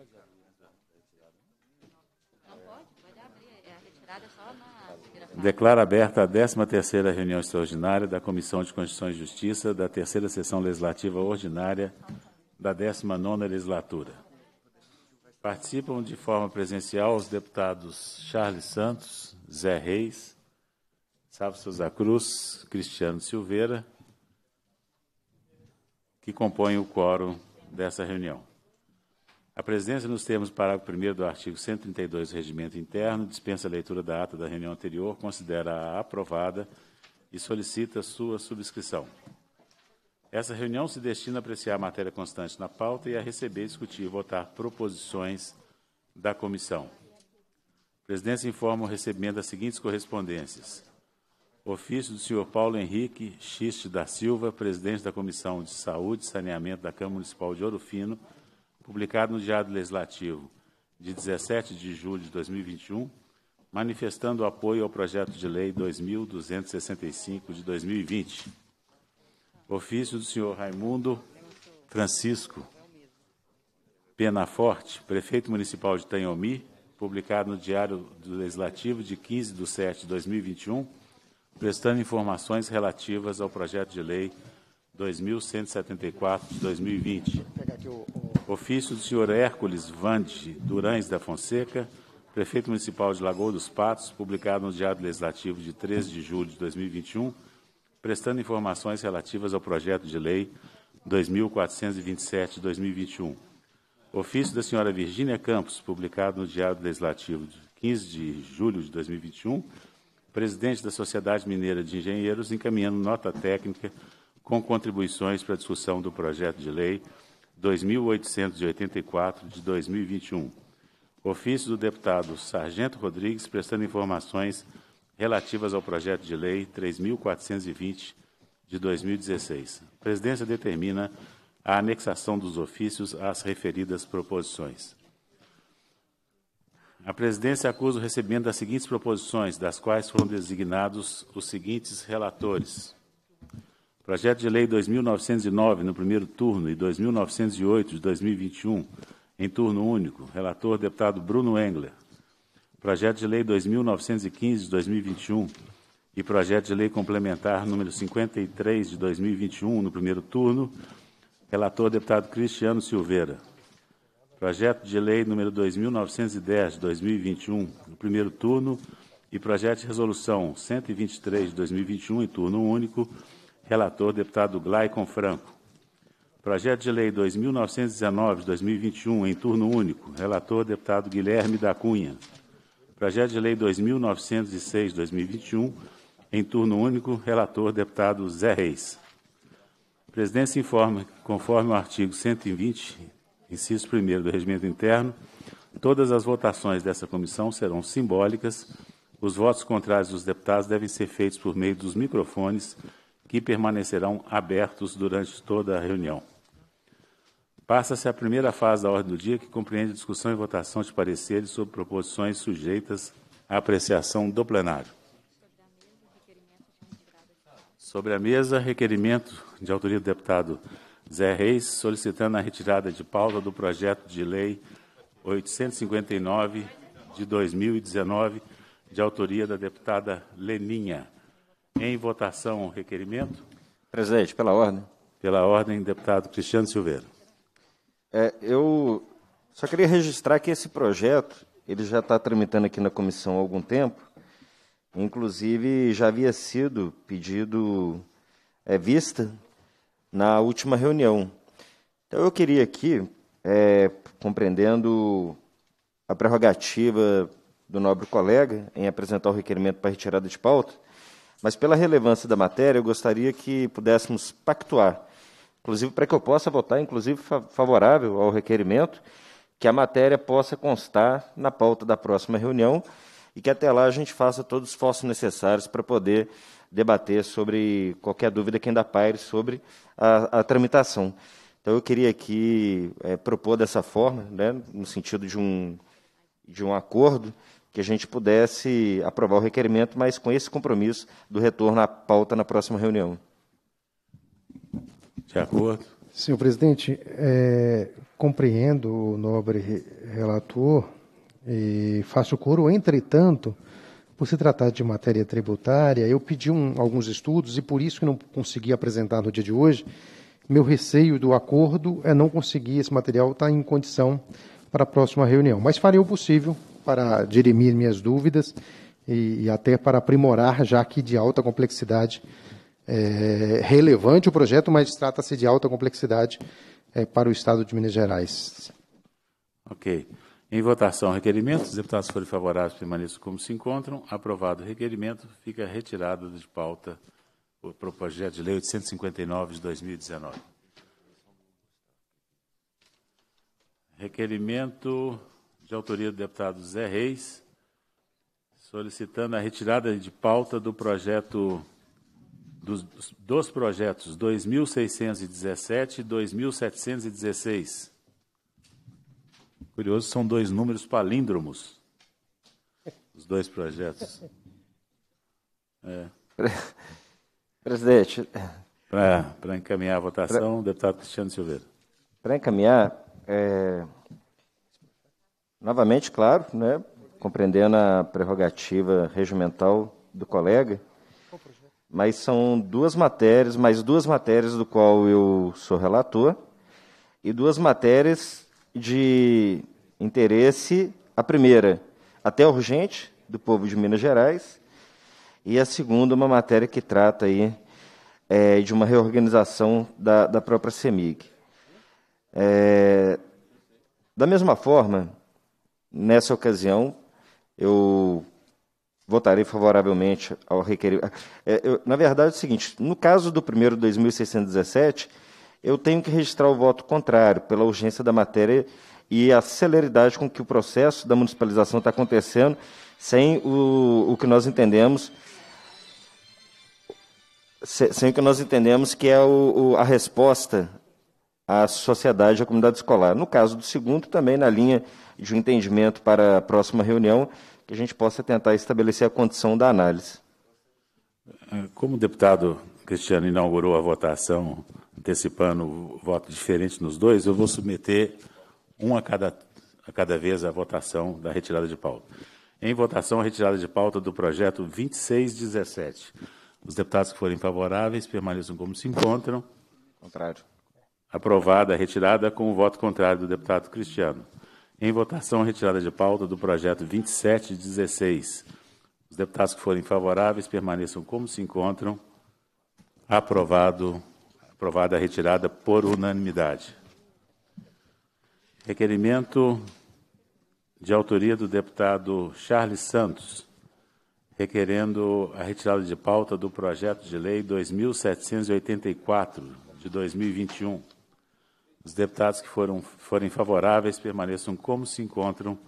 É. É, é Declaro aberta a 13ª reunião extraordinária da Comissão de Constituição e Justiça da Terceira Sessão Legislativa Ordinária da 19ª Legislatura. Participam de forma presencial os deputados Charles Santos, Zé Reis, Sávio Souza Cruz, Cristiano Silveira, que compõem o quórum dessa reunião. A presidência, nos termos do parágrafo 1 do artigo 132 do Regimento Interno, dispensa a leitura da ata da reunião anterior, considera-a aprovada e solicita sua subscrição. Essa reunião se destina a apreciar a matéria constante na pauta e a receber, discutir e votar proposições da comissão. A presidência informa o recebimento das seguintes correspondências. Ofício do senhor Paulo Henrique Xiste da Silva, presidente da Comissão de Saúde e Saneamento da Câmara Municipal de Ouro Fino, publicado no Diário Legislativo de 17 de julho de 2021, manifestando apoio ao projeto de lei 2265 de 2020. Ofício do senhor Raimundo Francisco Penaforte, prefeito municipal de Tanhomi, publicado no Diário Legislativo de 15 de setembro de 2021, prestando informações relativas ao projeto de lei 2265 2174 de 2020. Ofício do senhor Hércules Vande Durães da Fonseca, prefeito municipal de Lagoa dos Patos, publicado no Diário Legislativo de 13 de julho de 2021, prestando informações relativas ao projeto de lei 2427 de 2021. Ofício da senhora Virgínia Campos, publicado no Diário Legislativo de 15 de julho de 2021, presidente da Sociedade Mineira de Engenheiros, encaminhando nota técnica com contribuições para a discussão do projeto de lei 2884 de 2021. Ofício do deputado Sargento Rodrigues prestando informações relativas ao projeto de lei 3420 de 2016. A presidência determina a anexação dos ofícios às referidas proposições. A presidência acusa o recebimento das seguintes proposições, das quais foram designados os seguintes relatores: Projeto de Lei 2.909, no primeiro turno, e 2.908, de 2021, em turno único. Relator, deputado Bruno Engler. Projeto de Lei 2.915, de 2021, e Projeto de Lei Complementar número 53, de 2021, no primeiro turno. Relator, deputado Cristiano Silveira. Projeto de Lei número 2.910, de 2021, no primeiro turno. E Projeto de Resolução 123, de 2021, em turno único Relator, deputado Glaicon Franco. Projeto de Lei 2919-2021, em turno único. Relator, deputado Guilherme da Cunha. Projeto de Lei 2906-2021, em turno único. Relator, deputado Zé Reis. A presidência informa que, conforme o artigo 120, inciso 1 do Regimento Interno, todas as votações dessa comissão serão simbólicas. Os votos contrários dos deputados devem ser feitos por meio dos microfones que permanecerão abertos durante toda a reunião. Passa-se a primeira fase da ordem do dia, que compreende discussão e votação de pareceres sobre proposições sujeitas à apreciação do plenário. Sobre a mesa, requerimento de autoria do deputado Zé Reis, solicitando a retirada de pauta do projeto de lei 859 de 2019, de autoria da deputada Leninha. Em votação, o requerimento. Presidente, pela ordem. Pela ordem, deputado Cristiano Silveira. É, eu só queria registrar que esse projeto ele já está tramitando aqui na comissão há algum tempo. Inclusive, já havia sido pedido é, vista na última reunião. Então, eu queria aqui, é, compreendendo a prerrogativa do nobre colega em apresentar o requerimento para retirada de pauta, mas pela relevância da matéria, eu gostaria que pudéssemos pactuar, inclusive para que eu possa votar, inclusive favorável ao requerimento, que a matéria possa constar na pauta da próxima reunião e que até lá a gente faça todos os esforços necessários para poder debater sobre qualquer dúvida que ainda paire sobre a, a tramitação. Então, eu queria aqui é, propor dessa forma, né, no sentido de um, de um acordo, que a gente pudesse aprovar o requerimento, mas com esse compromisso do retorno à pauta na próxima reunião. De acordo. Senhor presidente, é, compreendo o nobre relator e faço coro, entretanto, por se tratar de matéria tributária, eu pedi um, alguns estudos e por isso que não consegui apresentar no dia de hoje. Meu receio do acordo é não conseguir esse material estar tá em condição para a próxima reunião, mas farei o possível para dirimir minhas dúvidas e, e até para aprimorar, já que de alta complexidade é relevante o projeto, mas trata-se de alta complexidade é, para o Estado de Minas Gerais. Ok. Em votação, requerimento. Os deputados forem favoráveis permaneçam como se encontram. Aprovado o requerimento, fica retirado de pauta o projeto de lei 859 de 2019. Requerimento de autoria do deputado Zé Reis, solicitando a retirada de pauta do projeto dos, dos projetos 2617 e 2716. Curioso, são dois números palíndromos. Os dois projetos. É. Presidente. Para encaminhar a votação, pra, deputado Cristiano Silveira. Para encaminhar, é, Novamente, claro, né, compreendendo a prerrogativa regimental do colega, mas são duas matérias, mais duas matérias do qual eu sou relator, e duas matérias de interesse, a primeira, até urgente, do povo de Minas Gerais, e a segunda, uma matéria que trata aí, é, de uma reorganização da, da própria CEMIG. É, da mesma forma, Nessa ocasião, eu votarei favoravelmente ao requerimento. Ah, é, eu, na verdade, é o seguinte: no caso do primeiro 2.617, eu tenho que registrar o voto contrário pela urgência da matéria e a celeridade com que o processo da municipalização está acontecendo, sem o, o que nós entendemos sem o que nós entendemos que é o, o, a resposta à sociedade e à comunidade escolar. No caso do segundo, também na linha de um entendimento para a próxima reunião, que a gente possa tentar estabelecer a condição da análise. É, como o deputado Cristiano inaugurou a votação, antecipando o voto diferente nos dois, eu vou submeter um a cada, a cada vez a votação da retirada de pauta. Em votação, a retirada de pauta do projeto 2617. Os deputados que forem favoráveis permaneçam como se encontram. Contrário. Aprovada retirada com o voto contrário do deputado Cristiano. Em votação, a retirada de pauta do projeto 2716. Os deputados que forem favoráveis permaneçam como se encontram. Aprovado, aprovada a retirada por unanimidade. Requerimento de autoria do deputado Charles Santos, requerendo a retirada de pauta do projeto de lei 2784 de 2021. Os deputados que foram, forem favoráveis permaneçam como se encontram.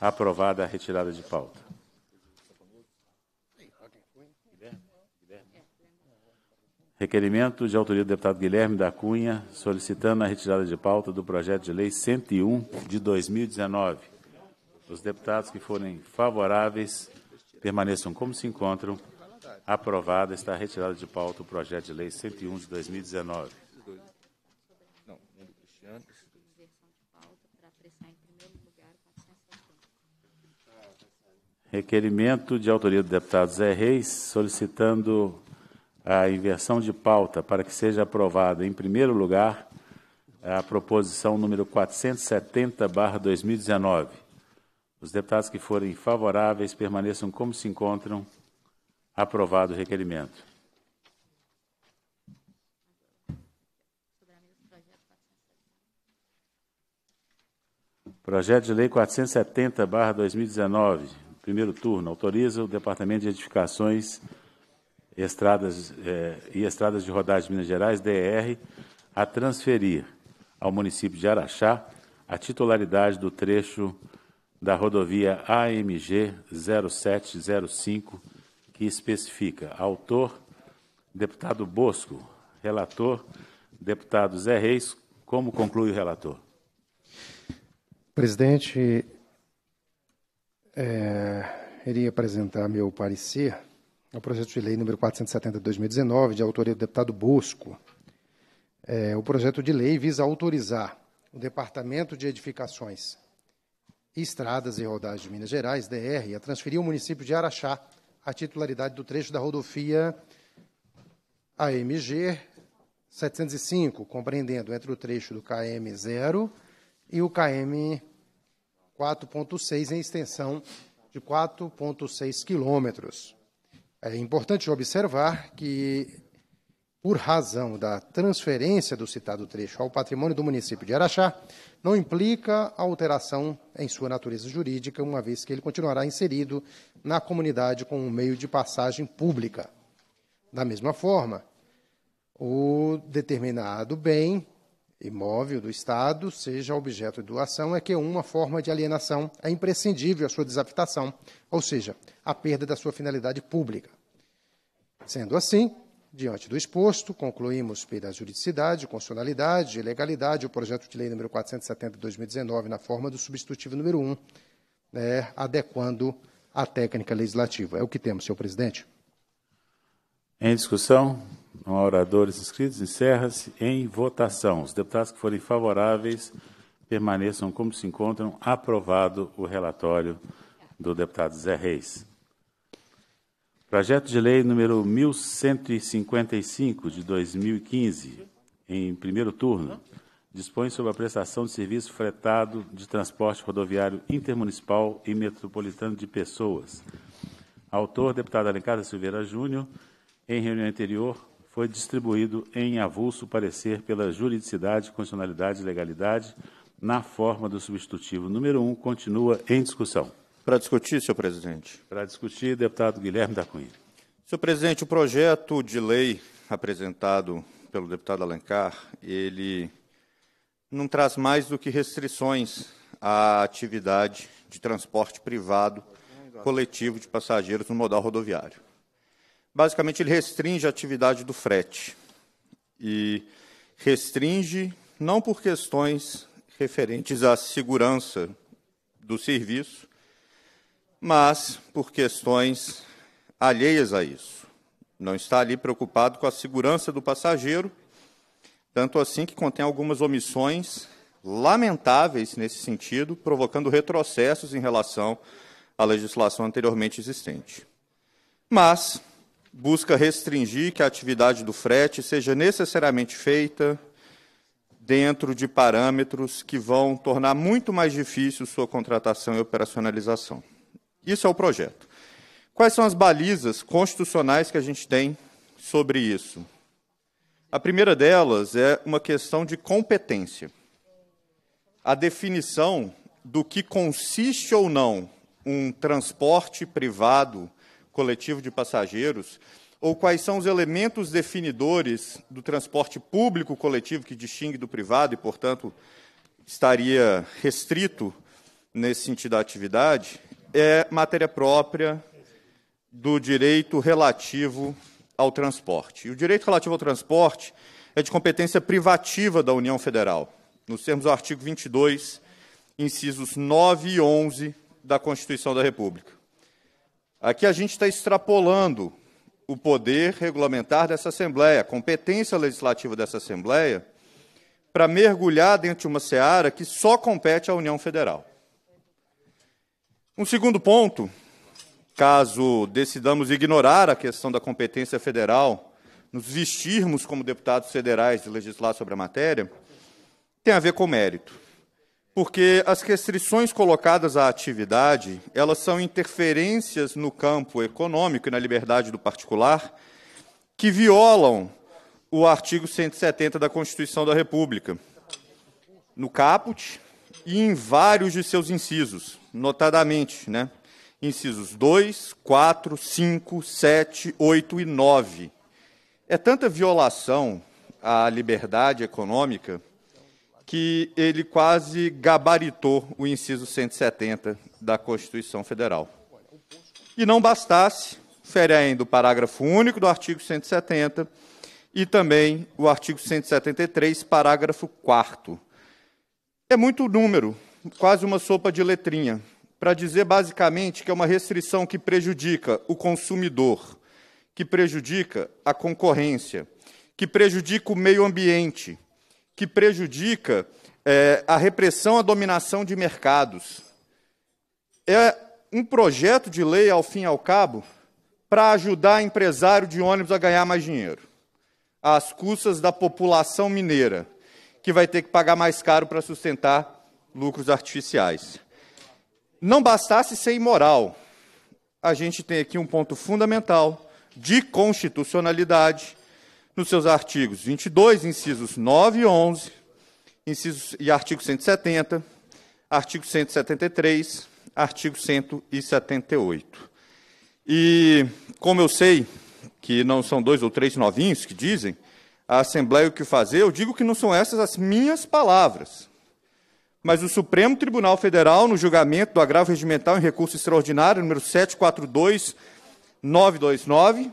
Aprovada a retirada de pauta. Requerimento de autoria do deputado Guilherme da Cunha, solicitando a retirada de pauta do projeto de lei 101 de 2019. Os deputados que forem favoráveis permaneçam como se encontram. Aprovada está retirada de pauta o projeto de lei 101 de 2019. requerimento de autoria do deputado Zé Reis, solicitando a inversão de pauta para que seja aprovada, em primeiro lugar, a proposição número 470-2019. Os deputados que forem favoráveis permaneçam como se encontram. Aprovado o requerimento. Projeto de Lei 470-2019, Primeiro turno, autoriza o Departamento de Edificações estradas, eh, e Estradas de Rodagem de Minas Gerais, DR, a transferir ao município de Araxá a titularidade do trecho da rodovia AMG 0705, que especifica autor, deputado Bosco, relator, deputado Zé Reis. Como conclui o relator? Presidente, é, irei apresentar meu parecer ao projeto de lei número 470 de 2019, de autoria do deputado Bosco. É, o projeto de lei visa autorizar o Departamento de Edificações, Estradas e Rodagens de Minas Gerais, DR, a transferir ao município de Araxá a titularidade do trecho da rodovia AMG 705, compreendendo entre o trecho do KM 0 e o KM 4,6 em extensão de 4,6 quilômetros. É importante observar que, por razão da transferência do citado trecho ao patrimônio do município de Araxá, não implica alteração em sua natureza jurídica, uma vez que ele continuará inserido na comunidade com um meio de passagem pública. Da mesma forma, o determinado bem imóvel do Estado seja objeto de doação é que uma forma de alienação é imprescindível à sua desafetação, ou seja, a perda da sua finalidade pública. Sendo assim, diante do exposto, concluímos pela juridicidade, constitucionalidade e legalidade o projeto de lei número 470 de 2019 na forma do substitutivo número 1, né, adequando a técnica legislativa. É o que temos, senhor presidente. Em discussão, não há oradores inscritos. Encerra-se em votação. Os deputados que forem favoráveis permaneçam como se encontram. Aprovado o relatório do deputado Zé Reis. Projeto de lei número 1155 de 2015, em primeiro turno, dispõe sobre a prestação de serviço fretado de transporte rodoviário intermunicipal e metropolitano de pessoas. Autor, deputado Alencar da Silveira Júnior, em reunião anterior, foi distribuído em avulso parecer pela juridicidade, constitucionalidade e legalidade na forma do substitutivo número 1 um, continua em discussão. Para discutir, senhor presidente. Para discutir, deputado Guilherme da Cunha. Senhor presidente, o projeto de lei apresentado pelo deputado Alencar, ele não traz mais do que restrições à atividade de transporte privado coletivo de passageiros no modal rodoviário basicamente ele restringe a atividade do frete. E restringe não por questões referentes à segurança do serviço, mas por questões alheias a isso. Não está ali preocupado com a segurança do passageiro, tanto assim que contém algumas omissões lamentáveis nesse sentido, provocando retrocessos em relação à legislação anteriormente existente. Mas busca restringir que a atividade do frete seja necessariamente feita dentro de parâmetros que vão tornar muito mais difícil sua contratação e operacionalização. Isso é o projeto. Quais são as balizas constitucionais que a gente tem sobre isso? A primeira delas é uma questão de competência. A definição do que consiste ou não um transporte privado coletivo de passageiros? Ou quais são os elementos definidores do transporte público coletivo que distingue do privado e, portanto, estaria restrito nesse sentido da atividade? É matéria própria do direito relativo ao transporte. E o direito relativo ao transporte é de competência privativa da União Federal, nos termos do artigo 22, incisos 9 e 11 da Constituição da República. Aqui a gente está extrapolando o poder regulamentar dessa Assembleia, a competência legislativa dessa Assembleia, para mergulhar dentro de uma seara que só compete à União Federal. Um segundo ponto, caso decidamos ignorar a questão da competência federal, nos vestirmos como deputados federais de legislar sobre a matéria, tem a ver com mérito porque as restrições colocadas à atividade, elas são interferências no campo econômico e na liberdade do particular que violam o artigo 170 da Constituição da República. No caput e em vários de seus incisos, notadamente, né? Incisos 2, 4, 5, 7, 8 e 9. É tanta violação à liberdade econômica que ele quase gabaritou o inciso 170 da Constituição Federal. E não bastasse, fere ainda o parágrafo único do artigo 170 e também o artigo 173, parágrafo 4 É muito número, quase uma sopa de letrinha, para dizer basicamente que é uma restrição que prejudica o consumidor, que prejudica a concorrência, que prejudica o meio ambiente, que prejudica é, a repressão à dominação de mercados. É um projeto de lei, ao fim e ao cabo, para ajudar empresário de ônibus a ganhar mais dinheiro, às custas da população mineira, que vai ter que pagar mais caro para sustentar lucros artificiais. Não bastasse ser imoral, a gente tem aqui um ponto fundamental de constitucionalidade nos seus artigos 22, incisos 9 e 11, incisos, e artigo 170, artigo 173, artigo 178. E, como eu sei que não são dois ou três novinhos que dizem, a Assembleia o que fazer, eu digo que não são essas as minhas palavras. Mas o Supremo Tribunal Federal, no julgamento do agravo regimental em recurso extraordinário, número 742, 929,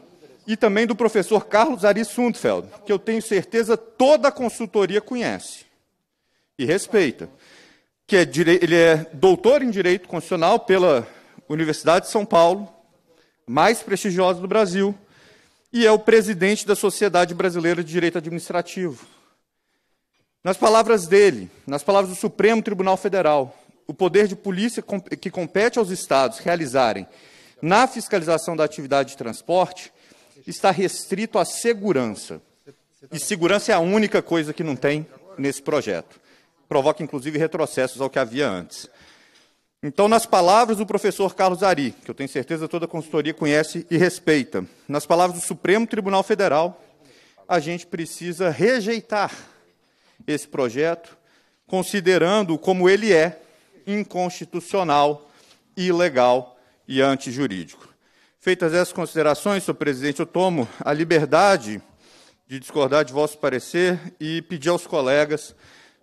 e também do professor Carlos Ari Sundfeld, que eu tenho certeza toda a consultoria conhece e respeita, que é, ele é doutor em Direito Constitucional pela Universidade de São Paulo, mais prestigiosa do Brasil, e é o presidente da Sociedade Brasileira de Direito Administrativo. Nas palavras dele, nas palavras do Supremo Tribunal Federal, o poder de polícia que compete aos estados realizarem na fiscalização da atividade de transporte está restrito à segurança. E segurança é a única coisa que não tem nesse projeto. Provoca, inclusive, retrocessos ao que havia antes. Então, nas palavras do professor Carlos Ari, que eu tenho certeza toda a consultoria conhece e respeita, nas palavras do Supremo Tribunal Federal, a gente precisa rejeitar esse projeto, considerando como ele é inconstitucional, ilegal e antijurídico. Feitas essas considerações, senhor presidente, eu tomo a liberdade de discordar de vosso parecer e pedir aos colegas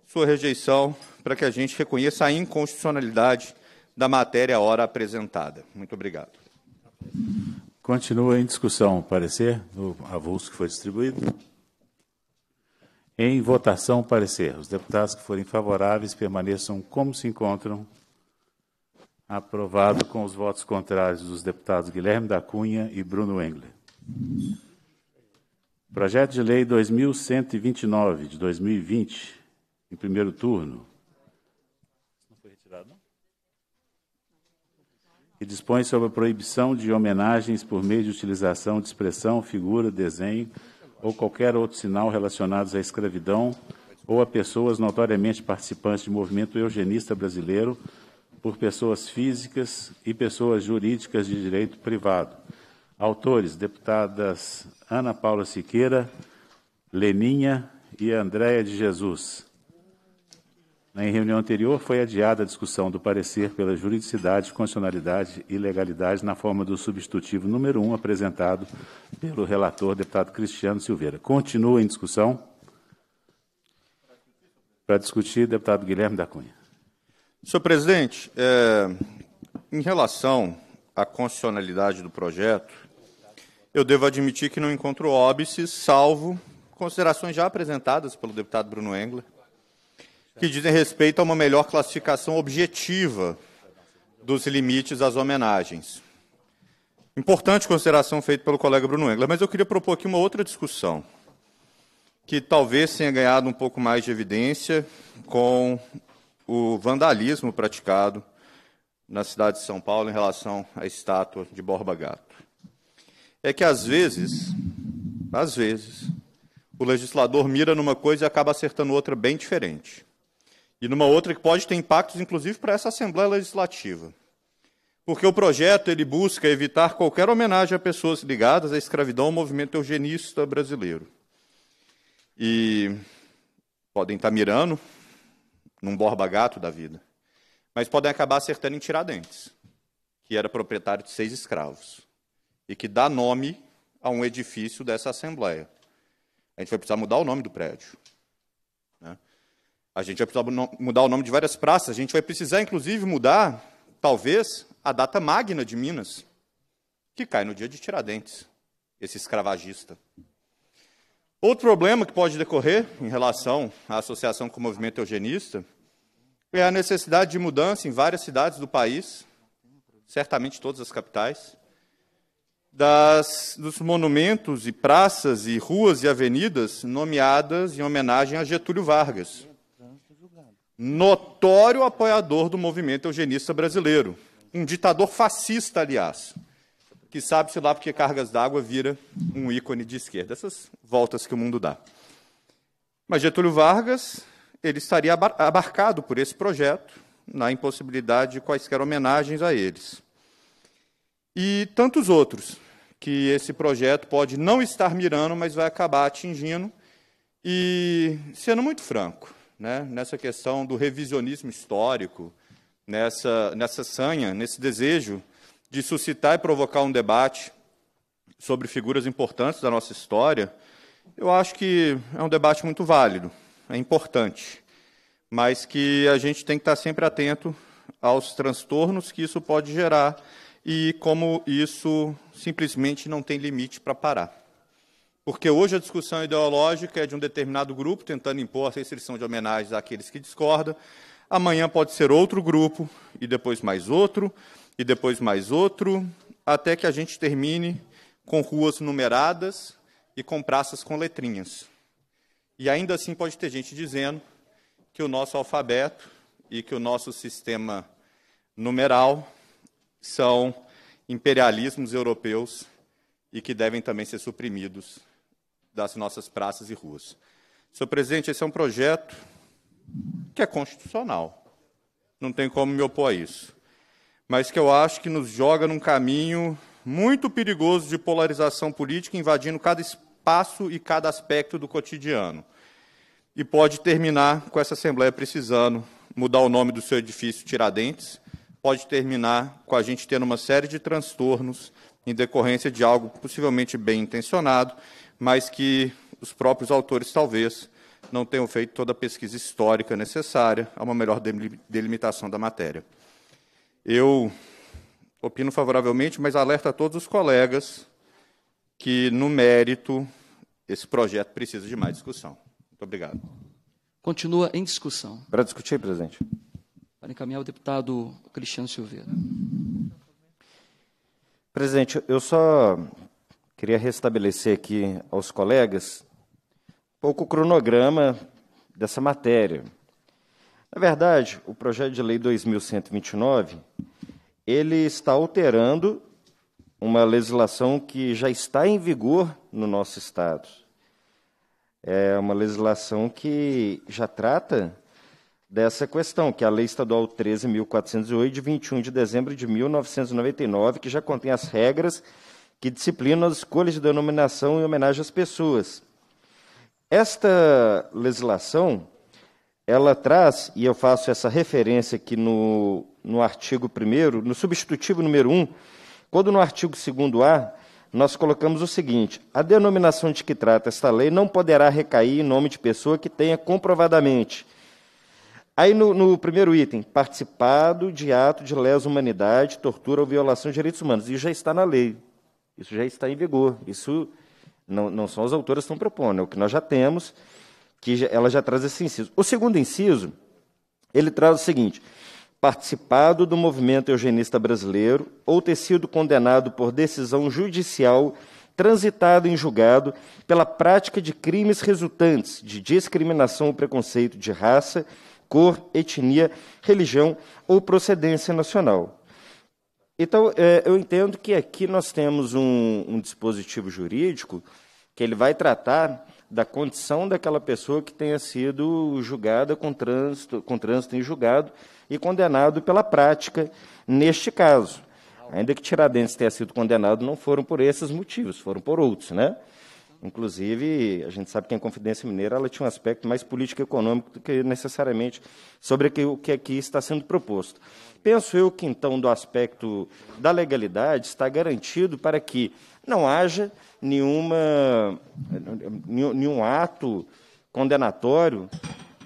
sua rejeição para que a gente reconheça a inconstitucionalidade da matéria ora apresentada. Muito obrigado. Continua em discussão o parecer do avulso que foi distribuído. Em votação, o parecer. Os deputados que forem favoráveis permaneçam como se encontram Aprovado com os votos contrários dos deputados Guilherme da Cunha e Bruno Engler. Projeto de Lei 2129 de 2020, em primeiro turno. Não foi retirado, não? Que dispõe sobre a proibição de homenagens por meio de utilização de expressão, figura, desenho ou qualquer outro sinal relacionados à escravidão ou a pessoas notoriamente participantes de movimento eugenista brasileiro por pessoas físicas e pessoas jurídicas de direito privado. Autores: deputadas Ana Paula Siqueira, Leninha e Andréia de Jesus. Em reunião anterior, foi adiada a discussão do parecer pela juridicidade, constitucionalidade e legalidade na forma do substitutivo número 1 um, apresentado pelo relator, deputado Cristiano Silveira. Continua em discussão. Para discutir, deputado Guilherme da Cunha. Senhor presidente, é, em relação à constitucionalidade do projeto, eu devo admitir que não encontro óbices, salvo considerações já apresentadas pelo deputado Bruno Engler, que dizem respeito a uma melhor classificação objetiva dos limites às homenagens. Importante consideração feita pelo colega Bruno Engler, mas eu queria propor aqui uma outra discussão, que talvez tenha ganhado um pouco mais de evidência com o vandalismo praticado na cidade de São Paulo em relação à estátua de Borba Gato. É que às vezes, às vezes, o legislador mira numa coisa e acaba acertando outra bem diferente. E numa outra que pode ter impactos, inclusive, para essa Assembleia Legislativa. Porque o projeto ele busca evitar qualquer homenagem a pessoas ligadas à escravidão ao movimento eugenista brasileiro. E podem estar mirando num Borba Gato da vida, mas podem acabar acertando em Tiradentes, que era proprietário de seis escravos, e que dá nome a um edifício dessa Assembleia. A gente vai precisar mudar o nome do prédio. Né? A gente vai precisar mudar o nome de várias praças. A gente vai precisar, inclusive, mudar, talvez, a data magna de Minas, que cai no dia de Tiradentes, esse escravagista. Outro problema que pode decorrer em relação à associação com o movimento eugenista é a necessidade de mudança em várias cidades do país, certamente todas as capitais, das, dos monumentos e praças e ruas e avenidas nomeadas em homenagem a Getúlio Vargas, notório apoiador do movimento eugenista brasileiro, um ditador fascista, aliás que sabe-se lá porque cargas d'água vira um ícone de esquerda. Essas voltas que o mundo dá. Mas Getúlio Vargas, ele estaria abarcado por esse projeto, na impossibilidade de quaisquer homenagens a eles. E tantos outros que esse projeto pode não estar mirando, mas vai acabar atingindo. E, sendo muito franco, né, nessa questão do revisionismo histórico, nessa, nessa sanha, nesse desejo de suscitar e provocar um debate sobre figuras importantes da nossa história, eu acho que é um debate muito válido, é importante, mas que a gente tem que estar sempre atento aos transtornos que isso pode gerar e como isso simplesmente não tem limite para parar. Porque hoje a discussão ideológica é de um determinado grupo tentando impor a restrição de homenagens àqueles que discordam, amanhã pode ser outro grupo e depois mais outro, e depois mais outro, até que a gente termine com ruas numeradas e com praças com letrinhas. E ainda assim pode ter gente dizendo que o nosso alfabeto e que o nosso sistema numeral são imperialismos europeus e que devem também ser suprimidos das nossas praças e ruas. Senhor presidente, esse é um projeto que é constitucional. Não tem como me opor a isso mas que eu acho que nos joga num caminho muito perigoso de polarização política, invadindo cada espaço e cada aspecto do cotidiano. E pode terminar com essa Assembleia precisando mudar o nome do seu edifício Tiradentes, pode terminar com a gente tendo uma série de transtornos em decorrência de algo possivelmente bem intencionado, mas que os próprios autores talvez não tenham feito toda a pesquisa histórica necessária a uma melhor delimitação da matéria. Eu opino favoravelmente, mas alerta a todos os colegas que, no mérito, esse projeto precisa de mais discussão. Muito obrigado. Continua em discussão. Para discutir, presidente. Para encaminhar o deputado Cristiano Silveira. Presidente, eu só queria restabelecer aqui aos colegas um pouco o cronograma dessa matéria. Na verdade, o projeto de lei 2129, ele está alterando uma legislação que já está em vigor no nosso estado. É uma legislação que já trata dessa questão, que é a Lei Estadual 13.408, de 21 de dezembro de 1999, que já contém as regras que disciplinam as escolhas de denominação em homenagem às pessoas. Esta legislação, ela traz, e eu faço essa referência aqui no, no artigo 1, no substitutivo número 1, quando no artigo 2A nós colocamos o seguinte: a denominação de que trata esta lei não poderá recair em nome de pessoa que tenha comprovadamente. Aí no, no primeiro item, participado de ato de lesa humanidade, tortura ou violação de direitos humanos. Isso já está na lei. Isso já está em vigor. Isso não, não são as autoras que estão propondo, é o que nós já temos que ela já traz esse inciso. O segundo inciso, ele traz o seguinte: participado do movimento eugenista brasileiro ou ter sido condenado por decisão judicial transitado em julgado pela prática de crimes resultantes de discriminação ou preconceito de raça, cor, etnia, religião ou procedência nacional. Então, é, eu entendo que aqui nós temos um, um dispositivo jurídico que ele vai tratar da condição daquela pessoa que tenha sido julgada com trânsito, com trânsito em julgado e condenado pela prática neste caso. Ainda que Tiradentes tenha sido condenado, não foram por esses motivos, foram por outros, né? Inclusive, a gente sabe que a Confidência Mineira ela tinha um aspecto mais político-econômico do que necessariamente sobre o que aqui está sendo proposto. Penso eu que, então, do aspecto da legalidade, está garantido para que não haja nenhuma, nenhum ato condenatório,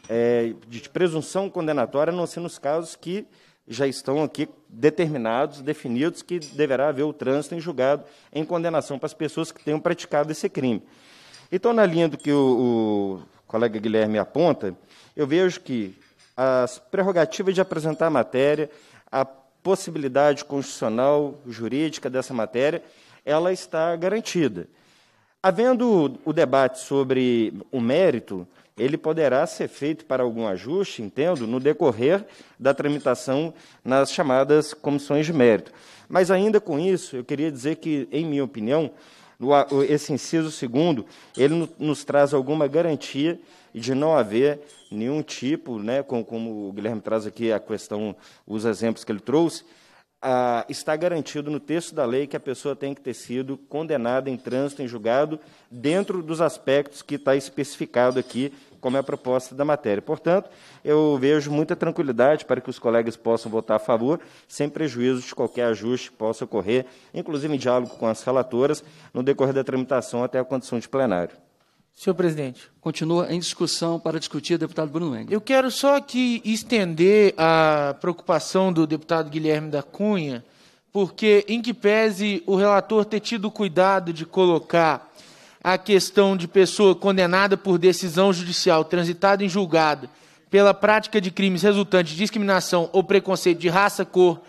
é, de presunção condenatória, a não ser nos casos que já estão aqui determinados, definidos, que deverá haver o trânsito em julgado em condenação para as pessoas que tenham praticado esse crime. Então, na linha do que o, o colega Guilherme aponta, eu vejo que as prerrogativas de apresentar a matéria, a possibilidade constitucional, jurídica dessa matéria, ela está garantida. Havendo o debate sobre o mérito, ele poderá ser feito para algum ajuste, entendo, no decorrer da tramitação nas chamadas comissões de mérito. Mas ainda com isso, eu queria dizer que, em minha opinião, esse inciso segundo, ele nos traz alguma garantia de não haver nenhum tipo, né, como, como o Guilherme traz aqui a questão, os exemplos que ele trouxe, ah, está garantido no texto da lei que a pessoa tem que ter sido condenada em trânsito, em julgado, dentro dos aspectos que está especificado aqui, como é a proposta da matéria. Portanto, eu vejo muita tranquilidade para que os colegas possam votar a favor, sem prejuízo de qualquer ajuste que possa ocorrer, inclusive em diálogo com as relatoras, no decorrer da tramitação até a condição de plenário. Senhor presidente. Continua em discussão para discutir, deputado Bruno Engel. Eu quero só aqui estender a preocupação do deputado Guilherme da Cunha, porque, em que pese o relator ter tido o cuidado de colocar a questão de pessoa condenada por decisão judicial transitada em julgado pela prática de crimes resultantes de discriminação ou preconceito de raça, cor,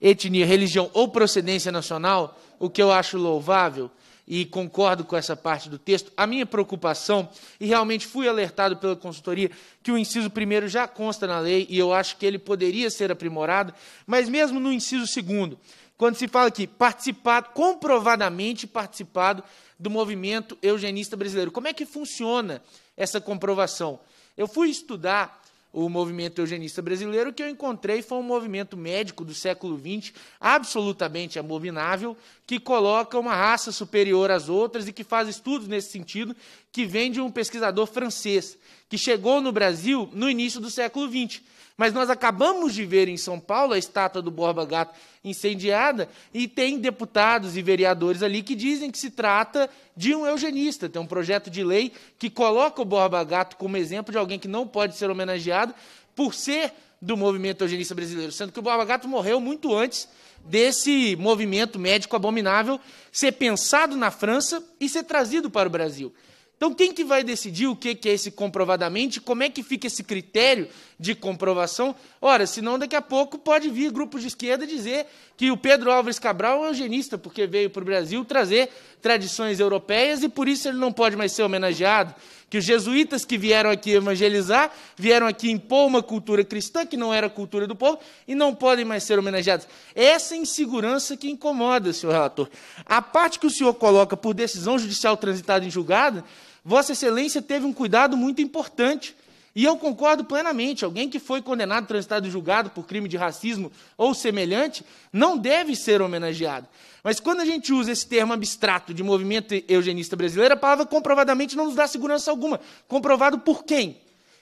etnia, religião ou procedência nacional, o que eu acho louvável, e concordo com essa parte do texto. A minha preocupação, e realmente fui alertado pela consultoria, que o inciso primeiro já consta na lei e eu acho que ele poderia ser aprimorado, mas mesmo no inciso segundo, quando se fala que participado, comprovadamente participado do movimento eugenista brasileiro, como é que funciona essa comprovação? Eu fui estudar o movimento eugenista brasileiro, que eu encontrei foi um movimento médico do século XX, absolutamente abominável, que coloca uma raça superior às outras e que faz estudos nesse sentido, que vem de um pesquisador francês, que chegou no Brasil no início do século XX. Mas nós acabamos de ver em São Paulo a estátua do Borba Gato incendiada e tem deputados e vereadores ali que dizem que se trata de um eugenista. Tem um projeto de lei que coloca o Borba Gato como exemplo de alguém que não pode ser homenageado por ser do movimento eugenista brasileiro, sendo que o Borba Gato morreu muito antes desse movimento médico abominável ser pensado na França e ser trazido para o Brasil. Então, quem que vai decidir o que, que é esse comprovadamente? Como é que fica esse critério de comprovação? Ora, senão daqui a pouco pode vir grupos de esquerda dizer que o Pedro Álvares Cabral é eugenista, porque veio para o Brasil trazer tradições europeias e por isso ele não pode mais ser homenageado que os jesuítas que vieram aqui evangelizar, vieram aqui impor uma cultura cristã que não era a cultura do povo e não podem mais ser homenageados. É essa insegurança que incomoda, senhor relator. A parte que o senhor coloca por decisão judicial transitada em julgado, Vossa Excelência teve um cuidado muito importante. E eu concordo plenamente: alguém que foi condenado, transitado e julgado por crime de racismo ou semelhante, não deve ser homenageado. Mas quando a gente usa esse termo abstrato de movimento eugenista brasileiro, a palavra comprovadamente não nos dá segurança alguma. Comprovado por quem?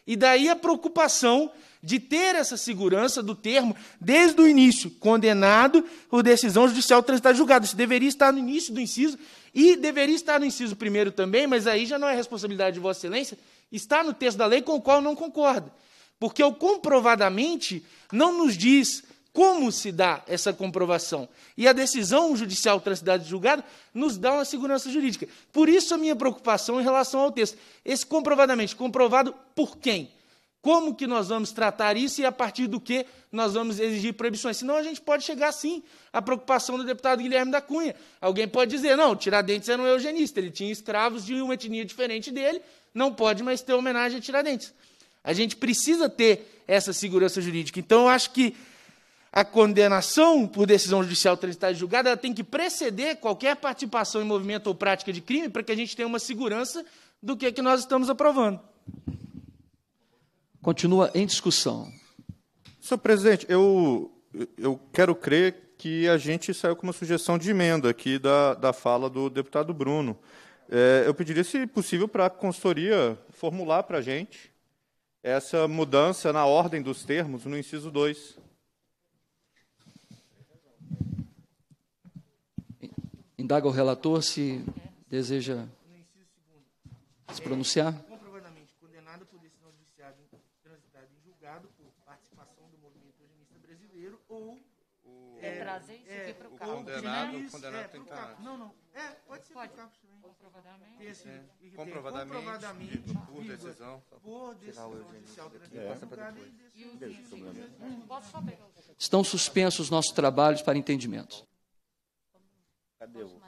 E daí a preocupação de ter essa segurança do termo desde o início, condenado por decisão judicial transitada julgado. Isso deveria estar no início do inciso e deveria estar no inciso primeiro também, mas aí já não é responsabilidade de Vossa Excelência, está no texto da lei com o qual não concorda. Porque o comprovadamente não nos diz como se dá essa comprovação. E a decisão judicial transitada de julgado nos dá uma segurança jurídica. Por isso a minha preocupação em relação ao texto. Esse comprovadamente, comprovado por quem? Como que nós vamos tratar isso e a partir do que nós vamos exigir proibições? Senão a gente pode chegar sim à preocupação do deputado Guilherme da Cunha. Alguém pode dizer, não, Tiradentes era um eugenista, ele tinha escravos de uma etnia diferente dele, não pode mais ter homenagem a Tiradentes. A gente precisa ter essa segurança jurídica. Então, eu acho que a condenação por decisão judicial transitada e julgada ela tem que preceder qualquer participação em movimento ou prática de crime para que a gente tenha uma segurança do que é que nós estamos aprovando. Continua em discussão. Senhor presidente, eu, eu quero crer que a gente saiu com uma sugestão de emenda aqui da, da fala do deputado Bruno. É, eu pediria, se possível, para a consultoria formular para a gente essa mudança na ordem dos termos no inciso 2. Indaga o relator se deseja se pronunciar. É, trazer é, é, né? isso para o carro. Condenado, condenado é, tem que Não, não. É, pode ser para o carro comprovadamente. Esse, é. comprovadamente, comprovadamente por decisão. Por decisão judicial hum, Estão suspensos nossos trabalhos para entendimentos. Cadê o...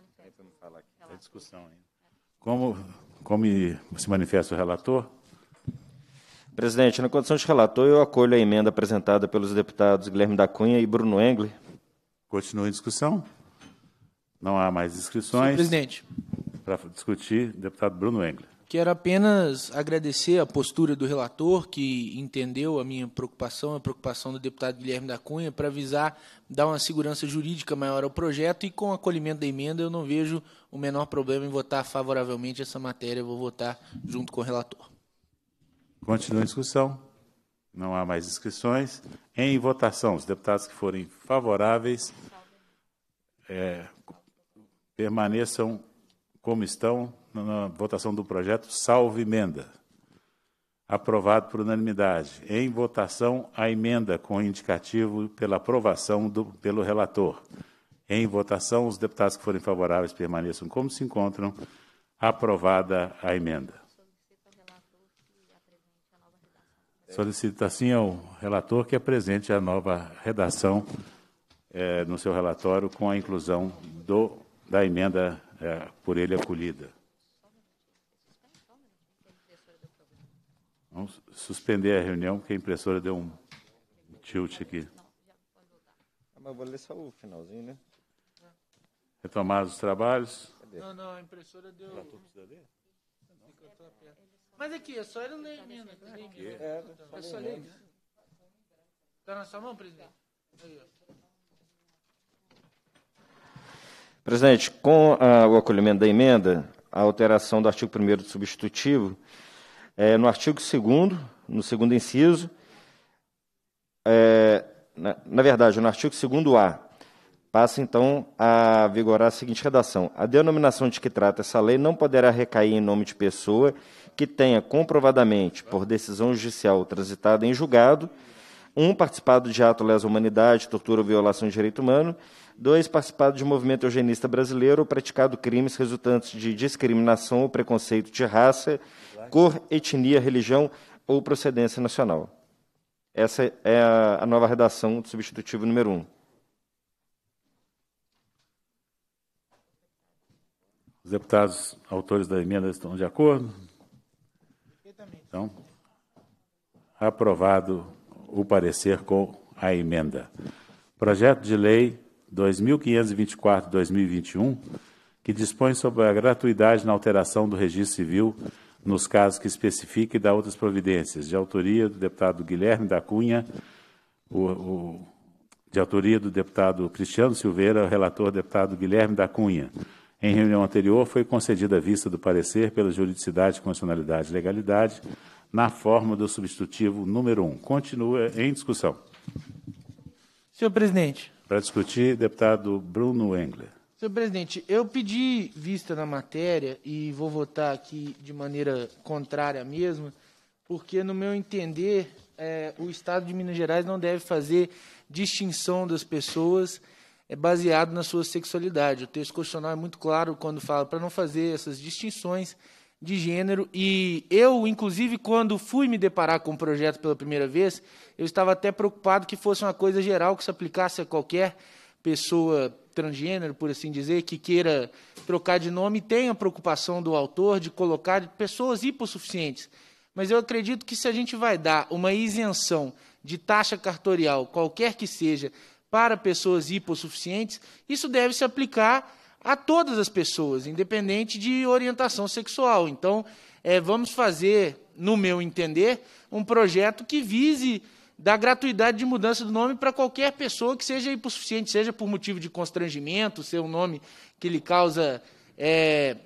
É discussão ainda. Como, como se manifesta o relator? Presidente, na condição de relator, eu acolho a emenda apresentada pelos deputados Guilherme da Cunha e Bruno Engle Continua em discussão? Não há mais inscrições. presidente, para discutir, deputado Bruno Engler. Quero apenas agradecer a postura do relator, que entendeu a minha preocupação, a preocupação do deputado Guilherme da Cunha, para avisar, dar uma segurança jurídica maior ao projeto e com o acolhimento da emenda eu não vejo o menor problema em votar favoravelmente essa matéria, eu vou votar junto com o relator. Continua a discussão. Não há mais inscrições. Em votação, os deputados que forem favoráveis é, permaneçam como estão na votação do projeto, salvo emenda. Aprovado por unanimidade. Em votação, a emenda com indicativo pela aprovação do, pelo relator. Em votação, os deputados que forem favoráveis permaneçam como se encontram. Aprovada a emenda. Solicito assim ao relator que apresente a nova redação eh, no seu relatório com a inclusão do, da emenda é, por ele acolhida. Vamos suspender a reunião, porque a impressora deu um tilt aqui. Ah, mas vou ler só o finalzinho, né? Retomados os trabalhos. Não, não, a impressora deu. Mas aqui, é só ele ler emenda. É só ler. Está na sua mão, presidente? Aí, ó. Presidente, com a, ah, o acolhimento da emenda, a alteração do artigo 1 do substitutivo, é, no artigo 2, no segundo inciso, é, na, na, verdade, no artigo 2A, passa então a vigorar a seguinte redação: A denominação de que trata essa lei não poderá recair em nome de pessoa que tenha comprovadamente, por decisão judicial transitada em julgado, um participado de ato lesa humanidade, tortura ou violação de direito humano Dois, participado de um movimento eugenista brasileiro ou praticado crimes resultantes de discriminação ou preconceito de raça, cor, etnia, religião ou procedência nacional. Essa é a nova redação do substitutivo número 1. Um. Os deputados autores da emenda estão de acordo? Então, aprovado o parecer com a emenda. Projeto de lei 2524-2021, que dispõe sobre a gratuidade na alteração do registro civil nos casos que especifica e dá outras providências, de autoria do deputado Guilherme da Cunha, o, o, de autoria do deputado Cristiano Silveira, o relator deputado Guilherme da Cunha. Em reunião anterior, foi concedida a vista do parecer pela juridicidade, constitucionalidade e legalidade, na forma do substitutivo número 1. Continua em discussão. Senhor presidente, para discutir, deputado Bruno Engler. Senhor presidente, eu pedi vista na matéria e vou votar aqui de maneira contrária à mesma, porque, no meu entender, é, o Estado de Minas Gerais não deve fazer distinção das pessoas é baseado na sua sexualidade. O texto constitucional é muito claro quando fala para não fazer essas distinções de gênero. E eu, inclusive, quando fui me deparar com o projeto pela primeira vez, eu estava até preocupado que fosse uma coisa geral, que se aplicasse a qualquer pessoa transgênero, por assim dizer, que queira trocar de nome, tem a preocupação do autor de colocar pessoas hipossuficientes. Mas eu acredito que se a gente vai dar uma isenção de taxa cartorial, qualquer que seja, para pessoas hipossuficientes, isso deve se aplicar a todas as pessoas, independente de orientação sexual. Então, é, vamos fazer, no meu entender, um projeto que vise dar gratuidade de mudança do nome para qualquer pessoa que seja hipossuficiente, seja por motivo de constrangimento, ser um nome que lhe causa é,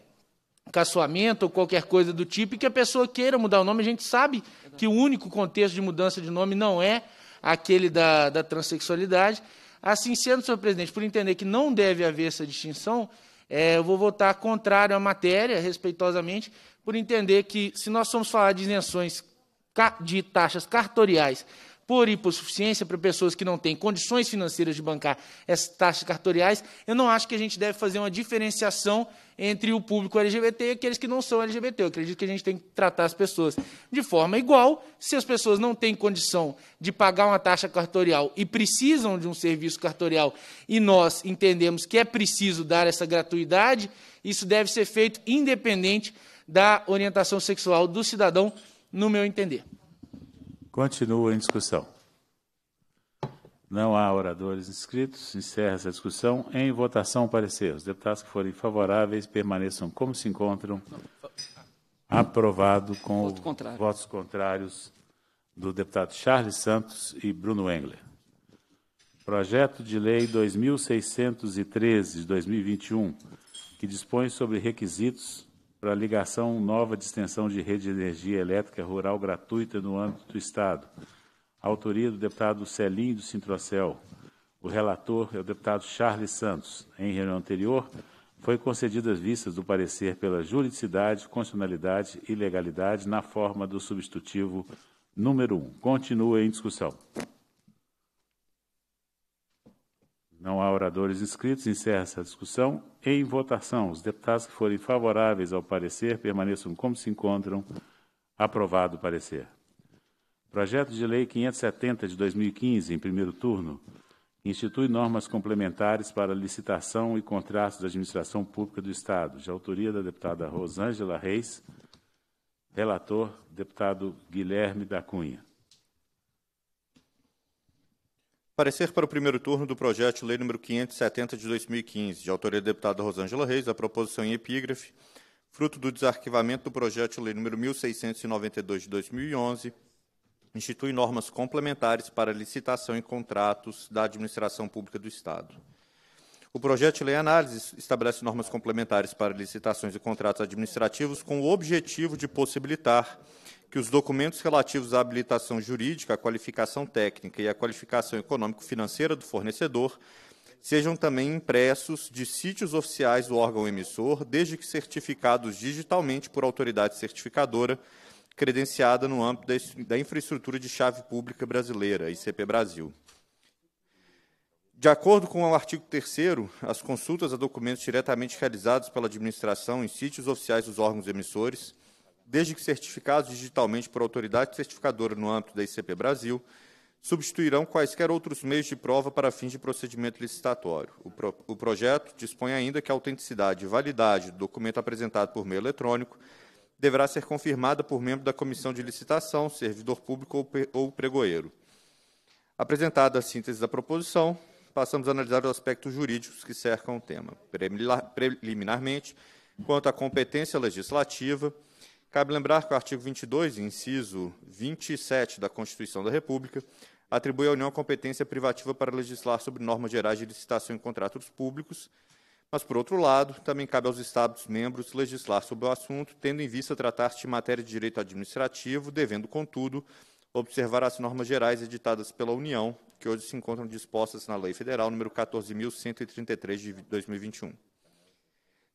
caçoamento ou qualquer coisa do tipo, e que a pessoa queira mudar o nome. A gente sabe que o único contexto de mudança de nome não é aquele da, da transexualidade. Assim sendo, senhor presidente, por entender que não deve haver essa distinção, é, eu vou votar contrário à matéria, respeitosamente, por entender que, se nós formos falar de isenções de taxas cartoriais por hipossuficiência para pessoas que não têm condições financeiras de bancar essas taxas cartoriais, eu não acho que a gente deve fazer uma diferenciação entre o público LGBT e aqueles que não são LGBT. Eu acredito que a gente tem que tratar as pessoas de forma igual. Se as pessoas não têm condição de pagar uma taxa cartorial e precisam de um serviço cartorial e nós entendemos que é preciso dar essa gratuidade, isso deve ser feito independente da orientação sexual do cidadão, no meu entender. Continua em discussão. Não há oradores inscritos. Encerra essa discussão. Em votação, parecer. Os deputados que forem favoráveis permaneçam como se encontram. Aprovado com Voto contrário. votos contrários do deputado Charles Santos e Bruno Engler. Projeto de Lei 2613 de 2021, que dispõe sobre requisitos para ligação nova de extensão de rede de energia elétrica rural gratuita no âmbito do Estado. Autoria do deputado Celinho do Cintrocel. O relator é o deputado Charles Santos. Em reunião anterior, foi concedidas vistas do parecer pela juridicidade, constitucionalidade e legalidade na forma do substitutivo número 1. Continua em discussão. Não há oradores inscritos, encerra essa discussão. Em votação, os deputados que forem favoráveis ao parecer permaneçam como se encontram. Aprovado o parecer. Projeto de Lei 570 de 2015, em primeiro turno, institui normas complementares para licitação e contratos da administração pública do Estado, de autoria da deputada Rosângela Reis, relator, deputado Guilherme da Cunha. Parecer para o primeiro turno do projeto de lei número 570 de 2015, de autoria da deputada Rosângela Reis, a proposição em epígrafe, fruto do desarquivamento do projeto de lei número 1692 de 2011, institui normas complementares para licitação e contratos da administração pública do Estado. O projeto de lei análise estabelece normas complementares para licitações e contratos administrativos com o objetivo de possibilitar que os documentos relativos à habilitação jurídica, à qualificação técnica e à qualificação econômico-financeira do fornecedor sejam também impressos de sítios oficiais do órgão emissor, desde que certificados digitalmente por autoridade certificadora credenciada no âmbito da infraestrutura de chave pública brasileira, ICP Brasil. De acordo com o artigo 3 as consultas a documentos diretamente realizados pela administração em sítios oficiais dos órgãos emissores desde que certificados digitalmente por autoridade certificadora no âmbito da ICP Brasil, substituirão quaisquer outros meios de prova para fins de procedimento licitatório. O, pro, o projeto dispõe ainda que a autenticidade e validade do documento apresentado por meio eletrônico deverá ser confirmada por membro da comissão de licitação, servidor público ou, ou pregoeiro. Apresentada a síntese da proposição, passamos a analisar os aspectos jurídicos que cercam o tema. Preliminarmente, quanto à competência legislativa, Cabe lembrar que o artigo 22, inciso 27 da Constituição da República, atribui à União competência privativa para legislar sobre normas gerais de licitação em contratos públicos, mas, por outro lado, também cabe aos Estados-membros legislar sobre o assunto, tendo em vista tratar-se de matéria de direito administrativo, devendo, contudo, observar as normas gerais editadas pela União, que hoje se encontram dispostas na Lei Federal nº 14.133 de 2021.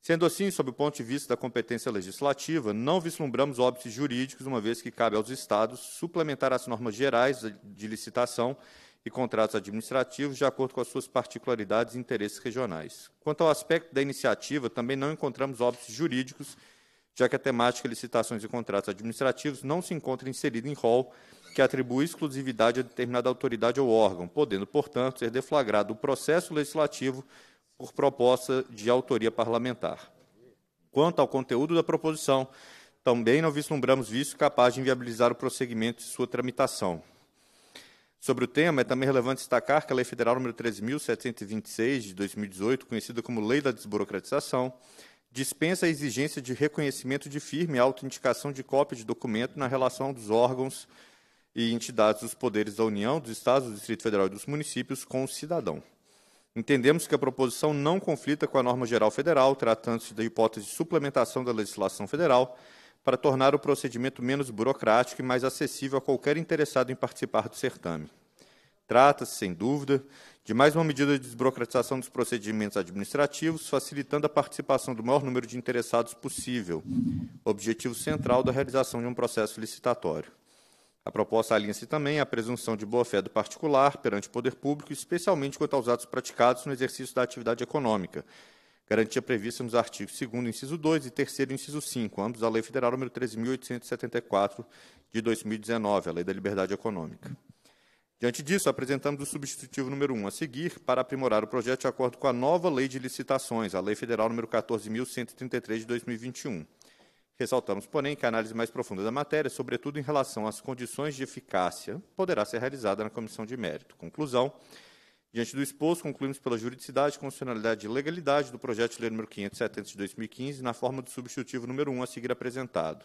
Sendo assim, sob o ponto de vista da competência legislativa, não vislumbramos óbices jurídicos, uma vez que cabe aos Estados suplementar as normas gerais de licitação e contratos administrativos de acordo com as suas particularidades e interesses regionais. Quanto ao aspecto da iniciativa, também não encontramos óbices jurídicos, já que a temática licitações e contratos administrativos não se encontra inserida em rol que atribui exclusividade a determinada autoridade ou órgão, podendo, portanto, ser deflagrado o processo legislativo por proposta de autoria parlamentar. Quanto ao conteúdo da proposição, também não vislumbramos visto capaz de inviabilizar o prosseguimento de sua tramitação. Sobre o tema, é também relevante destacar que a Lei Federal nº 13.726, de 2018, conhecida como Lei da Desburocratização, dispensa a exigência de reconhecimento de firme e autoindicação de cópia de documento na relação dos órgãos e entidades dos poderes da União, dos Estados, do Distrito Federal e dos municípios com o cidadão. Entendemos que a proposição não conflita com a norma geral federal, tratando-se da hipótese de suplementação da legislação federal, para tornar o procedimento menos burocrático e mais acessível a qualquer interessado em participar do certame. Trata-se, sem dúvida, de mais uma medida de desburocratização dos procedimentos administrativos, facilitando a participação do maior número de interessados possível, objetivo central da realização de um processo licitatório. A proposta alinha-se também à presunção de boa-fé do particular perante o poder público, especialmente quanto aos atos praticados no exercício da atividade econômica. Garantia prevista nos artigos 2 inciso 2 e 3 inciso 5, ambos da Lei Federal nº 13.874, de 2019, a Lei da Liberdade Econômica. Diante disso, apresentamos o substitutivo número 1 a seguir para aprimorar o projeto de acordo com a nova Lei de Licitações, a Lei Federal nº 14.133, de 2021. Ressaltamos, porém, que a análise mais profunda da matéria, sobretudo em relação às condições de eficácia, poderá ser realizada na comissão de mérito. Conclusão. Diante do exposto, concluímos pela juridicidade, constitucionalidade e legalidade do projeto de lei número 570 de 2015, na forma do substitutivo número 1 a seguir apresentado.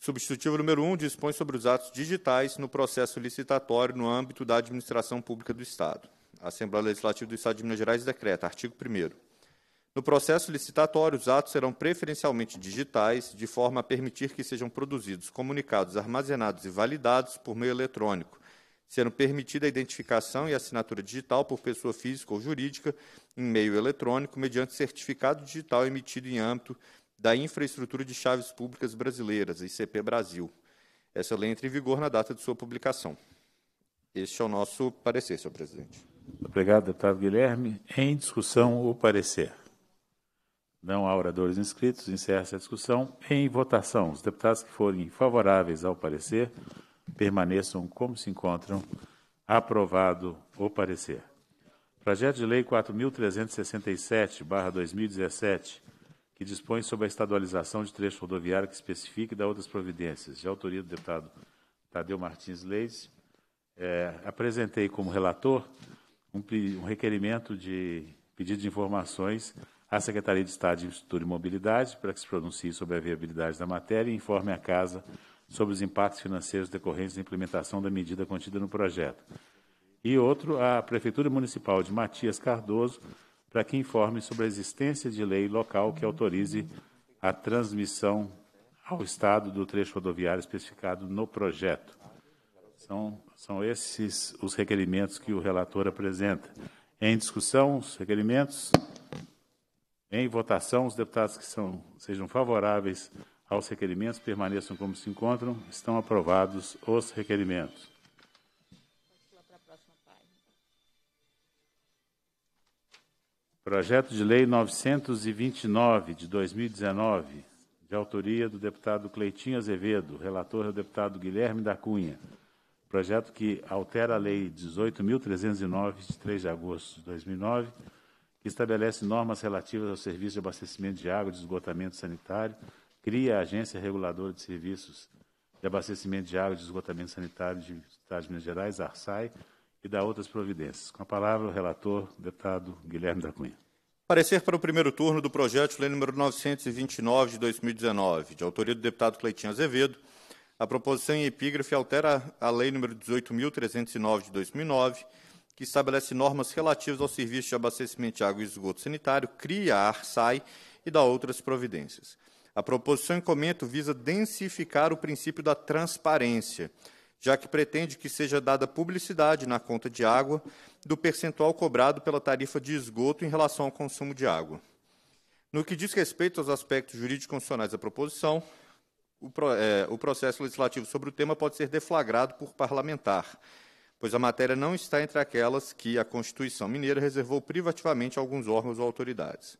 Substitutivo número 1 dispõe sobre os atos digitais no processo licitatório no âmbito da administração pública do Estado. A Assembleia Legislativa do Estado de Minas Gerais decreta, artigo 1 no processo licitatório, os atos serão preferencialmente digitais, de forma a permitir que sejam produzidos, comunicados, armazenados e validados por meio eletrônico, sendo permitida a identificação e assinatura digital por pessoa física ou jurídica em meio eletrônico, mediante certificado digital emitido em âmbito da Infraestrutura de Chaves Públicas Brasileiras, ICP Brasil. Essa lei entra em vigor na data de sua publicação. Este é o nosso parecer, senhor presidente. Obrigado, deputado Guilherme. Em discussão, o parecer. Não há oradores inscritos. Encerra-se a discussão. Em votação, os deputados que forem favoráveis ao parecer permaneçam como se encontram. Aprovado o parecer. Projeto de Lei 4.367-2017, que dispõe sobre a estadualização de trecho rodoviário que especifica e dá outras providências, de autoria do deputado Tadeu Martins Leite, é, apresentei como relator um, um requerimento de pedido de informações à Secretaria de Estado e Instituto de Mobilidade para que se pronuncie sobre a viabilidade da matéria e informe a Casa sobre os impactos financeiros decorrentes da implementação da medida contida no projeto. E outro, à Prefeitura Municipal de Matias Cardoso, para que informe sobre a existência de lei local que autorize a transmissão ao Estado do trecho rodoviário especificado no projeto. São, são esses os requerimentos que o relator apresenta. Em discussão, os requerimentos. Em votação, os deputados que são, sejam favoráveis aos requerimentos permaneçam como se encontram. Estão aprovados os requerimentos. Projeto de Lei 929 de 2019, de autoria do deputado Cleitinho Azevedo, relator é o deputado Guilherme da Cunha. Projeto que altera a Lei 18.309, de 3 de agosto de 2009 estabelece normas relativas ao serviço de abastecimento de água, de esgotamento sanitário, cria a Agência Reguladora de Serviços de Abastecimento de Água e de Esgotamento Sanitário de Estado de Minas Gerais, ARSAI, e dá outras providências. Com a palavra, o relator, o deputado Guilherme da Cunha. Parecer para o primeiro turno do projeto de lei número 929 de 2019, de autoria do deputado Cleitinho Azevedo. A proposição em epígrafe altera a lei número 18.309 de 2009, que estabelece normas relativas ao serviço de abastecimento de água e esgoto sanitário, cria a ARSAI e dá outras providências. A proposição em comento visa densificar o princípio da transparência, já que pretende que seja dada publicidade na conta de água do percentual cobrado pela tarifa de esgoto em relação ao consumo de água. No que diz respeito aos aspectos jurídicos constitucionais da proposição, o, pro, é, o processo legislativo sobre o tema pode ser deflagrado por parlamentar, pois a matéria não está entre aquelas que a Constituição mineira reservou privativamente a alguns órgãos ou autoridades.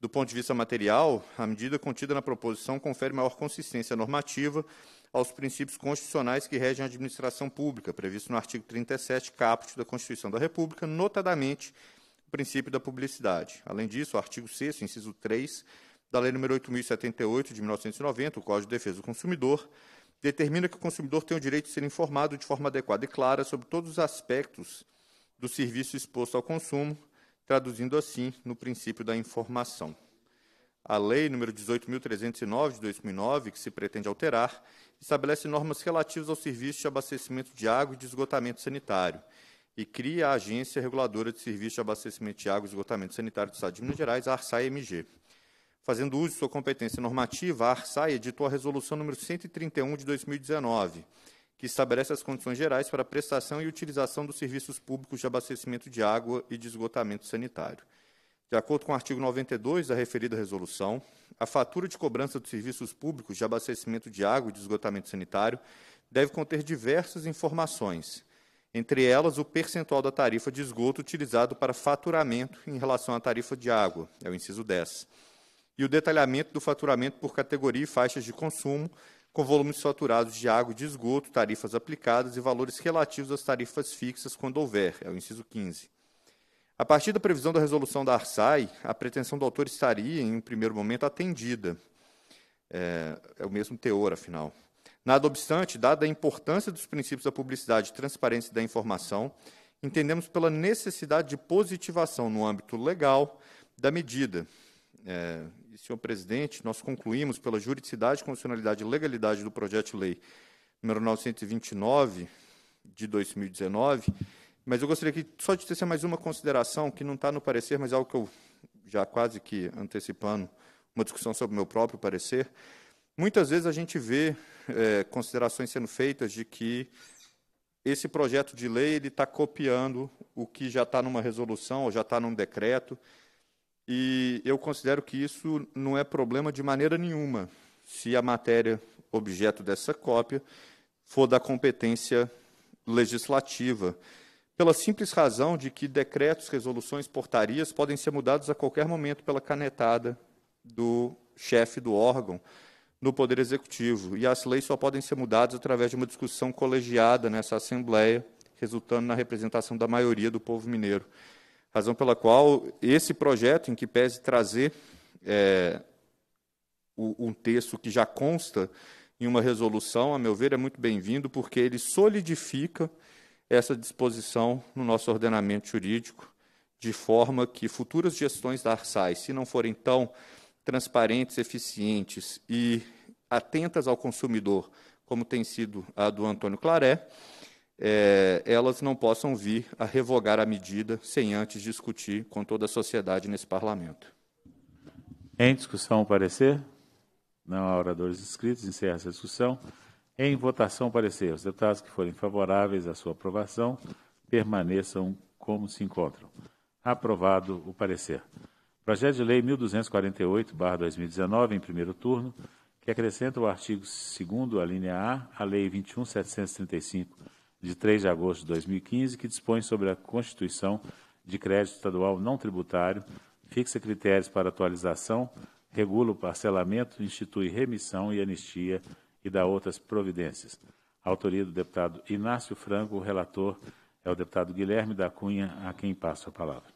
Do ponto de vista material, a medida contida na proposição confere maior consistência normativa aos princípios constitucionais que regem a administração pública, previsto no artigo 37, caput da Constituição da República, notadamente o princípio da publicidade. Além disso, o artigo 6 inciso 3 da Lei nº 8078 de 1990, o Código de Defesa do Consumidor, determina que o consumidor tem o direito de ser informado de forma adequada e clara sobre todos os aspectos do serviço exposto ao consumo, traduzindo assim no princípio da informação. A Lei nº 18.309, de 2009, que se pretende alterar, estabelece normas relativas ao serviço de abastecimento de água e de esgotamento sanitário e cria a Agência Reguladora de Serviço de Abastecimento de Água e Esgotamento Sanitário do Estado de Minas Gerais, a ARSAI-MG. Fazendo uso de sua competência normativa, a ARSAI editou a Resolução número 131 de 2019, que estabelece as condições gerais para a prestação e utilização dos serviços públicos de abastecimento de água e de esgotamento sanitário. De acordo com o artigo 92 da referida resolução, a fatura de cobrança dos serviços públicos de abastecimento de água e de esgotamento sanitário deve conter diversas informações, entre elas o percentual da tarifa de esgoto utilizado para faturamento em relação à tarifa de água, é o inciso 10 e o detalhamento do faturamento por categoria e faixas de consumo, com volumes faturados de água e de esgoto, tarifas aplicadas e valores relativos às tarifas fixas quando houver, é o inciso 15. A partir da previsão da resolução da ARSAI, a pretensão do autor estaria, em um primeiro momento, atendida. É, é o mesmo teor, afinal. Nada obstante, dada a importância dos princípios da publicidade e transparência da informação, entendemos pela necessidade de positivação no âmbito legal da medida, é, senhor presidente, nós concluímos pela juridicidade, constitucionalidade e legalidade do projeto de lei número 929 de 2019, mas eu gostaria que só de tecer mais uma consideração que não está no parecer, mas é algo que eu já quase que antecipando uma discussão sobre o meu próprio parecer. Muitas vezes a gente vê é, considerações sendo feitas de que esse projeto de lei ele está copiando o que já está numa resolução ou já está num decreto. E eu considero que isso não é problema de maneira nenhuma se a matéria objeto dessa cópia for da competência legislativa, pela simples razão de que decretos, resoluções, portarias podem ser mudados a qualquer momento pela canetada do chefe do órgão no Poder Executivo. E as leis só podem ser mudadas através de uma discussão colegiada nessa Assembleia, resultando na representação da maioria do povo mineiro. Razão pela qual esse projeto, em que pese trazer é, um texto que já consta em uma resolução, a meu ver, é muito bem-vindo, porque ele solidifica essa disposição no nosso ordenamento jurídico, de forma que futuras gestões da Arsai, se não forem tão transparentes, eficientes e atentas ao consumidor, como tem sido a do Antônio Claré, é, elas não possam vir a revogar a medida sem antes discutir com toda a sociedade nesse parlamento. Em discussão, parecer? Não há oradores inscritos, encerra essa discussão. Em votação, parecer. Os deputados que forem favoráveis à sua aprovação permaneçam como se encontram. Aprovado o parecer. Projeto de Lei 1248-2019, em primeiro turno, que acrescenta o artigo 2, a linha A, à Lei 21735 de 3 de agosto de 2015, que dispõe sobre a constituição de crédito estadual não tributário, fixa critérios para atualização, regula o parcelamento, institui remissão e anistia e dá outras providências. Autoria do deputado Inácio Franco, o relator é o deputado Guilherme da Cunha, a quem passo a palavra.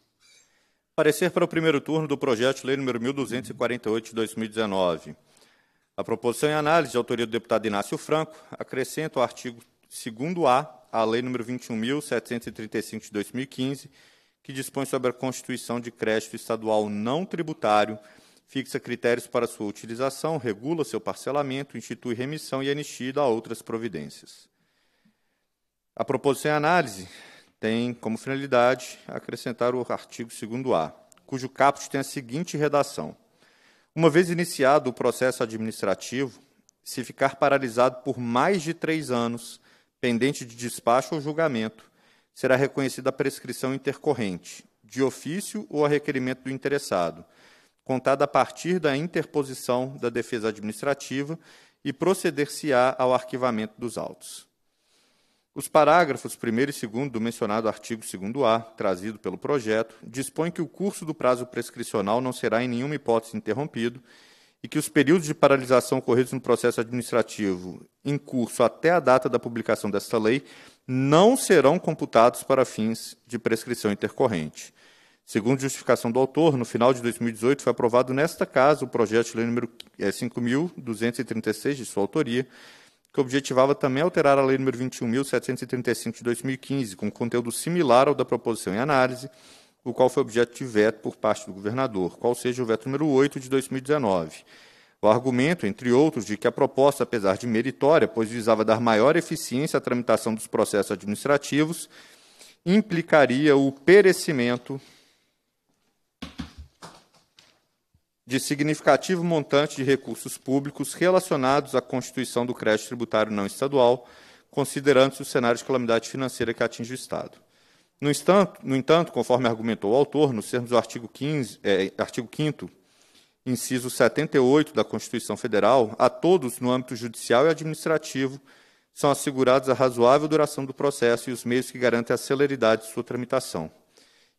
Parecer para o primeiro turno do projeto de lei número 1248 de 2019. A proposição em análise, de autoria do deputado Inácio Franco, acrescenta o artigo Segundo A, a Lei nº 21.735 de 2015, que dispõe sobre a constituição de crédito estadual não tributário, fixa critérios para sua utilização, regula seu parcelamento, institui remissão e anistia é a outras providências. A proposição em análise tem como finalidade acrescentar o artigo 2A, cujo caput tem a seguinte redação: Uma vez iniciado o processo administrativo, se ficar paralisado por mais de três anos, pendente de despacho ou julgamento, será reconhecida a prescrição intercorrente, de ofício ou a requerimento do interessado, contada a partir da interposição da defesa administrativa e proceder-se-á ao arquivamento dos autos. Os parágrafos 1 e 2 do mencionado artigo 2A, trazido pelo projeto, dispõem que o curso do prazo prescricional não será em nenhuma hipótese interrompido e que os períodos de paralisação ocorridos no processo administrativo em curso até a data da publicação desta lei não serão computados para fins de prescrição intercorrente. Segundo justificação do autor, no final de 2018 foi aprovado nesta casa o projeto de lei número 5.236 é, de sua autoria, que objetivava também alterar a lei número 21.735 de 2015, com conteúdo similar ao da proposição em análise, o qual foi objeto de veto por parte do governador, qual seja o veto número 8 de 2019. O argumento, entre outros, de que a proposta, apesar de meritória, pois visava dar maior eficiência à tramitação dos processos administrativos, implicaria o perecimento de significativo montante de recursos públicos relacionados à constituição do crédito tributário não estadual, considerando-se o cenário de calamidade financeira que atinge o Estado. No entanto, no entanto, conforme argumentou o autor, nos termos do artigo, 15, é, artigo 5 inciso 78 da Constituição Federal, a todos, no âmbito judicial e administrativo, são assegurados a razoável duração do processo e os meios que garantem a celeridade de sua tramitação.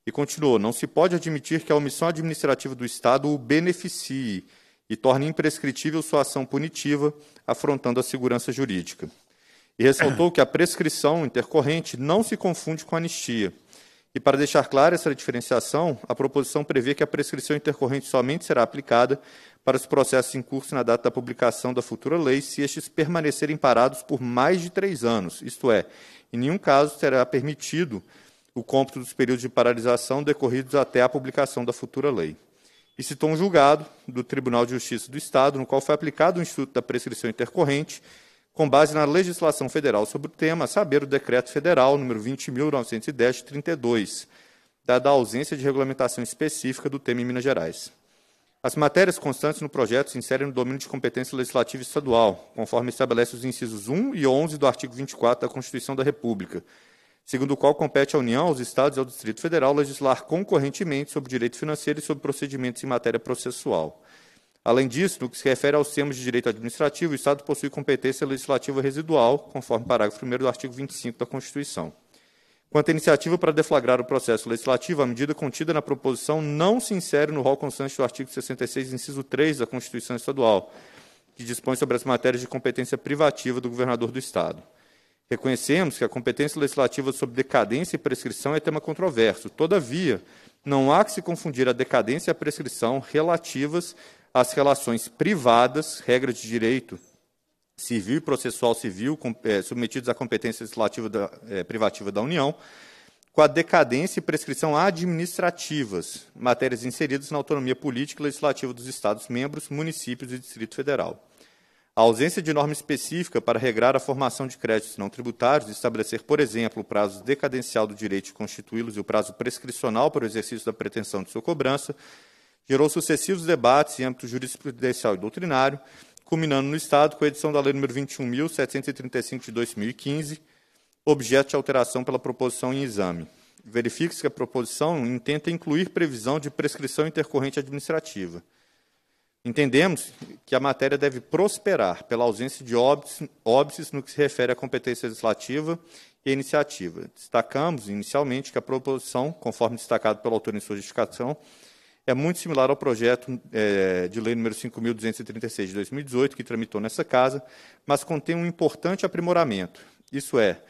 E continuou: não se pode admitir que a omissão administrativa do Estado o beneficie e torne imprescritível sua ação punitiva, afrontando a segurança jurídica e ressaltou que a prescrição intercorrente não se confunde com anistia. E para deixar clara essa diferenciação, a proposição prevê que a prescrição intercorrente somente será aplicada para os processos em curso na data da publicação da futura lei, se estes permanecerem parados por mais de três anos, isto é, em nenhum caso será permitido o cômputo dos períodos de paralisação decorridos até a publicação da futura lei. E citou um julgado do Tribunal de Justiça do Estado, no qual foi aplicado o Instituto da Prescrição Intercorrente, com base na legislação federal sobre o tema, a saber o decreto federal número 20.910 32, dada a ausência de regulamentação específica do tema em Minas Gerais. As matérias constantes no projeto se inserem no domínio de competência legislativa estadual, conforme estabelece os incisos 1 e 11 do artigo 24 da Constituição da República, segundo o qual compete à União, aos Estados e ao Distrito Federal legislar concorrentemente sobre direito financeiro e sobre procedimentos em matéria processual. Além disso, no que se refere aos termos de direito administrativo, o Estado possui competência legislativa residual, conforme parágrafo 1 do artigo 25 da Constituição. Quanto à iniciativa para deflagrar o processo legislativo, a medida contida na proposição não se insere no rol constante do artigo 66, inciso 3 da Constituição Estadual, que dispõe sobre as matérias de competência privativa do governador do Estado. Reconhecemos que a competência legislativa sobre decadência e prescrição é tema controverso. Todavia, não há que se confundir a decadência e a prescrição relativas as relações privadas, regras de direito civil e processual civil com, é, submetidos à competência legislativa da, é, privativa da União, com a decadência e prescrição administrativas, matérias inseridas na autonomia política e legislativa dos Estados membros, municípios e Distrito Federal. A ausência de norma específica para regrar a formação de créditos não tributários, estabelecer, por exemplo, o prazo decadencial do direito de constituí-los e o prazo prescricional para o exercício da pretensão de sua cobrança, gerou sucessivos debates em âmbito jurisprudencial e doutrinário, culminando no Estado com a edição da Lei nº 21.735 de 2015, objeto de alteração pela proposição em exame. Verifica-se que a proposição intenta incluir previsão de prescrição intercorrente administrativa. Entendemos que a matéria deve prosperar pela ausência de óbices no que se refere à competência legislativa e iniciativa. Destacamos, inicialmente, que a proposição, conforme destacado pelo autor em sua justificação, é muito similar ao projeto é, de lei número 5.236 de 2018, que tramitou nessa casa, mas contém um importante aprimoramento. Isso é,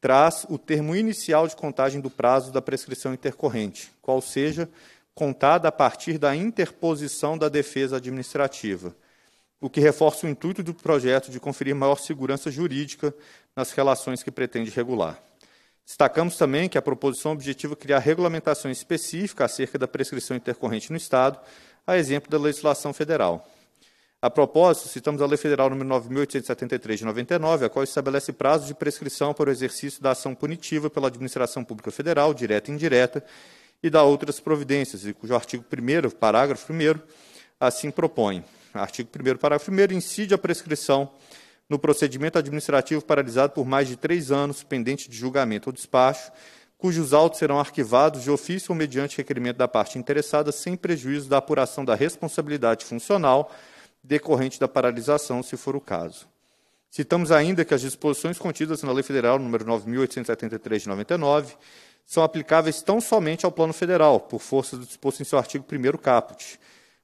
traz o termo inicial de contagem do prazo da prescrição intercorrente, qual seja contada a partir da interposição da defesa administrativa, o que reforça o intuito do projeto de conferir maior segurança jurídica nas relações que pretende regular. Destacamos também que a proposição objetiva criar regulamentação específica acerca da prescrição intercorrente no Estado, a exemplo da legislação federal. A propósito, citamos a Lei Federal nº 9.873 de 99, a qual estabelece prazo de prescrição para o exercício da ação punitiva pela administração pública federal, direta e indireta, e da outras providências, e cujo artigo 1 parágrafo 1 assim propõe. Artigo 1 parágrafo 1 incide a prescrição no procedimento administrativo paralisado por mais de três anos, pendente de julgamento ou despacho, cujos autos serão arquivados de ofício ou mediante requerimento da parte interessada, sem prejuízo da apuração da responsabilidade funcional decorrente da paralisação, se for o caso. Citamos ainda que as disposições contidas na Lei Federal nº 9.873 de 99 são aplicáveis tão somente ao Plano Federal, por força do disposto em seu artigo 1 caput,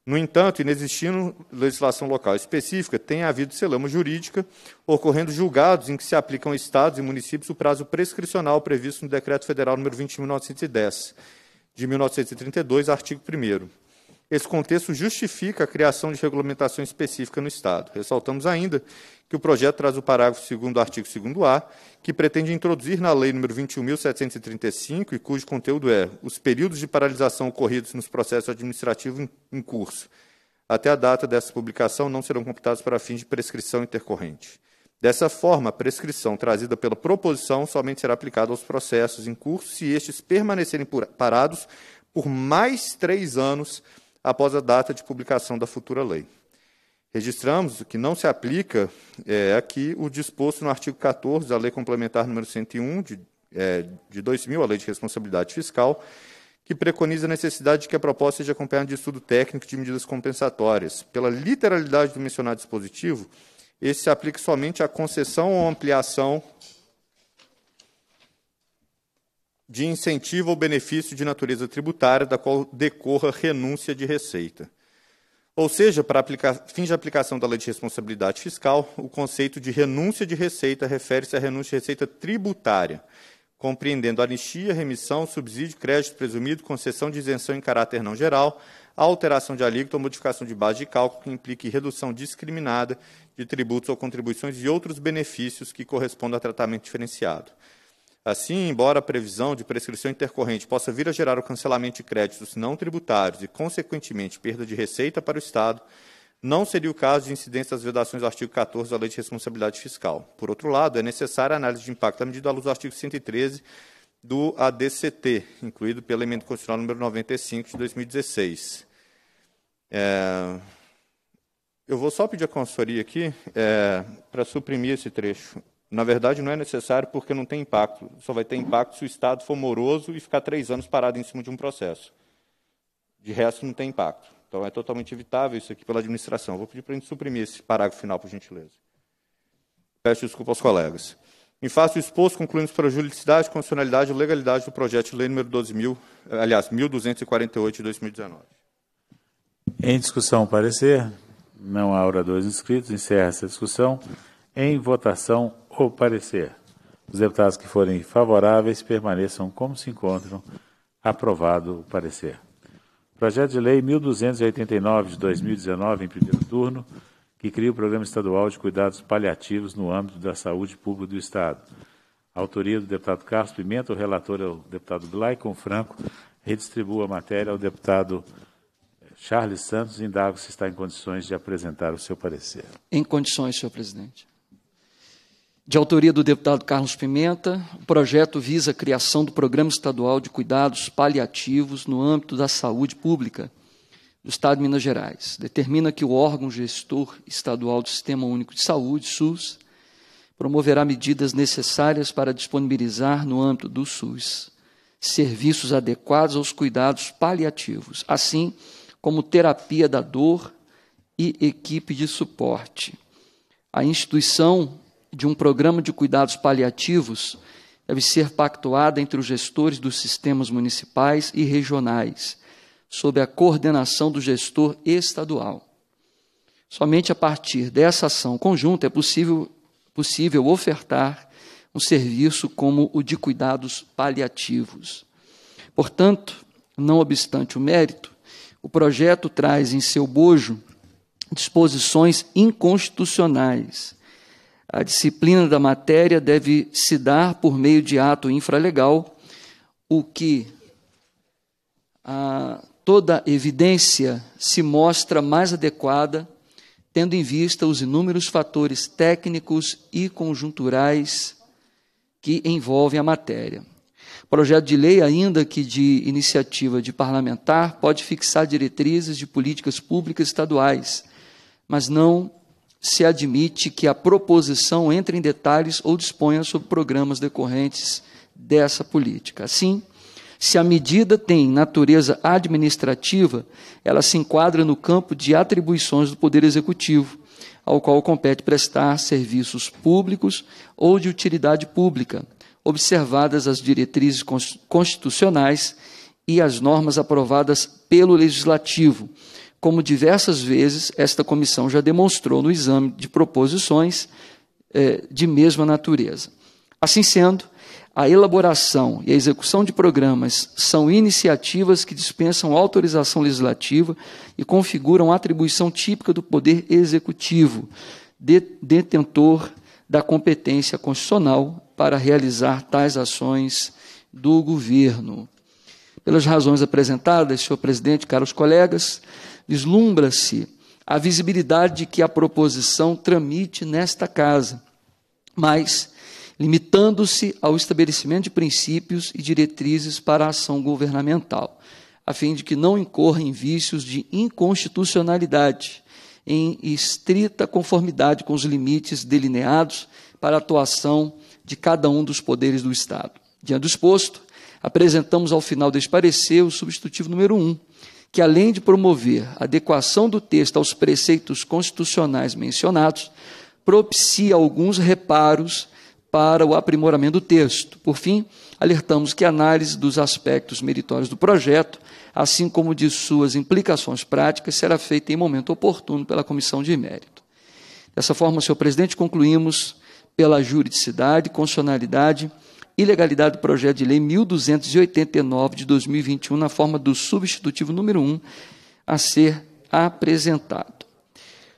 no entanto, inexistindo legislação local específica, tem havido selama jurídica, ocorrendo julgados em que se aplicam a estados e municípios o prazo prescricional previsto no Decreto Federal nº 21.910, de 1932, artigo 1 esse contexto justifica a criação de regulamentação específica no Estado. Ressaltamos ainda que o projeto traz o parágrafo 2 do artigo 2A, que pretende introduzir na Lei nº 21.735, e cujo conteúdo é os períodos de paralisação ocorridos nos processos administrativos em curso até a data dessa publicação não serão computados para fins de prescrição intercorrente. Dessa forma, a prescrição trazida pela proposição somente será aplicada aos processos em curso se estes permanecerem parados por mais três anos após a data de publicação da futura lei. Registramos que não se aplica é, aqui o disposto no artigo 14 da Lei Complementar número 101 de, é, de 2000, a Lei de Responsabilidade Fiscal, que preconiza a necessidade de que a proposta seja acompanhada de estudo técnico de medidas compensatórias. Pela literalidade do mencionado dispositivo, esse se aplica somente à concessão ou ampliação de incentivo ou benefício de natureza tributária, da qual decorra renúncia de receita. Ou seja, para fins de aplicação da lei de responsabilidade fiscal, o conceito de renúncia de receita refere-se à renúncia de receita tributária, compreendendo anistia, remissão, subsídio, crédito presumido, concessão de isenção em caráter não geral, alteração de alíquota ou modificação de base de cálculo que implique redução discriminada de tributos ou contribuições e outros benefícios que correspondam a tratamento diferenciado. Assim, embora a previsão de prescrição intercorrente possa vir a gerar o cancelamento de créditos não tributários e, consequentemente, perda de receita para o Estado, não seria o caso de incidência das vedações do artigo 14 da Lei de Responsabilidade Fiscal. Por outro lado, é necessária a análise de impacto à medida à luz do artigo 113 do ADCT, incluído pelo Emenda Constitucional número 95 de 2016. É... Eu vou só pedir a consultoria aqui é, para suprimir esse trecho na verdade, não é necessário porque não tem impacto. Só vai ter impacto se o Estado for moroso e ficar três anos parado em cima de um processo. De resto, não tem impacto. Então, é totalmente evitável isso aqui pela administração. Vou pedir para a gente suprimir esse parágrafo final, por gentileza. Peço desculpa aos colegas. Em face do exposto, concluímos para a juridicidade, constitucionalidade e legalidade do projeto de lei número 12.000, aliás, 1248 de 2019. Em discussão, parecer. Não há oradores inscritos. Encerra essa discussão. Em votação, o parecer. Os deputados que forem favoráveis permaneçam como se encontram. Aprovado o parecer. Projeto de Lei 1289 de 2019, em primeiro turno, que cria o Programa Estadual de Cuidados Paliativos no âmbito da saúde pública do Estado. autoria do deputado Carlos Pimenta, o relator é o deputado Glaicon Franco, redistribua a matéria ao deputado Charles Santos, indago se está em condições de apresentar o seu parecer. Em condições, senhor presidente de autoria do deputado Carlos Pimenta, o projeto visa a criação do Programa Estadual de Cuidados Paliativos no âmbito da saúde pública do Estado de Minas Gerais. Determina que o órgão gestor estadual do Sistema Único de Saúde, SUS, promoverá medidas necessárias para disponibilizar no âmbito do SUS serviços adequados aos cuidados paliativos, assim como terapia da dor e equipe de suporte. A instituição de um programa de cuidados paliativos deve ser pactuada entre os gestores dos sistemas municipais e regionais, sob a coordenação do gestor estadual. Somente a partir dessa ação conjunta é possível, possível ofertar um serviço como o de cuidados paliativos. Portanto, não obstante o mérito, o projeto traz em seu bojo disposições inconstitucionais a disciplina da matéria deve se dar por meio de ato infralegal, o que a, toda evidência se mostra mais adequada, tendo em vista os inúmeros fatores técnicos e conjunturais que envolvem a matéria. O projeto de lei, ainda que de iniciativa de parlamentar, pode fixar diretrizes de políticas públicas estaduais, mas não se admite que a proposição entre em detalhes ou disponha sobre programas decorrentes dessa política. Assim, se a medida tem natureza administrativa, ela se enquadra no campo de atribuições do Poder Executivo, ao qual compete prestar serviços públicos ou de utilidade pública, observadas as diretrizes constitucionais e as normas aprovadas pelo Legislativo, como diversas vezes esta comissão já demonstrou no exame de proposições eh, de mesma natureza. Assim sendo, a elaboração e a execução de programas são iniciativas que dispensam autorização legislativa e configuram atribuição típica do Poder Executivo, de, detentor da competência constitucional para realizar tais ações do governo. Pelas razões apresentadas, senhor presidente, caros colegas, vislumbra-se a visibilidade que a proposição tramite nesta casa, mas limitando-se ao estabelecimento de princípios e diretrizes para a ação governamental, a fim de que não incorra em vícios de inconstitucionalidade, em estrita conformidade com os limites delineados para a atuação de cada um dos poderes do Estado. Diante do exposto, apresentamos ao final deste parecer o substitutivo número 1, um, que, além de promover a adequação do texto aos preceitos constitucionais mencionados, propicia alguns reparos para o aprimoramento do texto. Por fim, alertamos que a análise dos aspectos meritórios do projeto, assim como de suas implicações práticas, será feita em momento oportuno pela comissão de mérito. Dessa forma, senhor presidente, concluímos pela juridicidade, constitucionalidade ilegalidade do projeto de lei 1289 de 2021, na forma do substitutivo número 1 a ser apresentado.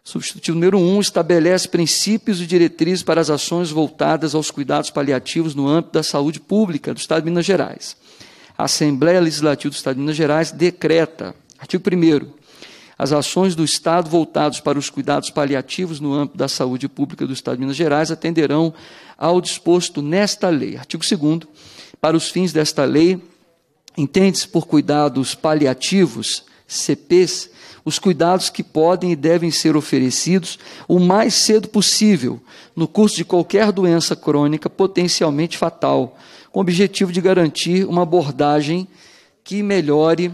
Substitutivo número 1 estabelece princípios e diretrizes para as ações voltadas aos cuidados paliativos no âmbito da saúde pública do Estado de Minas Gerais. A Assembleia Legislativa do Estado de Minas Gerais decreta, artigo 1 as ações do Estado voltadas para os cuidados paliativos no âmbito da saúde pública do Estado de Minas Gerais atenderão ao disposto nesta lei. Artigo 2. Para os fins desta lei, entende-se por cuidados paliativos, CPs, os cuidados que podem e devem ser oferecidos o mais cedo possível no curso de qualquer doença crônica potencialmente fatal, com o objetivo de garantir uma abordagem que melhore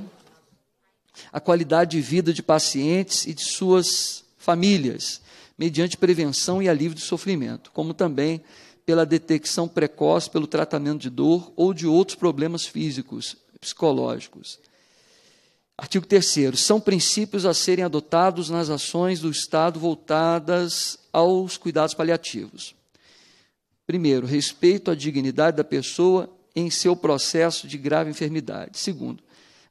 a qualidade de vida de pacientes e de suas famílias, mediante prevenção e alívio do sofrimento, como também pela detecção precoce, pelo tratamento de dor ou de outros problemas físicos, psicológicos. Artigo 3 são princípios a serem adotados nas ações do Estado voltadas aos cuidados paliativos. Primeiro, respeito à dignidade da pessoa em seu processo de grave enfermidade. Segundo,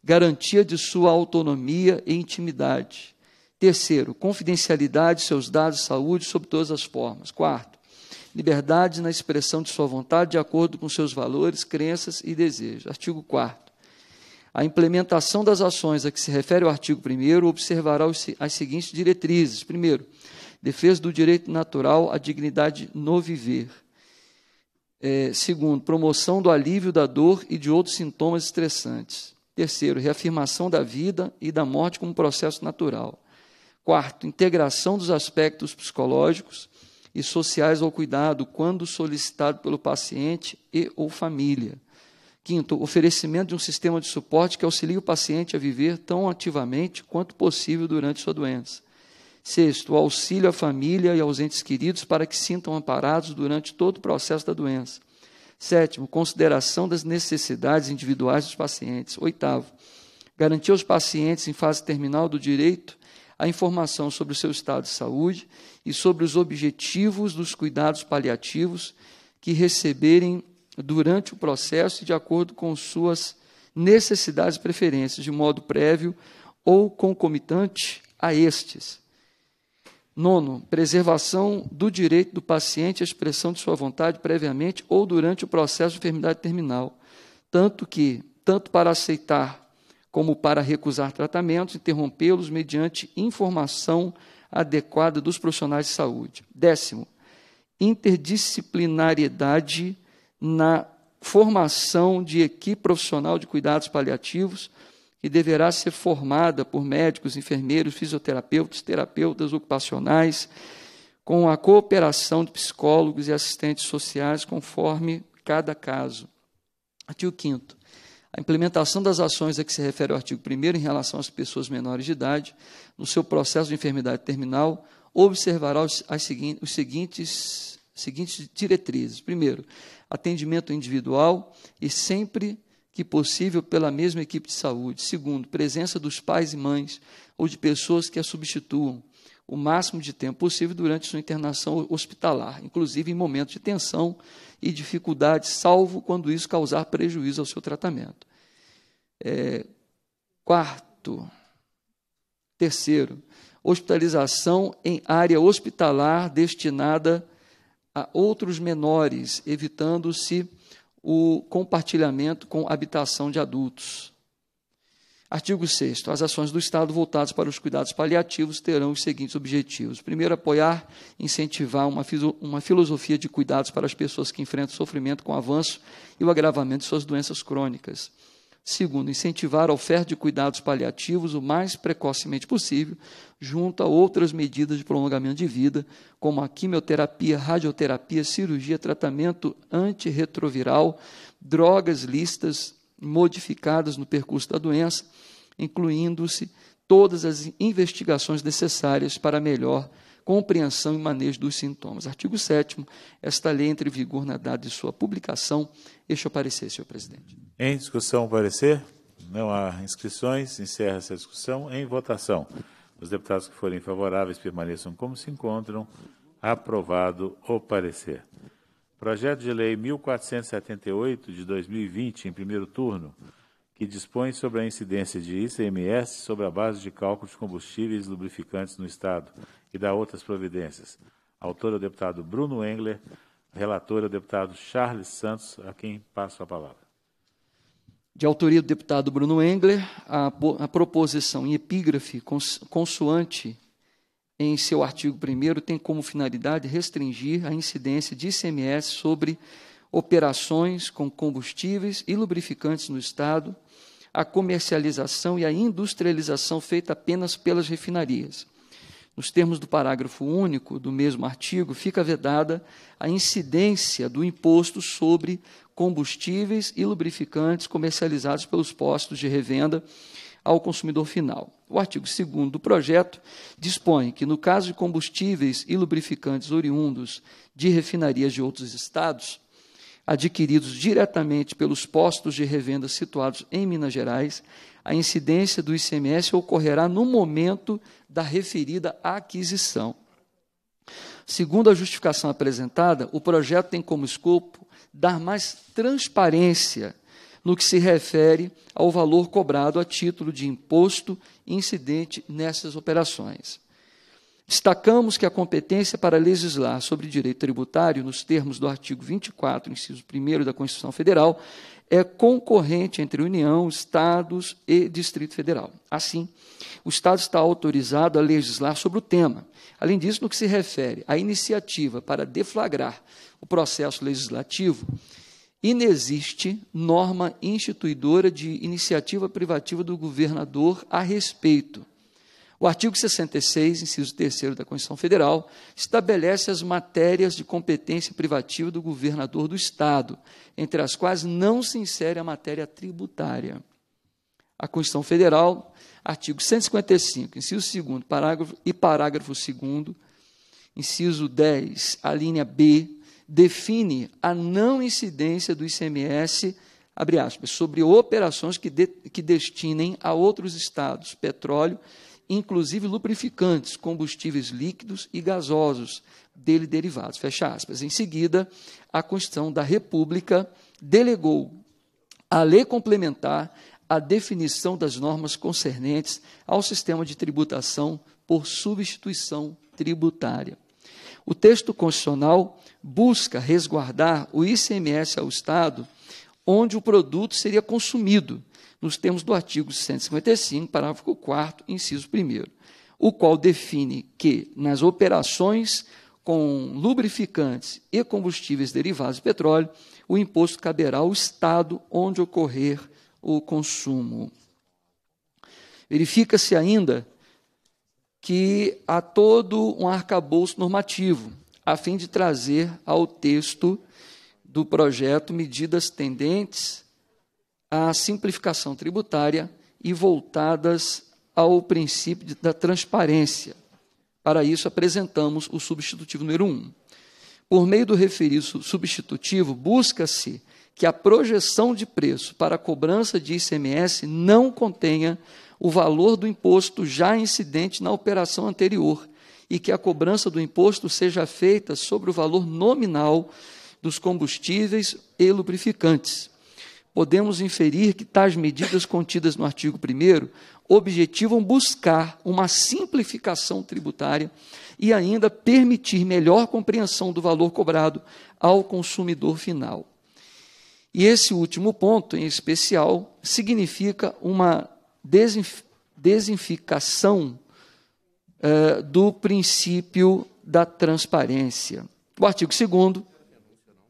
garantia de sua autonomia e intimidade. Terceiro, confidencialidade de seus dados de saúde sob todas as formas. Quarto, liberdade na expressão de sua vontade de acordo com seus valores, crenças e desejos. Artigo 4. A implementação das ações a que se refere o artigo 1 observará os, as seguintes diretrizes: primeiro, defesa do direito natural à dignidade no viver. É, segundo, promoção do alívio da dor e de outros sintomas estressantes. Terceiro, reafirmação da vida e da morte como processo natural. Quarto, integração dos aspectos psicológicos e sociais ao cuidado, quando solicitado pelo paciente e ou família. Quinto, oferecimento de um sistema de suporte que auxilie o paciente a viver tão ativamente quanto possível durante sua doença. Sexto, auxílio à família e aos entes queridos para que sintam amparados durante todo o processo da doença. Sétimo, consideração das necessidades individuais dos pacientes. Oitavo, garantir aos pacientes em fase terminal do direito a informação sobre o seu estado de saúde e sobre os objetivos dos cuidados paliativos que receberem durante o processo e de acordo com suas necessidades e preferências, de modo prévio ou concomitante a estes. Nono, preservação do direito do paciente à expressão de sua vontade previamente ou durante o processo de enfermidade terminal, tanto que, tanto para aceitar como para recusar tratamentos, interrompê-los mediante informação adequada dos profissionais de saúde. Décimo, interdisciplinariedade na formação de equipe profissional de cuidados paliativos, que deverá ser formada por médicos, enfermeiros, fisioterapeutas, terapeutas ocupacionais, com a cooperação de psicólogos e assistentes sociais, conforme cada caso. Artigo 5 a implementação das ações a que se refere o artigo 1 em relação às pessoas menores de idade, no seu processo de enfermidade terminal, observará os, as os seguintes, seguintes diretrizes. Primeiro, atendimento individual e sempre que possível pela mesma equipe de saúde. Segundo, presença dos pais e mães ou de pessoas que a substituam o máximo de tempo possível durante sua internação hospitalar, inclusive em momentos de tensão e dificuldade, salvo quando isso causar prejuízo ao seu tratamento. É, quarto, terceiro, hospitalização em área hospitalar destinada a outros menores, evitando-se o compartilhamento com habitação de adultos. Artigo 6. As ações do Estado voltadas para os cuidados paliativos terão os seguintes objetivos: primeiro, apoiar, incentivar uma, uma filosofia de cuidados para as pessoas que enfrentam sofrimento com o avanço e o agravamento de suas doenças crônicas. Segundo, incentivar a oferta de cuidados paliativos o mais precocemente possível, junto a outras medidas de prolongamento de vida, como a quimioterapia, radioterapia, cirurgia, tratamento antirretroviral, drogas listas modificadas no percurso da doença, incluindo-se todas as investigações necessárias para melhor compreensão e manejo dos sintomas. Artigo 7 esta lei entra em vigor na data de sua publicação. Este é o parecer, senhor presidente. Em discussão o parecer? Não há inscrições, encerra essa discussão. Em votação, os deputados que forem favoráveis permaneçam como se encontram. Aprovado o parecer. Projeto de Lei 1478 de 2020, em primeiro turno, que dispõe sobre a incidência de ICMS sobre a base de cálculo de combustíveis lubrificantes no Estado e da outras providências. Autor é o deputado Bruno Engler, relator é o deputado Charles Santos, a quem passo a palavra. De autoria do deputado Bruno Engler, a, a proposição em epígrafe consoante em seu artigo 1, tem como finalidade restringir a incidência de ICMS sobre operações com combustíveis e lubrificantes no Estado, a comercialização e a industrialização feita apenas pelas refinarias. Nos termos do parágrafo único do mesmo artigo, fica vedada a incidência do imposto sobre combustíveis e lubrificantes comercializados pelos postos de revenda ao consumidor final. O artigo 2 do projeto dispõe que, no caso de combustíveis e lubrificantes oriundos de refinarias de outros estados, adquiridos diretamente pelos postos de revenda situados em Minas Gerais, a incidência do ICMS ocorrerá no momento da referida aquisição. Segundo a justificação apresentada, o projeto tem como escopo dar mais transparência no que se refere ao valor cobrado a título de imposto incidente nessas operações. Destacamos que a competência para legislar sobre direito tributário, nos termos do artigo 24, inciso 1 da Constituição Federal, é concorrente entre União, Estados e Distrito Federal. Assim, o Estado está autorizado a legislar sobre o tema. Além disso, no que se refere à iniciativa para deflagrar o processo legislativo, inexiste norma instituidora de iniciativa privativa do governador a respeito. O artigo 66, inciso 3 da Constituição Federal, estabelece as matérias de competência privativa do governador do Estado, entre as quais não se insere a matéria tributária. A Constituição Federal, artigo 155, inciso 2 parágrafo, e parágrafo 2 inciso 10, a linha B, define a não incidência do ICMS, abre aspas, sobre operações que, de, que destinem a outros estados petróleo, inclusive lubrificantes, combustíveis líquidos e gasosos dele derivados, fecha aspas. Em seguida, a Constituição da República delegou à lei complementar a definição das normas concernentes ao sistema de tributação por substituição tributária. O texto constitucional busca resguardar o ICMS ao Estado onde o produto seria consumido, nos termos do artigo 155, parágrafo 4, inciso 1, o qual define que, nas operações com lubrificantes e combustíveis derivados de petróleo, o imposto caberá ao Estado onde ocorrer o consumo. Verifica-se ainda que há todo um arcabouço normativo a fim de trazer ao texto do projeto medidas tendentes à simplificação tributária e voltadas ao princípio da transparência. Para isso, apresentamos o substitutivo número 1. Um. Por meio do referido substitutivo, busca-se que a projeção de preço para a cobrança de ICMS não contenha o valor do imposto já incidente na operação anterior e que a cobrança do imposto seja feita sobre o valor nominal dos combustíveis e lubrificantes. Podemos inferir que tais medidas contidas no artigo 1 objetivam buscar uma simplificação tributária e ainda permitir melhor compreensão do valor cobrado ao consumidor final. E esse último ponto, em especial, significa uma desinficação uh, do princípio da transparência. O artigo 2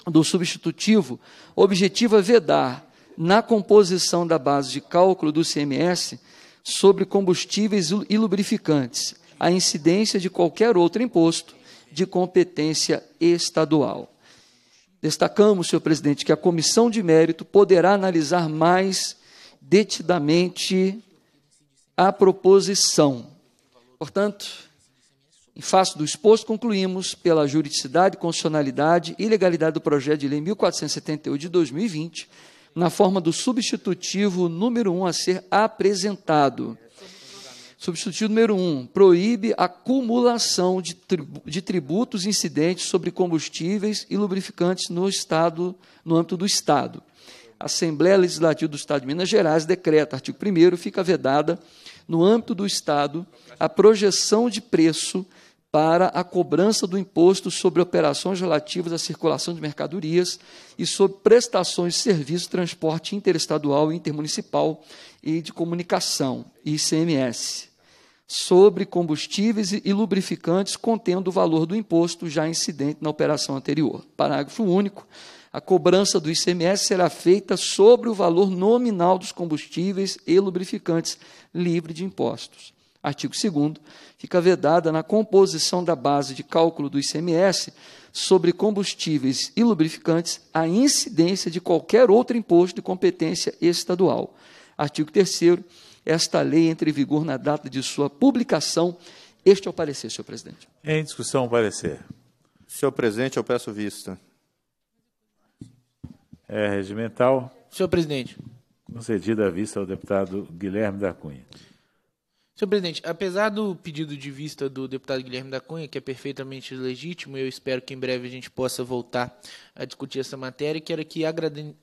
do substitutivo objetiva é vedar na composição da base de cálculo do CMS sobre combustíveis e lubrificantes a incidência de qualquer outro imposto de competência estadual. Destacamos, senhor presidente, que a comissão de mérito poderá analisar mais detidamente a proposição Portanto, em face do exposto, concluímos pela juridicidade, constitucionalidade e legalidade do projeto de lei 1478 de 2020, na forma do substitutivo número 1 a ser apresentado. Substitutivo número 1 proíbe a acumulação de, de tributos incidentes sobre combustíveis e lubrificantes no estado, no âmbito do estado. A Assembleia Legislativa do Estado de Minas Gerais decreta, artigo 1 fica vedada no âmbito do Estado, a projeção de preço para a cobrança do imposto sobre operações relativas à circulação de mercadorias e sobre prestações de serviço de transporte interestadual e intermunicipal e de comunicação, ICMS, sobre combustíveis e lubrificantes contendo o valor do imposto já incidente na operação anterior. Parágrafo único a cobrança do ICMS será feita sobre o valor nominal dos combustíveis e lubrificantes, livre de impostos. Artigo 2. Fica vedada na composição da base de cálculo do ICMS sobre combustíveis e lubrificantes a incidência de qualquer outro imposto de competência estadual. Artigo 3. Esta lei entra em vigor na data de sua publicação. Este é o parecer, senhor presidente. Em discussão, o parecer. Senhor presidente, eu peço vista. É, regimental. Senhor presidente. Concedida a vista ao deputado Guilherme da Cunha. Senhor presidente, apesar do pedido de vista do deputado Guilherme da Cunha, que é perfeitamente legítimo, eu espero que em breve a gente possa voltar a discutir essa matéria, quero aqui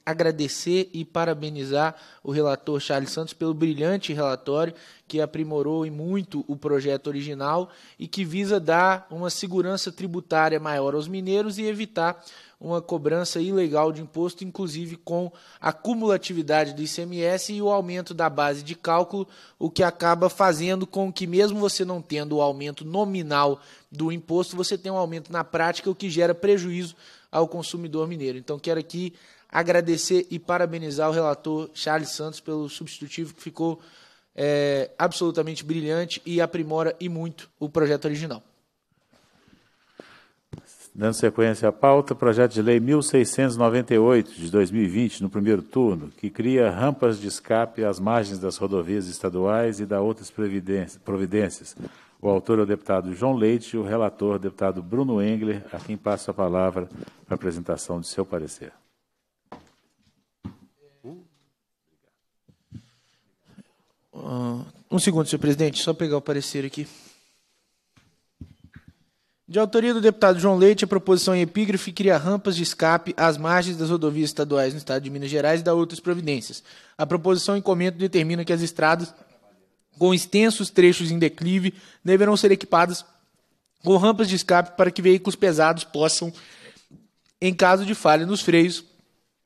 agradecer e parabenizar o relator Charles Santos pelo brilhante relatório que aprimorou e muito o projeto original e que visa dar uma segurança tributária maior aos mineiros e evitar uma cobrança ilegal de imposto, inclusive com a cumulatividade do ICMS e o aumento da base de cálculo, o que acaba fazendo com que, mesmo você não tendo o aumento nominal do imposto, você tenha um aumento na prática, o que gera prejuízo ao consumidor mineiro. Então, quero aqui agradecer e parabenizar o relator Charles Santos pelo substitutivo que ficou é, absolutamente brilhante e aprimora e muito o projeto original. Dando sequência à pauta, projeto de lei 1698 de 2020, no primeiro turno, que cria rampas de escape às margens das rodovias estaduais e da outras providências. O autor é o deputado João Leite e o relator, o deputado Bruno Engler, a quem passo a palavra para a apresentação de seu parecer. Ah, um segundo, senhor presidente, só pegar o parecer aqui. De autoria do deputado João Leite, a proposição em é epígrafe cria rampas de escape às margens das rodovias estaduais no estado de Minas Gerais e dá outras providências. A proposição em comento determina que as estradas com extensos trechos em declive deverão ser equipadas com rampas de escape para que veículos pesados possam, em caso de falha nos freios,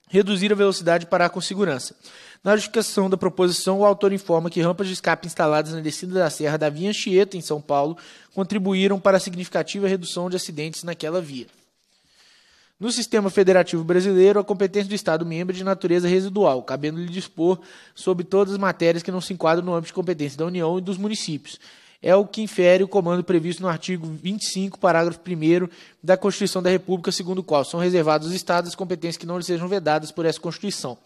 reduzir a velocidade e parar com segurança. Na justificação da proposição, o autor informa que rampas de escape instaladas na descida da serra da Via Anchieta, em São Paulo, contribuíram para a significativa redução de acidentes naquela via. No sistema federativo brasileiro, a competência do Estado-membro é de natureza residual, cabendo-lhe dispor sobre todas as matérias que não se enquadram no âmbito de competência da União e dos municípios. É o que infere o comando previsto no artigo 25, parágrafo 1 da Constituição da República, segundo o qual são reservados aos Estados as competências que não lhes sejam vedadas por essa Constituição.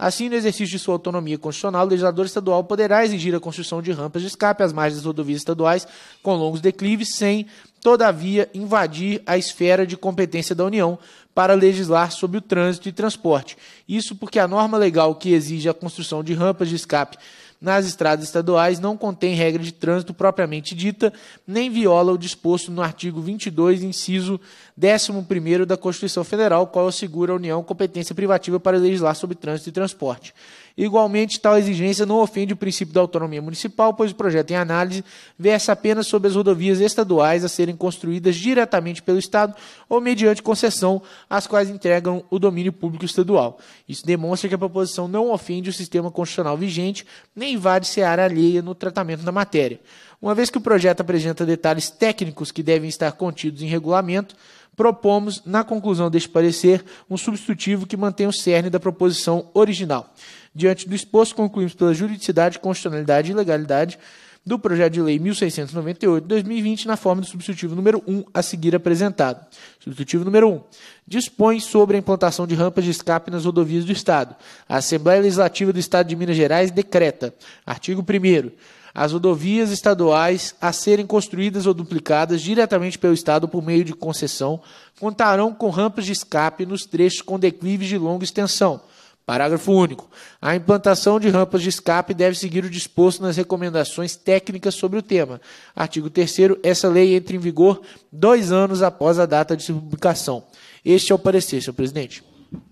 Assim, no exercício de sua autonomia constitucional, o legislador estadual poderá exigir a construção de rampas de escape às margens das rodovias estaduais com longos declives, sem, todavia, invadir a esfera de competência da União para legislar sobre o trânsito e transporte. Isso porque a norma legal que exige a construção de rampas de escape nas estradas estaduais não contém regra de trânsito propriamente dita, nem viola o disposto no artigo 22, inciso 11 da Constituição Federal, qual assegura à União competência privativa para legislar sobre trânsito e transporte. Igualmente, tal exigência não ofende o princípio da autonomia municipal, pois o projeto em análise versa apenas sobre as rodovias estaduais a serem construídas diretamente pelo Estado ou mediante concessão, as quais entregam o domínio público estadual. Isso demonstra que a proposição não ofende o sistema constitucional vigente, nem invade seara alheia no tratamento da matéria. Uma vez que o projeto apresenta detalhes técnicos que devem estar contidos em regulamento, propomos, na conclusão deste parecer, um substitutivo que mantém o cerne da proposição original. Diante do exposto, concluímos pela juridicidade, constitucionalidade e legalidade do projeto de lei 1698/2020 na forma do substitutivo número 1 a seguir apresentado. Substitutivo número 1. Dispõe sobre a implantação de rampas de escape nas rodovias do estado. A Assembleia Legislativa do Estado de Minas Gerais decreta. Artigo 1 as rodovias estaduais a serem construídas ou duplicadas diretamente pelo Estado por meio de concessão contarão com rampas de escape nos trechos com declives de longa extensão, Parágrafo único. A implantação de rampas de escape deve seguir o disposto nas recomendações técnicas sobre o tema. Artigo 3 Essa lei entra em vigor dois anos após a data de publicação. Este é o parecer, senhor presidente. Muito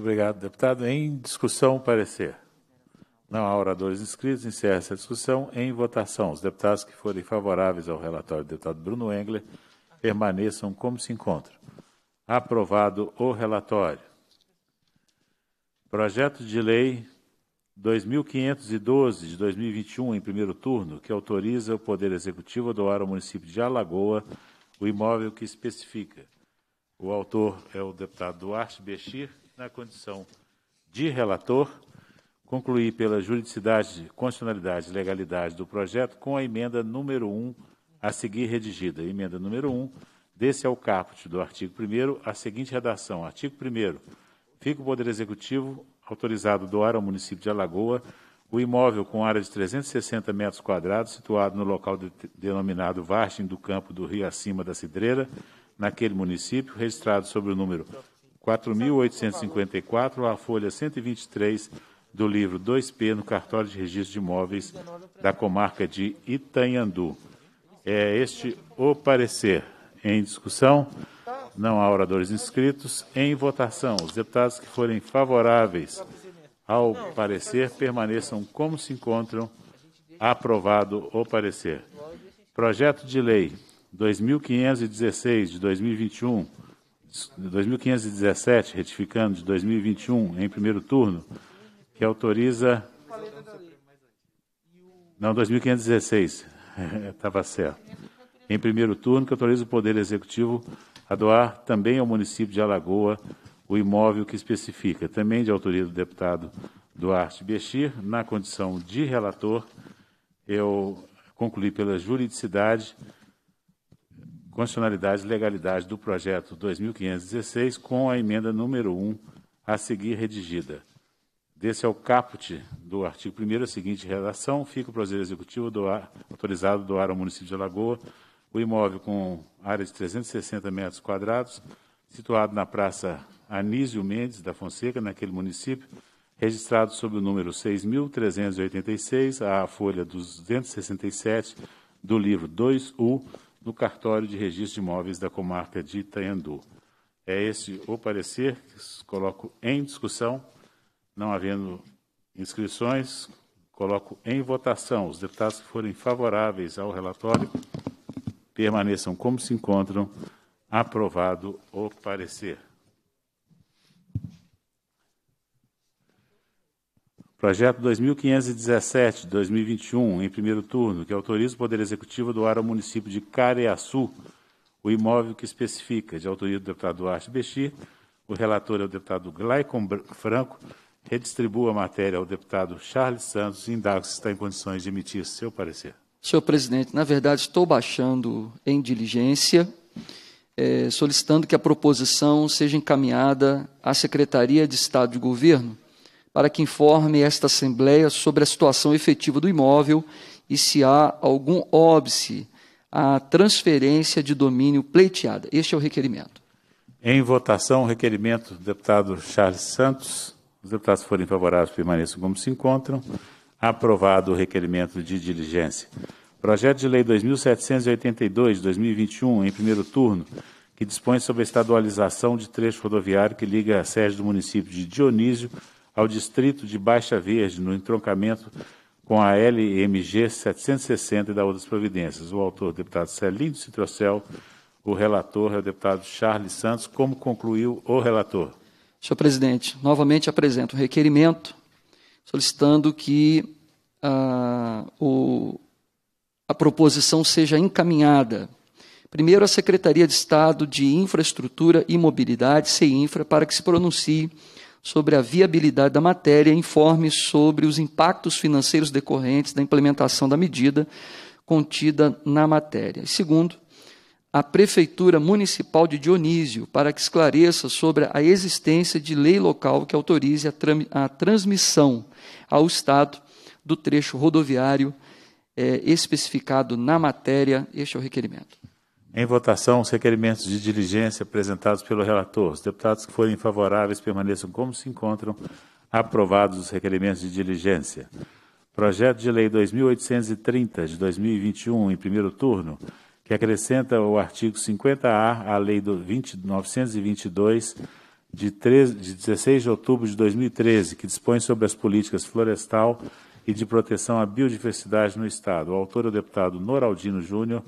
obrigado, deputado. Em discussão, parecer. Não há oradores inscritos, encerra essa discussão. Em votação, os deputados que forem favoráveis ao relatório do deputado Bruno Engler permaneçam como se encontram. Aprovado o relatório. Projeto de Lei 2512 de 2021, em primeiro turno, que autoriza o Poder Executivo a doar ao município de Alagoa o imóvel que especifica. O autor é o deputado Duarte Bechir, na condição de relator. Concluí pela juridicidade, constitucionalidade e legalidade do projeto com a emenda número 1 a seguir redigida. Emenda número 1, desse é o caput do artigo 1 a seguinte redação. Artigo 1 fica o Poder Executivo autorizado doar ao município de Alagoa o imóvel com área de 360 metros quadrados, situado no local de, denominado Vargem do Campo do Rio Acima da Cidreira, naquele município, registrado sob o número 4.854, à folha 123 do livro 2P, no cartório de registro de imóveis da comarca de Itanhandu. É este o parecer. Em discussão. Não há oradores inscritos. Em votação, os deputados que forem favoráveis ao parecer permaneçam como se encontram. Aprovado o parecer. Projeto de Lei 2516 de 2021, 2517, retificando de 2021, em primeiro turno, que autoriza. Não, 2516, estava certo. Em primeiro turno, que autoriza o Poder Executivo a doar também ao município de Alagoa o imóvel que especifica, também de autoria do deputado Duarte Bechir, na condição de relator, eu concluí pela juridicidade, constitucionalidade e legalidade do projeto 2516 com a emenda número 1 a seguir redigida. Desse é o caput do artigo 1 a seguinte redação. Fica o Prazer Executivo doar, autorizado doar ao município de Alagoa o imóvel com área de 360 metros quadrados, situado na Praça Anísio Mendes da Fonseca, naquele município, registrado sob o número 6.386, à folha 267 do livro 2U, no cartório de registro de imóveis da comarca de Itaiandu. É esse o parecer que coloco em discussão. Não havendo inscrições, coloco em votação. Os deputados que forem favoráveis ao relatório permaneçam como se encontram. Aprovado o parecer. Projeto 2517 2021, em primeiro turno, que autoriza o Poder Executivo doar ao município de Careaçu o imóvel que especifica, de autoria do deputado Duarte Bechir, o relator é o deputado Glaicon Franco, redistribua a matéria ao deputado Charles Santos e indaga se está em condições de emitir seu parecer. Senhor presidente, na verdade estou baixando em diligência, é, solicitando que a proposição seja encaminhada à Secretaria de Estado de Governo para que informe esta Assembleia sobre a situação efetiva do imóvel e se há algum óbice à transferência de domínio pleiteada. Este é o requerimento. Em votação, o requerimento do deputado Charles Santos. Os deputados forem favoráveis permaneçam como se encontram. Aprovado o requerimento de diligência. Projeto de Lei 2782, 2021, em primeiro turno, que dispõe sobre a estadualização de trecho rodoviário que liga a sede do município de Dionísio ao distrito de Baixa Verde, no entroncamento com a LMG 760 e da outras providências. O autor, deputado Celinho Citrocel, o relator é o deputado Charles Santos. Como concluiu o relator? Senhor presidente, novamente apresento o um requerimento solicitando que uh, o a proposição seja encaminhada, primeiro, à Secretaria de Estado de Infraestrutura e Mobilidade, CEINFRA, para que se pronuncie sobre a viabilidade da matéria e informe sobre os impactos financeiros decorrentes da implementação da medida contida na matéria. E segundo, a Prefeitura Municipal de Dionísio para que esclareça sobre a existência de lei local que autorize a, a transmissão ao Estado do trecho rodoviário é, especificado na matéria. Este é o requerimento. Em votação, os requerimentos de diligência apresentados pelo relator. Os deputados que forem favoráveis permaneçam como se encontram. Aprovados os requerimentos de diligência. Projeto de Lei 2830 de 2021, em primeiro turno, que acrescenta o artigo 50-A à Lei 20, 922 de, 13, de 16 de outubro de 2013, que dispõe sobre as políticas florestal, e de Proteção à Biodiversidade no Estado. O autor é o deputado Noraldino Júnior,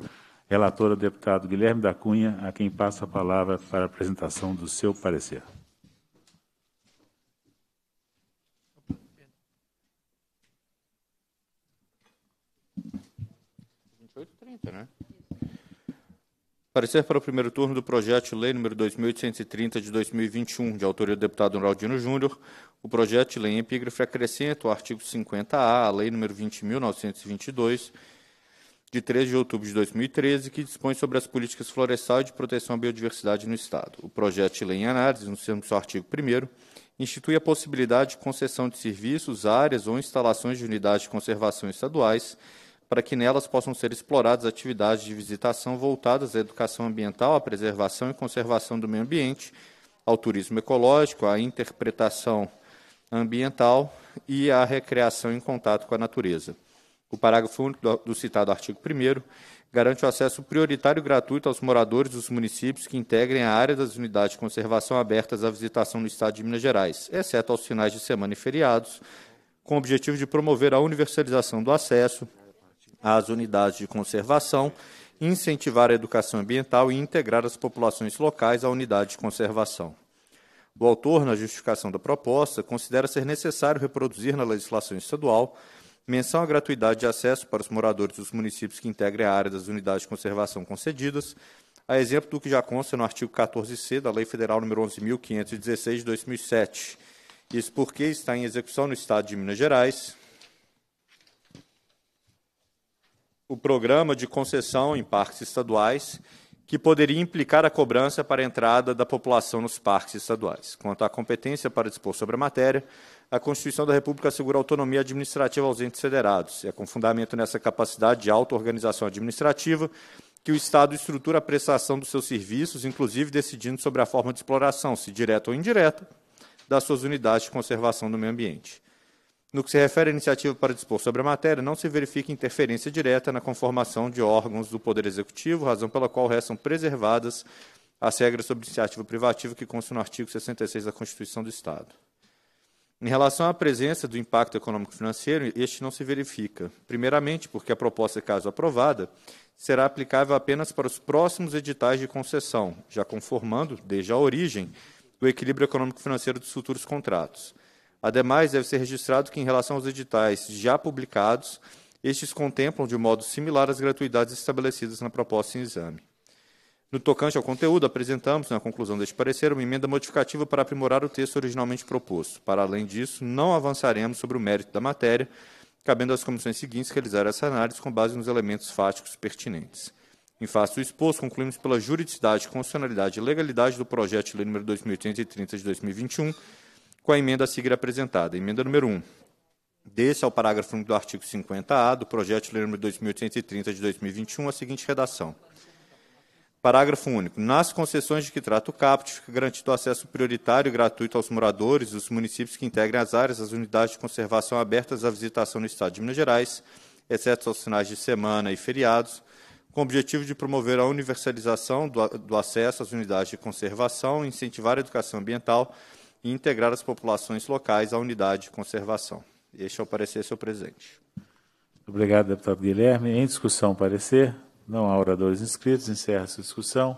relator é o deputado Guilherme da Cunha, a quem passa a palavra para a apresentação do seu parecer. Né? Parecer para o primeiro turno do projeto de lei número 2830 de 2021, de autoria do deputado Noraldino Júnior, o projeto de lei em epígrafe acrescenta o artigo 50-A a Lei número 20.922, de 13 de outubro de 2013, que dispõe sobre as políticas florestal e de proteção à biodiversidade no Estado. O projeto de lei em análise, no seu artigo 1 institui a possibilidade de concessão de serviços, áreas ou instalações de unidades de conservação estaduais para que nelas possam ser exploradas atividades de visitação voltadas à educação ambiental, à preservação e conservação do meio ambiente, ao turismo ecológico, à interpretação ambiental e a recreação em contato com a natureza. O parágrafo único do citado artigo 1 garante o acesso prioritário e gratuito aos moradores dos municípios que integrem a área das unidades de conservação abertas à visitação no Estado de Minas Gerais, exceto aos finais de semana e feriados, com o objetivo de promover a universalização do acesso às unidades de conservação, incentivar a educação ambiental e integrar as populações locais à unidade de conservação. O autor, na justificação da proposta, considera ser necessário reproduzir na legislação estadual menção à gratuidade de acesso para os moradores dos municípios que integrem a área das unidades de conservação concedidas, a exemplo do que já consta no artigo 14C da Lei Federal nº 11.516, de 2007. Isso porque está em execução no Estado de Minas Gerais o programa de concessão em parques estaduais que poderia implicar a cobrança para a entrada da população nos parques estaduais. Quanto à competência para dispor sobre a matéria, a Constituição da República assegura autonomia administrativa aos entes federados. É com fundamento nessa capacidade de auto-organização administrativa que o Estado estrutura a prestação dos seus serviços, inclusive decidindo sobre a forma de exploração, se direta ou indireta, das suas unidades de conservação do meio ambiente. No que se refere à iniciativa para dispor sobre a matéria, não se verifica interferência direta na conformação de órgãos do Poder Executivo, razão pela qual restam preservadas as regras sobre iniciativa privativa que constam no artigo 66 da Constituição do Estado. Em relação à presença do impacto econômico-financeiro, este não se verifica. Primeiramente, porque a proposta, caso aprovada, será aplicável apenas para os próximos editais de concessão, já conformando, desde a origem, o equilíbrio econômico-financeiro dos futuros contratos. Ademais, deve ser registrado que, em relação aos editais já publicados, estes contemplam de modo similar as gratuidades estabelecidas na proposta em exame. No tocante ao conteúdo, apresentamos, na conclusão deste parecer, uma emenda modificativa para aprimorar o texto originalmente proposto. Para além disso, não avançaremos sobre o mérito da matéria, cabendo às comissões seguintes realizar essa análise com base nos elementos fáticos pertinentes. Em face do exposto, concluímos pela juridicidade, constitucionalidade e legalidade do projeto de lei nº 2830 de 2021, com a emenda a seguir apresentada. Emenda número 1. Desse ao parágrafo 1 do artigo 50A do projeto de lei número 2830 de 2021 a seguinte redação. Parágrafo único. Nas concessões de que trata o caput, fica garantido acesso prioritário e gratuito aos moradores dos municípios que integrem as áreas das unidades de conservação abertas à visitação no Estado de Minas Gerais, exceto aos finais de semana e feriados, com o objetivo de promover a universalização do, do acesso às unidades de conservação, incentivar a educação ambiental e integrar as populações locais à unidade de conservação. Este é o parecer, senhor presidente. Obrigado, deputado Guilherme. Em discussão, parecer. Não há oradores inscritos. Encerra-se a discussão.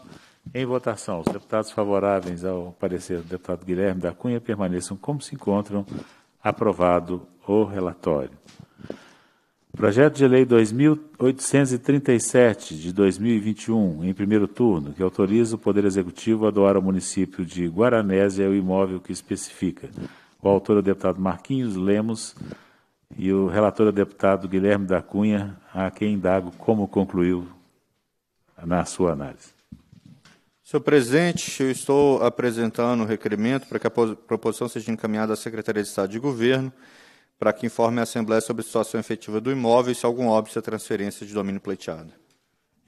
Em votação, os deputados favoráveis ao parecer do deputado Guilherme da Cunha permaneçam como se encontram. Aprovado o relatório. Projeto de Lei 2837 de 2021, em primeiro turno, que autoriza o Poder Executivo a doar ao município de Guaranésia o imóvel que especifica. O autor é o deputado Marquinhos Lemos e o relator é o deputado Guilherme da Cunha, a quem indago como concluiu na sua análise. Senhor presidente, eu estou apresentando o requerimento para que a proposição seja encaminhada à Secretaria de Estado de Governo para que informe a Assembleia sobre a situação efetiva do imóvel e se algum óbvio à transferência de domínio pleiteado.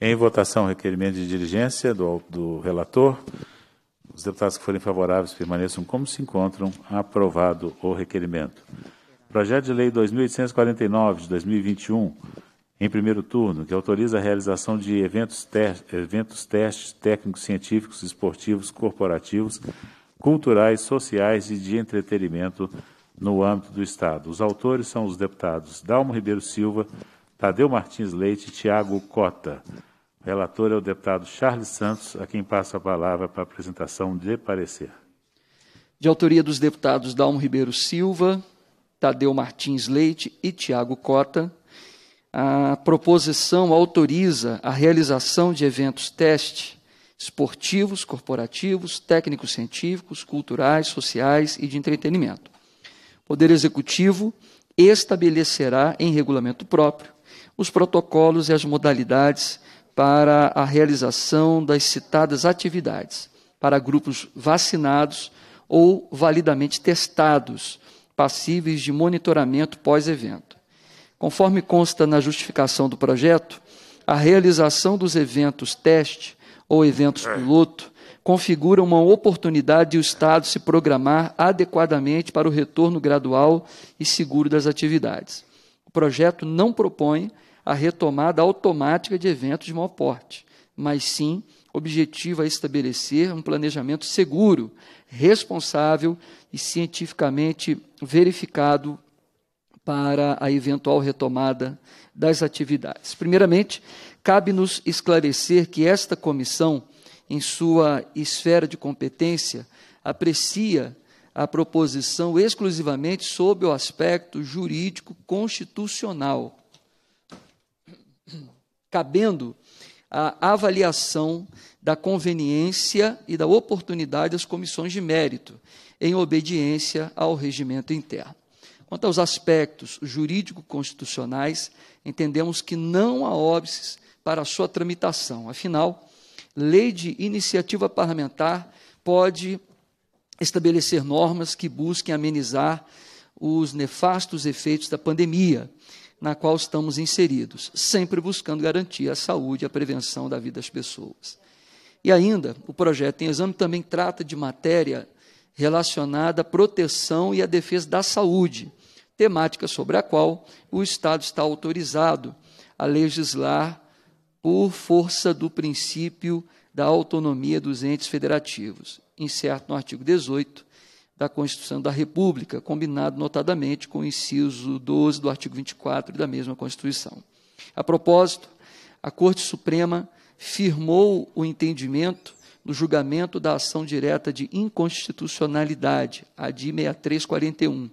Em votação, requerimento de diligência do, do relator. Os deputados que forem favoráveis permaneçam como se encontram. Aprovado o requerimento. Projeto de Lei 2849 de 2021, em primeiro turno, que autoriza a realização de eventos, ter, eventos testes técnicos, científicos, esportivos, corporativos, culturais, sociais e de entretenimento no âmbito do Estado. Os autores são os deputados Dalmo Ribeiro Silva, Tadeu Martins Leite e Tiago Cota. O relator é o deputado Charles Santos, a quem passa a palavra para a apresentação de parecer. De autoria dos deputados Dalmo Ribeiro Silva, Tadeu Martins Leite e Tiago Cota, a proposição autoriza a realização de eventos teste esportivos, corporativos, técnicos científicos, culturais, sociais e de entretenimento. Poder Executivo estabelecerá em regulamento próprio os protocolos e as modalidades para a realização das citadas atividades para grupos vacinados ou validamente testados, passíveis de monitoramento pós-evento. Conforme consta na justificação do projeto, a realização dos eventos teste ou eventos é. piloto configura uma oportunidade de o Estado se programar adequadamente para o retorno gradual e seguro das atividades. O projeto não propõe a retomada automática de eventos de maior porte, mas sim objetiva é estabelecer um planejamento seguro, responsável e cientificamente verificado para a eventual retomada das atividades. Primeiramente, cabe-nos esclarecer que esta comissão em sua esfera de competência, aprecia a proposição exclusivamente sob o aspecto jurídico constitucional, cabendo a avaliação da conveniência e da oportunidade das comissões de mérito, em obediência ao regimento interno. Quanto aos aspectos jurídico-constitucionais, entendemos que não há óbices para a sua tramitação. Afinal, lei de iniciativa parlamentar pode estabelecer normas que busquem amenizar os nefastos efeitos da pandemia na qual estamos inseridos, sempre buscando garantir a saúde e a prevenção da vida das pessoas. E ainda, o projeto em exame também trata de matéria relacionada à proteção e à defesa da saúde, temática sobre a qual o Estado está autorizado a legislar por força do princípio da autonomia dos entes federativos, incerto no artigo 18 da Constituição da República, combinado notadamente com o inciso 12 do artigo 24 da mesma Constituição. A propósito, a Corte Suprema firmou o entendimento no julgamento da ação direta de inconstitucionalidade, a de 6341,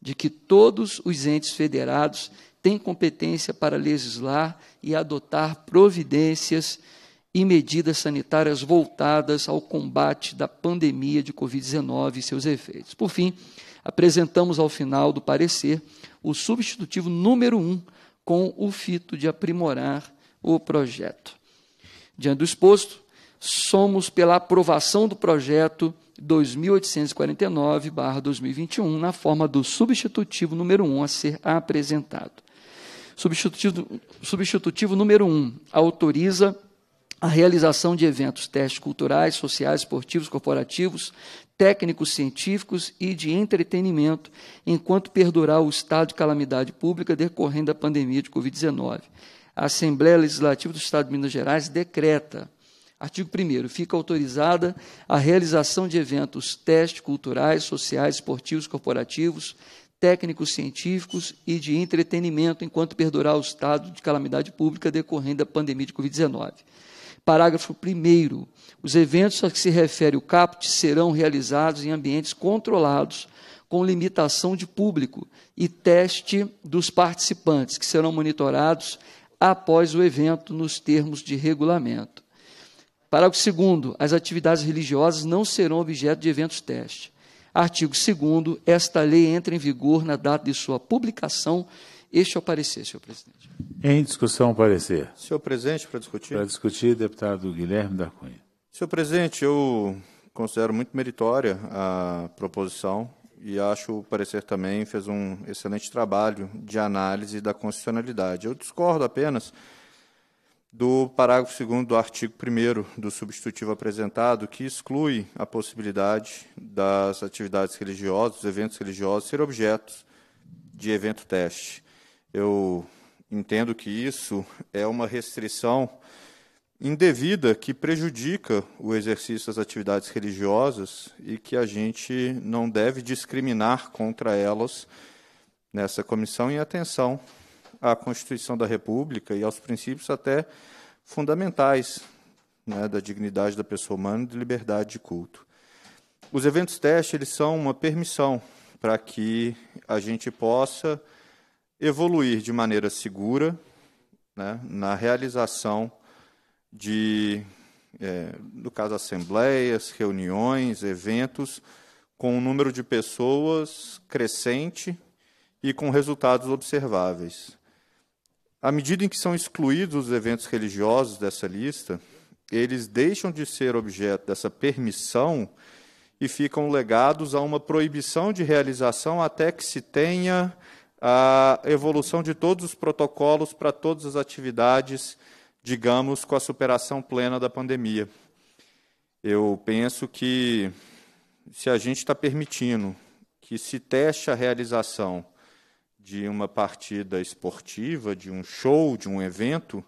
de que todos os entes federados tem competência para legislar e adotar providências e medidas sanitárias voltadas ao combate da pandemia de Covid-19 e seus efeitos. Por fim, apresentamos ao final do parecer o substitutivo número 1 um, com o fito de aprimorar o projeto. Diante do exposto, somos pela aprovação do projeto 2849/2021 na forma do substitutivo número 1 um a ser apresentado. Substitutivo, substitutivo número 1, um, autoriza a realização de eventos, testes culturais, sociais, esportivos, corporativos, técnicos, científicos e de entretenimento, enquanto perdurar o estado de calamidade pública decorrente da pandemia de Covid-19. A Assembleia Legislativa do Estado de Minas Gerais decreta, artigo 1 fica autorizada a realização de eventos, testes culturais, sociais, esportivos, corporativos, técnicos científicos e de entretenimento enquanto perdurar o estado de calamidade pública decorrente da pandemia de Covid-19. Parágrafo 1. Os eventos a que se refere o CAPT serão realizados em ambientes controlados, com limitação de público e teste dos participantes, que serão monitorados após o evento nos termos de regulamento. Parágrafo 2. As atividades religiosas não serão objeto de eventos teste. Artigo 2 esta lei entra em vigor na data de sua publicação. Este é o parecer, senhor presidente. Em discussão, parecer. Senhor presidente, para discutir. Para discutir, deputado Guilherme da Cunha. Senhor presidente, eu considero muito meritória a proposição e acho o parecer também fez um excelente trabalho de análise da constitucionalidade. Eu discordo apenas do parágrafo 2 do artigo 1 do substitutivo apresentado, que exclui a possibilidade das atividades religiosas, dos eventos religiosos, ser objetos de evento teste. Eu entendo que isso é uma restrição indevida que prejudica o exercício das atividades religiosas e que a gente não deve discriminar contra elas nessa comissão. em atenção, à Constituição da República e aos princípios até fundamentais né, da dignidade da pessoa humana e de liberdade de culto. Os eventos teste eles são uma permissão para que a gente possa evoluir de maneira segura né, na realização de, é, no caso, assembleias, reuniões, eventos, com um número de pessoas crescente e com resultados observáveis. À medida em que são excluídos os eventos religiosos dessa lista, eles deixam de ser objeto dessa permissão e ficam legados a uma proibição de realização até que se tenha a evolução de todos os protocolos para todas as atividades, digamos, com a superação plena da pandemia. Eu penso que se a gente está permitindo que se teste a realização de uma partida esportiva, de um show, de um evento,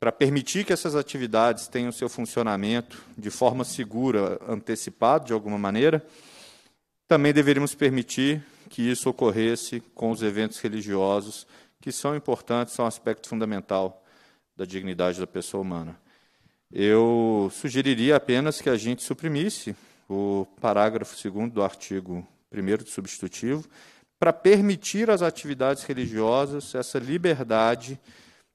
para permitir que essas atividades tenham seu funcionamento de forma segura, antecipado de alguma maneira, também deveríamos permitir que isso ocorresse com os eventos religiosos, que são importantes, são um aspecto fundamental da dignidade da pessoa humana. Eu sugeriria apenas que a gente suprimisse o parágrafo 2 do artigo 1 do substitutivo, para permitir às atividades religiosas essa liberdade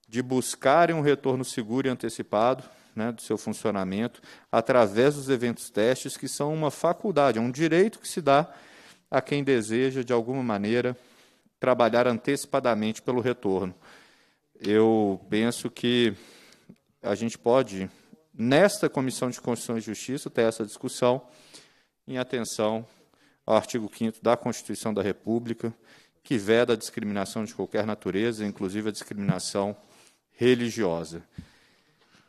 de buscarem um retorno seguro e antecipado né, do seu funcionamento através dos eventos testes, que são uma faculdade, é um direito que se dá a quem deseja, de alguma maneira, trabalhar antecipadamente pelo retorno. Eu penso que a gente pode, nesta Comissão de Constituição e Justiça, ter essa discussão em atenção ao artigo 5 da Constituição da República, que veda a discriminação de qualquer natureza, inclusive a discriminação religiosa.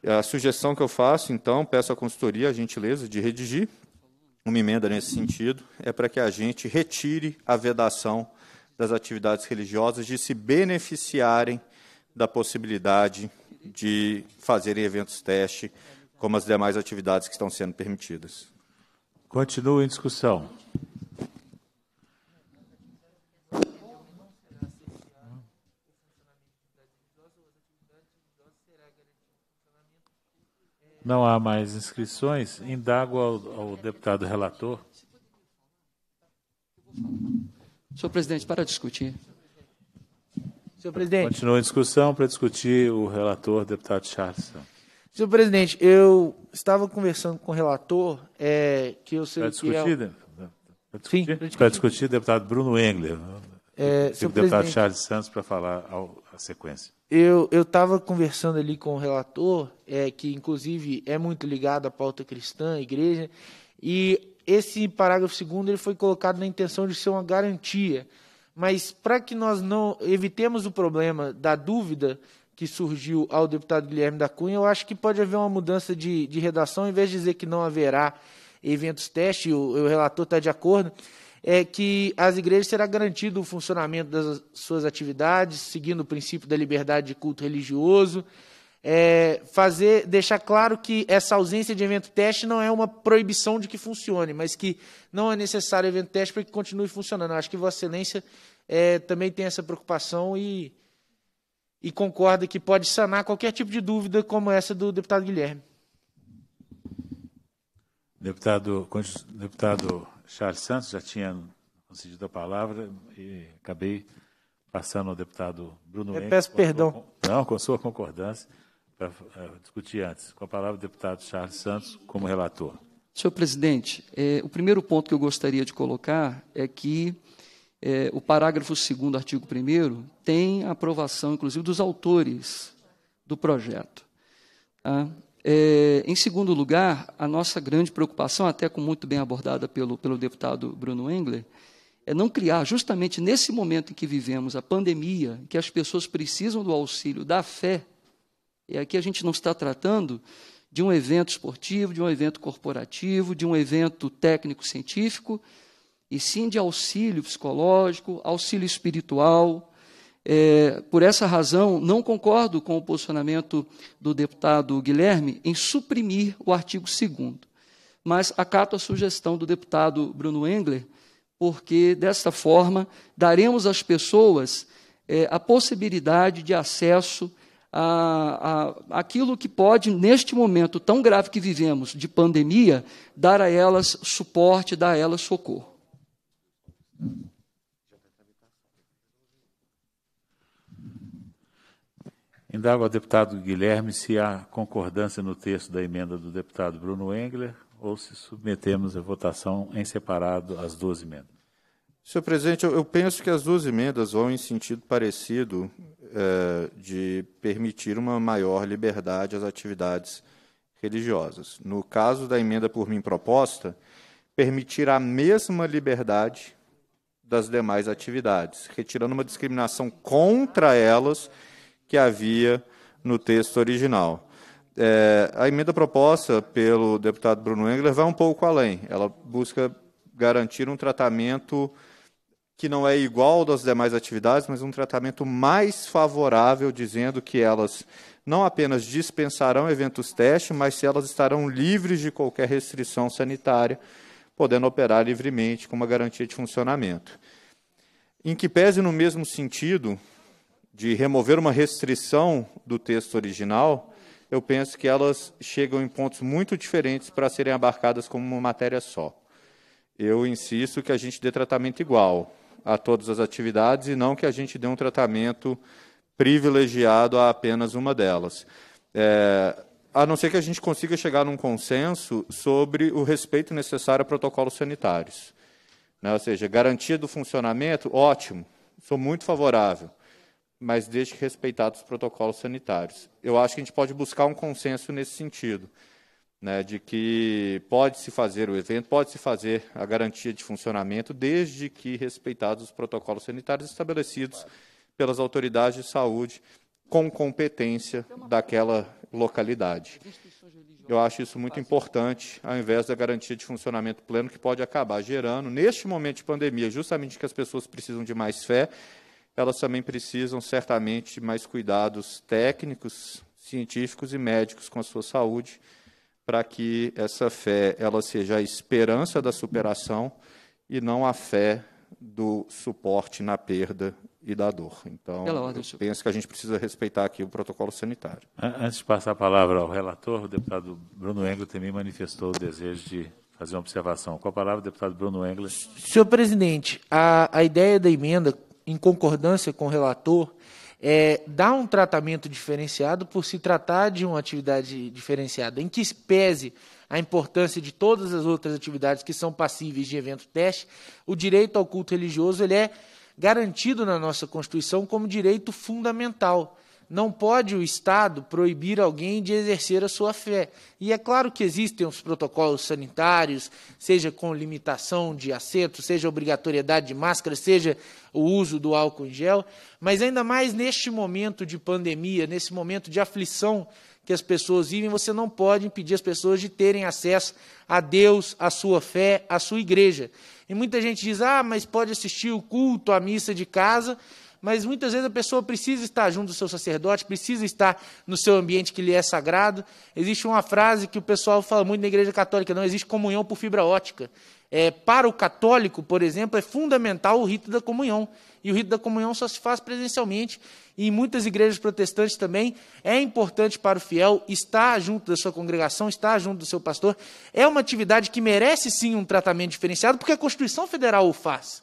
A sugestão que eu faço, então, peço à consultoria a gentileza de redigir uma emenda nesse sentido, é para que a gente retire a vedação das atividades religiosas de se beneficiarem da possibilidade de fazerem eventos teste, como as demais atividades que estão sendo permitidas. Continua em discussão. Não há mais inscrições. Indago ao, ao deputado relator. Senhor presidente, para discutir. Senhor presidente. Continua a discussão para discutir o relator, deputado Santos. Senhor presidente, eu estava conversando com o relator é, que eu sei para é discutir, é... para discutir, Sim, para discutir deputado Bruno Engler. É, o deputado Charles Santos para falar ao a sequência. Eu estava conversando ali com o relator, é, que inclusive é muito ligado à pauta cristã, à igreja, e esse parágrafo segundo ele foi colocado na intenção de ser uma garantia. Mas para que nós não evitemos o problema da dúvida que surgiu ao deputado Guilherme da Cunha, eu acho que pode haver uma mudança de, de redação, em vez de dizer que não haverá eventos teste, o, o relator está de acordo, é que as igrejas será garantido o funcionamento das suas atividades, seguindo o princípio da liberdade de culto religioso. É, fazer, deixar claro que essa ausência de evento teste não é uma proibição de que funcione, mas que não é necessário evento teste para que continue funcionando. Eu acho que Vossa Excelência é, também tem essa preocupação e, e concorda que pode sanar qualquer tipo de dúvida como essa do deputado Guilherme. Deputado, deputado Charles Santos já tinha concedido a palavra e acabei passando ao deputado Bruno Eu peço perdão. Sua, não, com sua concordância, para uh, é, discutir antes. Com a palavra o deputado Charles Santos, como relator. Senhor presidente, eh, o primeiro ponto que eu gostaria de colocar é que eh, o parágrafo 2 do artigo 1 tem a aprovação, inclusive, dos autores do projeto. Tá? É, em segundo lugar, a nossa grande preocupação, até como muito bem abordada pelo, pelo deputado Bruno Engler, é não criar, justamente nesse momento em que vivemos, a pandemia, que as pessoas precisam do auxílio da fé, e aqui a gente não está tratando de um evento esportivo, de um evento corporativo, de um evento técnico-científico, e sim de auxílio psicológico, auxílio espiritual, é, por essa razão, não concordo com o posicionamento do deputado Guilherme em suprimir o artigo 2 mas acato a sugestão do deputado Bruno Engler, porque desta forma daremos às pessoas é, a possibilidade de acesso a, a, aquilo que pode, neste momento tão grave que vivemos, de pandemia, dar a elas suporte, dar a elas socorro. Indago ao deputado Guilherme se há concordância no texto da emenda do deputado Bruno Engler ou se submetemos a votação em separado as duas emendas. Senhor presidente, eu, penso que as duas emendas vão em sentido parecido eh, de permitir uma maior liberdade às atividades religiosas. No caso da emenda por mim proposta, permitir a mesma liberdade das demais atividades, retirando uma discriminação contra elas que havia no texto original. É, a emenda proposta pelo deputado Bruno Engler vai um pouco além. Ela busca garantir um tratamento que não é igual das demais atividades, mas um tratamento mais favorável, dizendo que elas não apenas dispensarão eventos teste, mas se elas estarão livres de qualquer restrição sanitária, podendo operar livremente com uma garantia de funcionamento. Em que pese no mesmo sentido, de remover uma restrição do texto original, eu penso que elas chegam em pontos muito diferentes para serem abarcadas como uma matéria só. Eu insisto que a gente dê tratamento igual a todas as atividades e não que a gente dê um tratamento privilegiado a apenas uma delas. É, a não ser que a gente consiga chegar num consenso sobre o respeito necessário a protocolos sanitários. Né? Ou seja, garantia do funcionamento, ótimo, sou muito favorável mas desde que respeitados os protocolos sanitários. Eu acho que a gente pode buscar um consenso nesse sentido, né, de que pode se fazer o evento, pode se fazer a garantia de funcionamento, desde que respeitados os protocolos sanitários estabelecidos pelas autoridades de saúde com competência daquela localidade. Eu acho isso muito importante, ao invés da garantia de funcionamento pleno, que pode acabar gerando, neste momento de pandemia, justamente que as pessoas precisam de mais fé, elas também precisam certamente mais cuidados técnicos, científicos e médicos com a sua saúde, para que essa fé ela seja a esperança da superação e não a fé do suporte na perda e da dor. Então, ordem, penso que a gente precisa respeitar aqui o protocolo sanitário. Antes de passar a palavra ao relator, o deputado Bruno Engler também manifestou o desejo de fazer uma observação. Com a palavra, deputado Bruno Engler. Senhor presidente, a, a ideia da emenda em concordância com o relator, é, dá um tratamento diferenciado por se tratar de uma atividade diferenciada, em que pese a importância de todas as outras atividades que são passíveis de evento teste, o direito ao culto religioso ele é garantido na nossa Constituição como direito fundamental não pode o Estado proibir alguém de exercer a sua fé. E é claro que existem os protocolos sanitários, seja com limitação de assento, seja obrigatoriedade de máscara, seja o uso do álcool em gel, mas ainda mais neste momento de pandemia, nesse momento de aflição que as pessoas vivem, você não pode impedir as pessoas de terem acesso a Deus, à sua fé, à sua igreja. E muita gente diz: ah, mas pode assistir o culto, a missa de casa mas muitas vezes a pessoa precisa estar junto do seu sacerdote, precisa estar no seu ambiente que lhe é sagrado. Existe uma frase que o pessoal fala muito na Igreja Católica: não existe comunhão por fibra ótica. É, para o católico, por exemplo, é fundamental o rito da comunhão. E o rito da comunhão só se faz presencialmente. E em muitas igrejas protestantes também é importante para o fiel estar junto da sua congregação, estar junto do seu pastor. É uma atividade que merece sim um tratamento diferenciado, porque a Constituição Federal o faz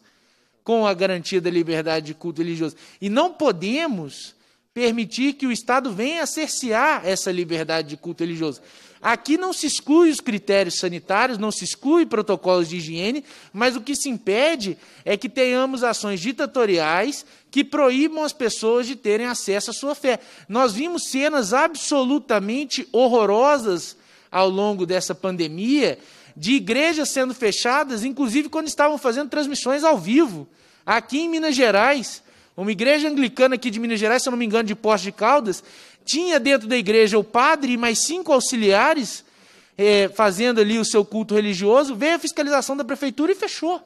com a garantia da liberdade de culto religioso. E não podemos permitir que o Estado venha cercear essa liberdade de culto religioso. Aqui não se exclui os critérios sanitários, não se exclui protocolos de higiene, mas o que se impede é que tenhamos ações ditatoriais que proíbam as pessoas de terem acesso à sua fé. Nós vimos cenas absolutamente horrorosas ao longo dessa pandemia de igrejas sendo fechadas, inclusive quando estavam fazendo transmissões ao vivo, aqui em Minas Gerais. Uma igreja anglicana aqui de Minas Gerais, se eu não me engano, de Poço de Caldas, tinha dentro da igreja o padre e mais cinco auxiliares é, fazendo ali o seu culto religioso. Veio a fiscalização da prefeitura e fechou.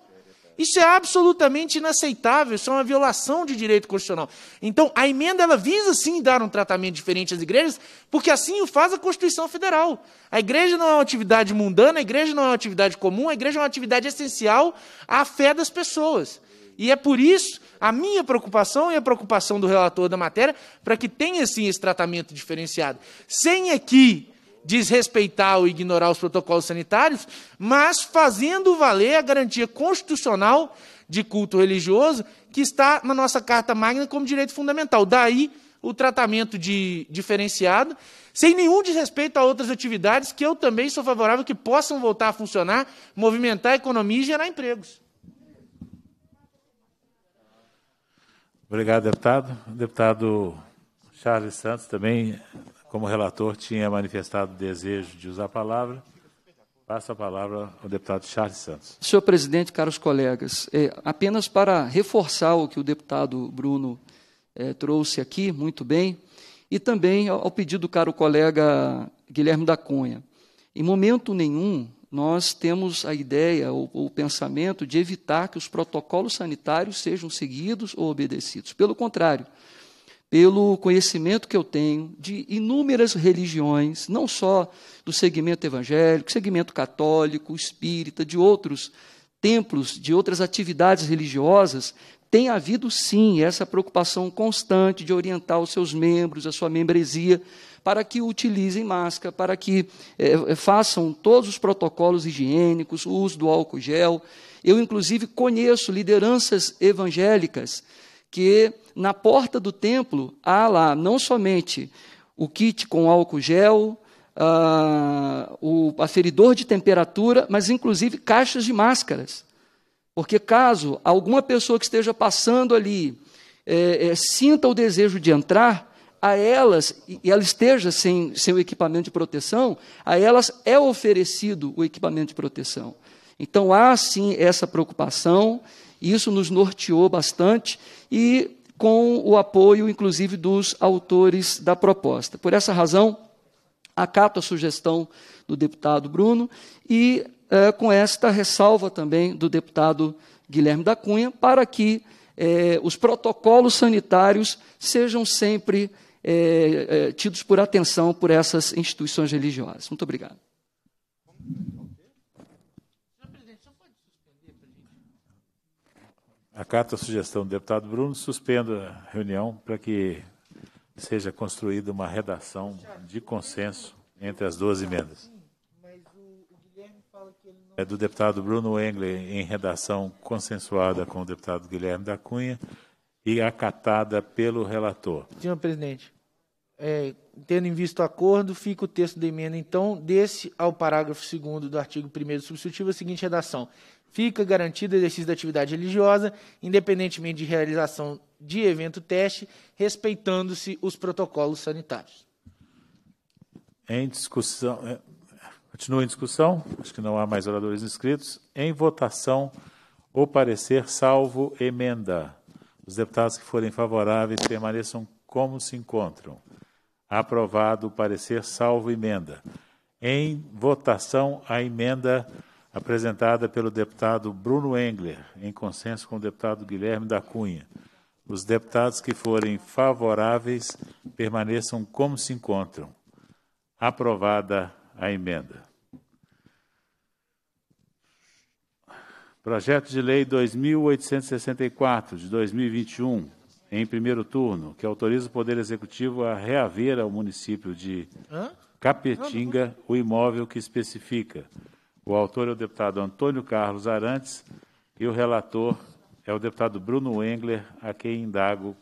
Isso é absolutamente inaceitável, isso é uma violação de direito constitucional. Então, a emenda ela visa sim dar um tratamento diferente às igrejas, porque assim o faz a Constituição Federal. A igreja não é uma atividade mundana, a igreja não é uma atividade comum, a igreja é uma atividade essencial à fé das pessoas. E é por isso a minha preocupação e a preocupação do relator da matéria para que tenha sim esse tratamento diferenciado. Sem aqui desrespeitar ou ignorar os protocolos sanitários, mas fazendo valer a garantia constitucional de culto religioso que está na nossa Carta Magna como direito fundamental. Daí o tratamento de diferenciado, sem nenhum desrespeito a outras atividades que eu também sou favorável que possam voltar a funcionar, movimentar a economia e gerar empregos. Obrigado, deputado. Deputado Charles Santos também como relator, tinha manifestado o desejo de usar a palavra. passa a palavra ao deputado Charles Santos. Senhor presidente, caros colegas, é, apenas para reforçar o que o deputado Bruno é, trouxe aqui, muito bem, e também ao, ao pedido do caro colega Guilherme da Cunha. Em momento nenhum, nós temos a ideia ou o pensamento de evitar que os protocolos sanitários sejam seguidos ou obedecidos. Pelo contrário, pelo conhecimento que eu tenho de inúmeras religiões, não só do segmento evangélico, segmento católico, espírita, de outros templos, de outras atividades religiosas, tem havido sim essa preocupação constante de orientar os seus membros, a sua membresia, para que utilizem máscara, para que é, façam todos os protocolos higiênicos, o uso do álcool gel. Eu, inclusive, conheço lideranças evangélicas que na porta do templo há lá não somente o kit com álcool gel, uh, o aferidor de temperatura, mas inclusive caixas de máscaras. Porque caso alguma pessoa que esteja passando ali é, é, sinta o desejo de entrar, a elas, e ela esteja sem, sem o equipamento de proteção, a elas é oferecido o equipamento de proteção. Então há sim essa preocupação, e isso nos norteou bastante, e com o apoio, inclusive, dos autores da proposta. Por essa razão, acato a sugestão do deputado Bruno e eh, com esta ressalva também do deputado Guilherme da Cunha, para que eh, os protocolos sanitários sejam sempre eh, tidos por atenção por essas instituições religiosas. Muito obrigado. Acato a sugestão do deputado Bruno, suspendo a reunião para que seja construída uma redação de consenso entre as duas emendas. É do deputado Bruno Engler, em redação consensuada com o deputado Guilherme da Cunha e acatada pelo relator. Senhor presidente é, tendo em vista o acordo, fica o texto da emenda, então, desse ao parágrafo 2 do artigo 1 substitutivo, a seguinte redação. Fica garantido o exercício da atividade religiosa, independentemente de realização de evento teste, respeitando-se os protocolos sanitários. Em discussão. É, continua em discussão? Acho que não há mais oradores inscritos. Em votação, o parecer salvo emenda. Os deputados que forem favoráveis permaneçam como se encontram. Aprovado o parecer, salvo emenda. Em votação, a emenda apresentada pelo deputado Bruno Engler, em consenso com o deputado Guilherme da Cunha. Os deputados que forem favoráveis permaneçam como se encontram. Aprovada a emenda. Projeto de Lei 2864 de 2021, em primeiro turno, que autoriza o Poder Executivo a reaver ao município de Capetinga o imóvel que especifica. O autor é o deputado Antônio Carlos Arantes e o relator é o deputado Bruno Engler, a quem indago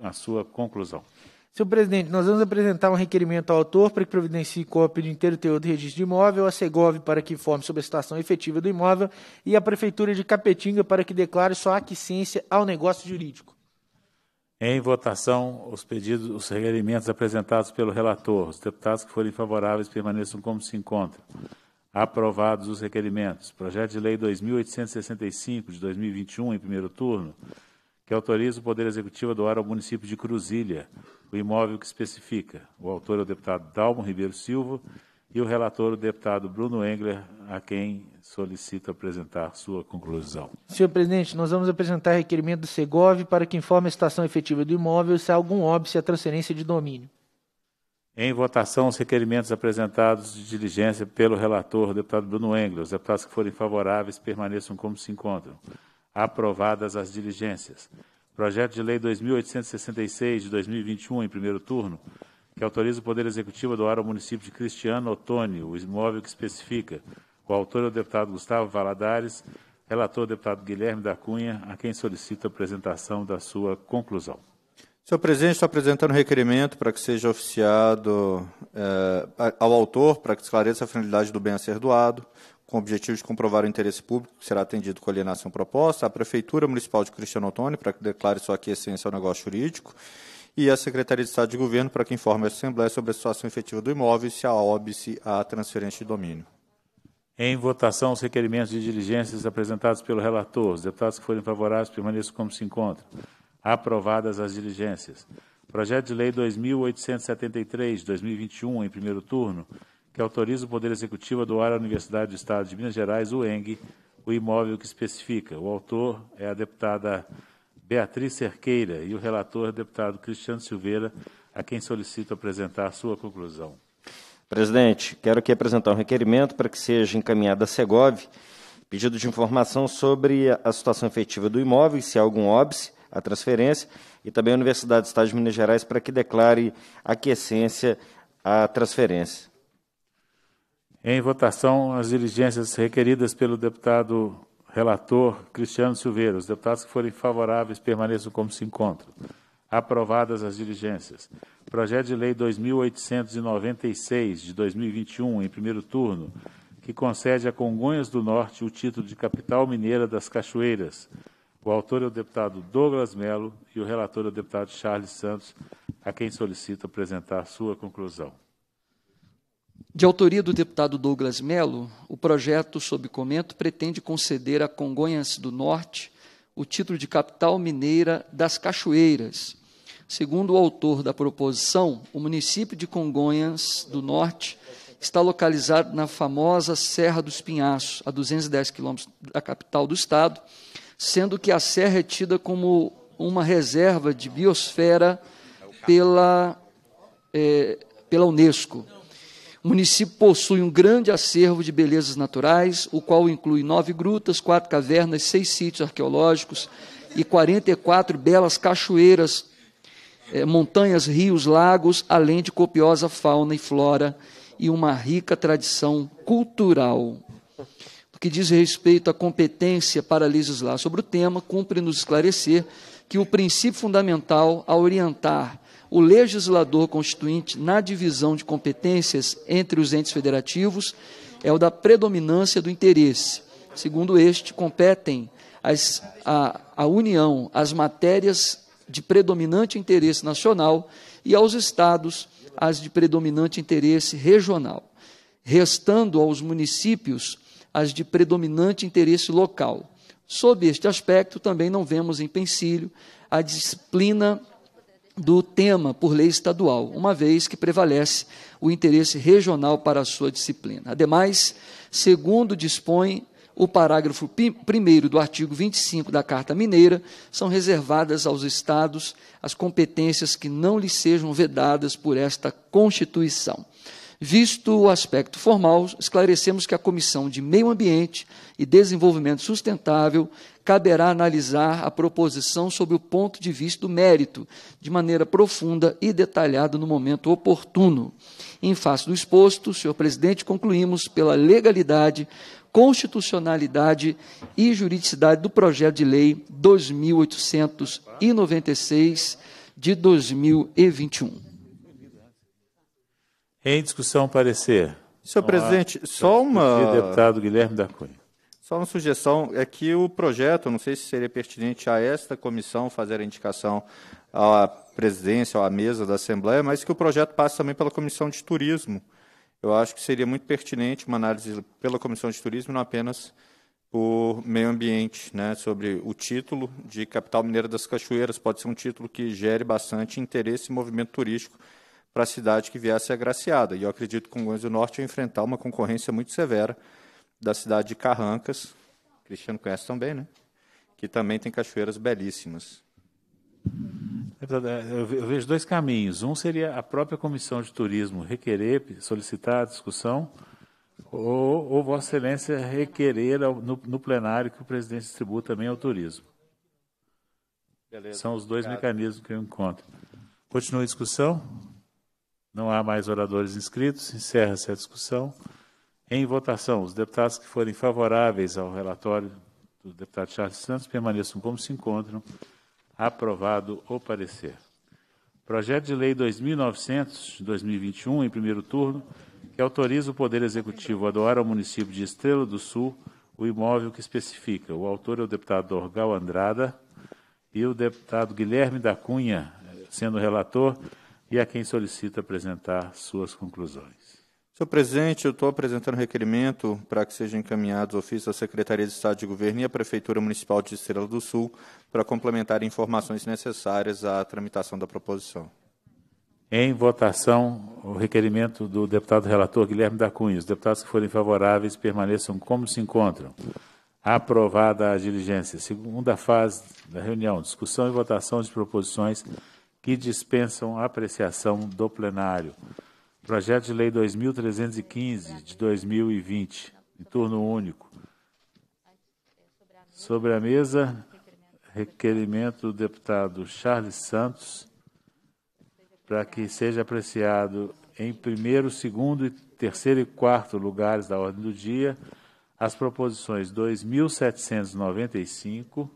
a sua conclusão. Senhor presidente, nós vamos apresentar um requerimento ao autor para que providencie cópia do inteiro teor do registro de imóvel, a Segov para que informe sobre a situação efetiva do imóvel e a Prefeitura de Capetinga para que declare sua aquiescência ao negócio jurídico. Em votação, os pedidos, os requerimentos apresentados pelo relator. Os deputados que forem favoráveis permaneçam como se encontram. Aprovados os requerimentos. Projeto de Lei 2865 de 2021, em primeiro turno, que autoriza o Poder Executivo a doar ao município de Cruzília o imóvel que especifica. O autor é o deputado Dalmo Ribeiro Silva e o relator, o deputado Bruno Engler, a quem solicito apresentar sua conclusão. Senhor presidente, nós vamos apresentar requerimento do Segov para que informe a estação efetiva do imóvel se há algum óbice a transferência de domínio. Em votação, os requerimentos apresentados de diligência pelo relator, deputado Bruno Engler. Os deputados que forem favoráveis permaneçam como se encontram. Aprovadas as diligências. Projeto de Lei 2866 de 2021, em primeiro turno que autoriza o Poder Executivo a doar ao município de Cristiano Otônio o imóvel que especifica. O autor é o deputado Gustavo Valadares, relator é o deputado Guilherme da Cunha, a quem solicito a apresentação da sua conclusão. Senhor presidente, estou apresentando um requerimento para que seja oficiado eh, ao autor para que esclareça a finalidade do bem a ser doado, com o objetivo de comprovar o interesse público que será atendido com a alienação proposta, à Prefeitura Municipal de Cristiano Otônio para que declare sua aquiescência ao negócio jurídico e a Secretaria de Estado de Governo para que informe a Assembleia sobre a situação efetiva do imóvel e se há óbice à transferência de domínio. Em votação, os requerimentos de diligências apresentados pelo relator. Os deputados que forem favoráveis permaneçam como se encontram. Aprovadas as diligências. Projeto de Lei 2873, 2021, em primeiro turno, que autoriza o Poder Executivo a doar à Universidade do Estado de Minas Gerais, o Eng o imóvel que especifica. O autor é a deputada Beatriz Cerqueira e o relator, deputado Cristiano Silveira, a quem solicito apresentar sua conclusão. Presidente, quero aqui apresentar um requerimento para que seja encaminhada a Segov pedido de informação sobre a situação efetiva do imóvel, se há algum óbice à transferência, e também a Universidade do Estado de Minas Gerais para que declare aquiescência à transferência. Em votação, as diligências requeridas pelo deputado Relator Cristiano Silveira. Os deputados que forem favoráveis permaneçam como se encontram. Aprovadas as diligências. Projeto de Lei 2896 de 2021, em primeiro turno, que concede a Congonhas do Norte o título de Capital Mineira das Cachoeiras. O autor é o deputado Douglas Melo e o relator é o deputado Charles Santos, a quem solicito apresentar sua conclusão. De autoria do deputado Douglas Melo, o projeto sob comento pretende conceder a Congonhas do Norte o título de capital mineira das cachoeiras. Segundo o autor da proposição, o município de Congonhas do Norte está localizado na famosa Serra dos Pinhaços, a 210 quilômetros da capital do estado, sendo que a serra é tida como uma reserva de biosfera pela, é, pela Unesco. O município possui um grande acervo de belezas naturais, o qual inclui nove grutas, quatro cavernas, seis sítios arqueológicos e 44 belas cachoeiras, é, montanhas, rios, lagos, além de copiosa fauna e flora e uma rica tradição cultural. O que diz respeito à competência para legislar sobre o tema, cumpre nos esclarecer que o princípio fundamental a orientar o legislador constituinte na divisão de competências entre os entes federativos é o da predominância do interesse. Segundo este, competem as, a, a União as matérias de predominante interesse nacional e aos estados as de predominante interesse regional, restando aos municípios as de predominante interesse local. Sob este aspecto, também não vemos em pensílio a disciplina do tema por lei estadual, uma vez que prevalece o interesse regional para a sua disciplina. Ademais, segundo dispõe o parágrafo 1 do artigo 25 da Carta Mineira, são reservadas aos Estados as competências que não lhes sejam vedadas por esta Constituição. Visto o aspecto formal, esclarecemos que a Comissão de Meio Ambiente e Desenvolvimento Sustentável caberá analisar a proposição sob o ponto de vista do mérito, de maneira profunda e detalhada no momento oportuno. Em face do exposto, senhor presidente, concluímos pela legalidade, constitucionalidade e juridicidade do projeto de lei 2896 de 2021. Em discussão, parecer. Senhor Olá, presidente, só uma. É deputado Guilherme da Cunha. Só uma sugestão é que o projeto, não sei se seria pertinente a esta comissão fazer a indicação à presidência ou à mesa da Assembleia, mas que o projeto passe também pela comissão de turismo. Eu acho que seria muito pertinente uma análise pela comissão de turismo, não apenas por meio ambiente, né, sobre o título de capital mineira das cachoeiras pode ser um título que gere bastante interesse e movimento turístico para a cidade que viesse agraciada. E eu acredito que o Congonhas do Norte ia enfrentar uma concorrência muito severa da cidade de Carrancas, Cristiano conhece também, né? Que também tem cachoeiras belíssimas. É é, eu vejo dois caminhos. Um seria a própria comissão de turismo requerer, solicitar a discussão, ou, ou Vossa Excelência requerer no, no, plenário que o presidente distribua também ao turismo. Beleza, São os dois obrigado. mecanismos que eu encontro. Continua a discussão? Não há mais oradores inscritos. Encerra-se a discussão. Em votação, os deputados que forem favoráveis ao relatório do deputado Charles Santos permaneçam como se encontram. Aprovado o parecer. Projeto de Lei 2900-2021, de em primeiro turno, que autoriza o Poder Executivo a doar ao município de Estrela do Sul o imóvel que especifica. O autor é o deputado Dorgal Andrada e o deputado Guilherme da Cunha, sendo relator, e a quem solicita apresentar suas conclusões. Senhor presidente, eu estou apresentando requerimento para que seja encaminhados ofício da Secretaria de Estado de Governo e à Prefeitura Municipal de Estrela do Sul para complementar informações necessárias à tramitação da proposição. Em votação, o requerimento do deputado relator Guilherme da Cunha. Os deputados que forem favoráveis permaneçam como se encontram. Aprovada a diligência. Segunda fase da reunião: discussão e votação de proposições que dispensam apreciação do plenário. Projeto de Lei 2315 de 2020, em turno único. Sobre a mesa, requerimento do deputado Charles Santos para que seja apreciado em primeiro, segundo, terceiro e quarto lugares da ordem do dia as proposições 2795,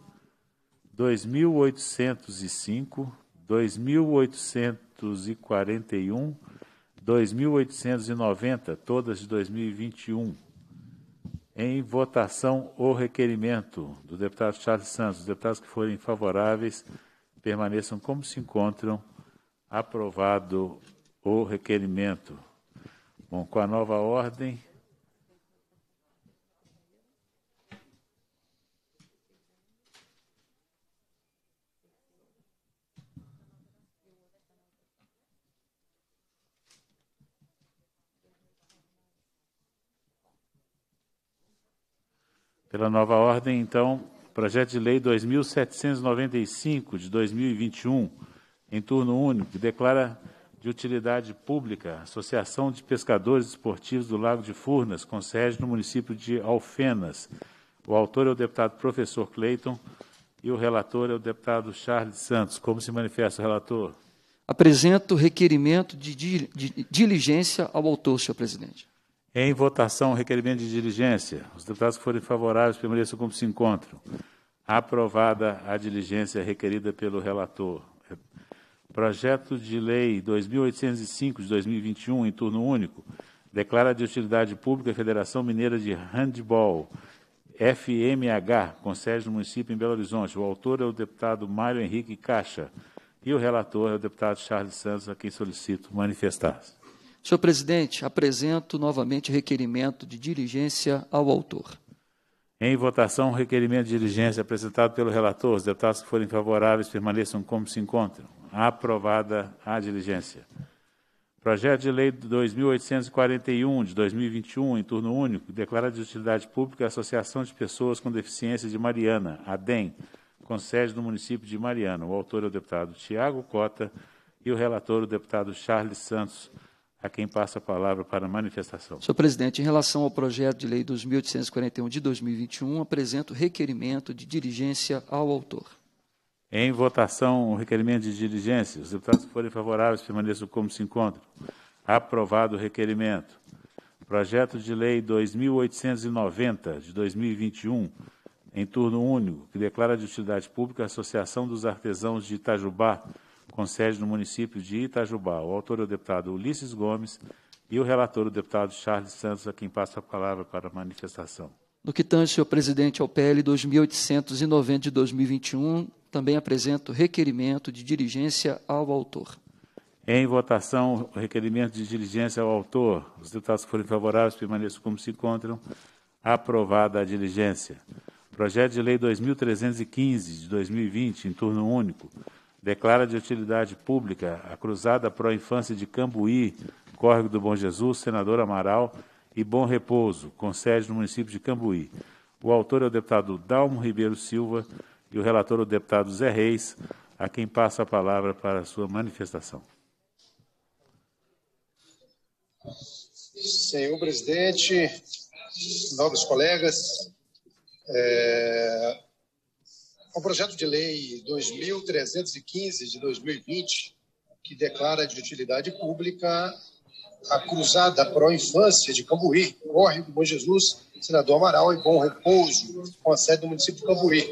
2805, 2841 2.890, todas de 2021. Em votação, o requerimento do deputado Charles Santos. Os deputados que forem favoráveis permaneçam como se encontram. Aprovado o requerimento. Bom, com a nova ordem, Pela nova ordem, então, projeto de lei 2795 de 2021, em turno único, que declara de utilidade pública a Associação de Pescadores Esportivos do Lago de Furnas, com sede no município de Alfenas. O autor é o deputado professor Cleiton e o relator é o deputado Charles Santos. Como se manifesta o relator? Apresento requerimento de diligência ao autor, senhor presidente. Em votação, requerimento de diligência. Os deputados que forem favoráveis permaneçam como se encontram. Aprovada a diligência requerida pelo relator. Projeto de Lei 2805 de 2021, em turno único, declara de utilidade pública a Federação Mineira de Handball, FMH, com sede no município em Belo Horizonte. O autor é o deputado Mário Henrique Caixa e o relator é o deputado Charles Santos, a quem solicito manifestar-se. Senhor presidente, apresento novamente requerimento de diligência ao autor. Em votação, o requerimento de diligência apresentado pelo relator. Os deputados que forem favoráveis permaneçam como se encontram. Aprovada a diligência. Projeto de Lei 2841 de 2021, em turno único, declara de utilidade pública a Associação de Pessoas com Deficiência de Mariana, ADEM, com sede no município de Mariana. O autor é o deputado Tiago Cota e o relator, o deputado Charles Santos a quem passa a palavra para manifestação. Senhor presidente, em relação ao projeto de lei 2841 de 2021, apresento requerimento de diligência ao autor. Em votação, o requerimento de diligência. Os deputados que forem favoráveis permaneçam como se encontram. Aprovado o requerimento. Projeto de lei 2890 de 2021, em turno único, que declara de utilidade pública a Associação dos Artesãos de Itajubá com sede no município de Itajubá. O autor é o deputado Ulisses Gomes e o relator, o deputado Charles Santos, a quem passa a palavra para a manifestação. No que tange, senhor presidente, ao PL 2890 de 2021, também apresento requerimento de diligência ao autor. Em votação, o requerimento de diligência ao autor. Os deputados que forem favoráveis permaneçam como se encontram. Aprovada a diligência. Projeto de Lei 2315 de 2020, em turno único declara de utilidade pública a Cruzada Pro Infância de Cambuí, Córrego do Bom Jesus, Senador Amaral e Bom Repouso, com sede no município de Cambuí. O autor é o deputado Dalmo Ribeiro Silva e o relator é o deputado Zé Reis, a quem passa a palavra para a sua manifestação. Senhor presidente, novos colegas, é, o projeto de lei 2315 de 2020 que declara de utilidade pública a cruzada pró-infância de Cambuí, do Bom Jesus, Senador Amaral e Bom Repouso, com a sede do município de Cambuí.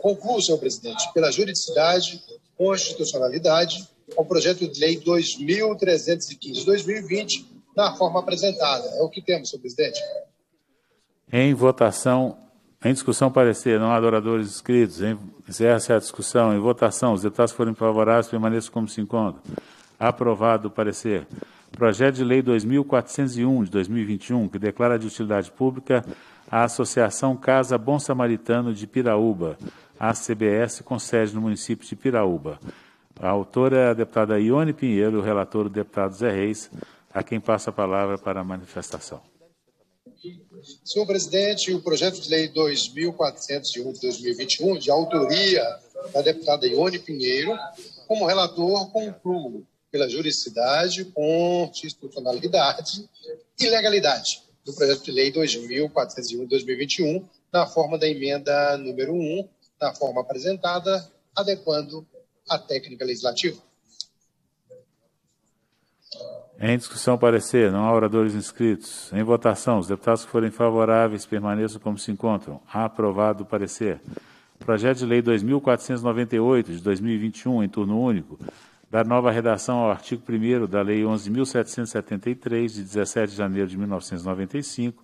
Concluo, senhor presidente, pela juridicidade, constitucionalidade, ao projeto de lei 2315 de 2020 na forma apresentada. É o que temos, senhor presidente. Em votação, em discussão, parecer. Não há adoradores inscritos. Encerra-se a discussão. Em votação, os deputados forem favoráveis, permaneçam como se encontram. Aprovado o parecer. Projeto de Lei 2401 de 2021, que declara de utilidade pública a Associação Casa Bom Samaritano de Piraúba, ACBS, com sede no município de Piraúba. A autora é a deputada Ione Pinheiro, o relator o deputado Zé Reis, a quem passa a palavra para a manifestação. Senhor presidente, o projeto de lei 2401 de 2021, de autoria da deputada Ione Pinheiro, como relator, concluo pela juridicidade, constitucionalidade e legalidade do projeto de lei 2401 de 2021, na forma da emenda número 1, na forma apresentada, adequando à técnica legislativa. Em discussão, parecer. Não há oradores inscritos. Em votação, os deputados que forem favoráveis permaneçam como se encontram. Aprovado o parecer. Projeto de Lei 2498, de 2021, em turno único, dar nova redação ao artigo 1 da Lei 11.773, de 17 de janeiro de 1995,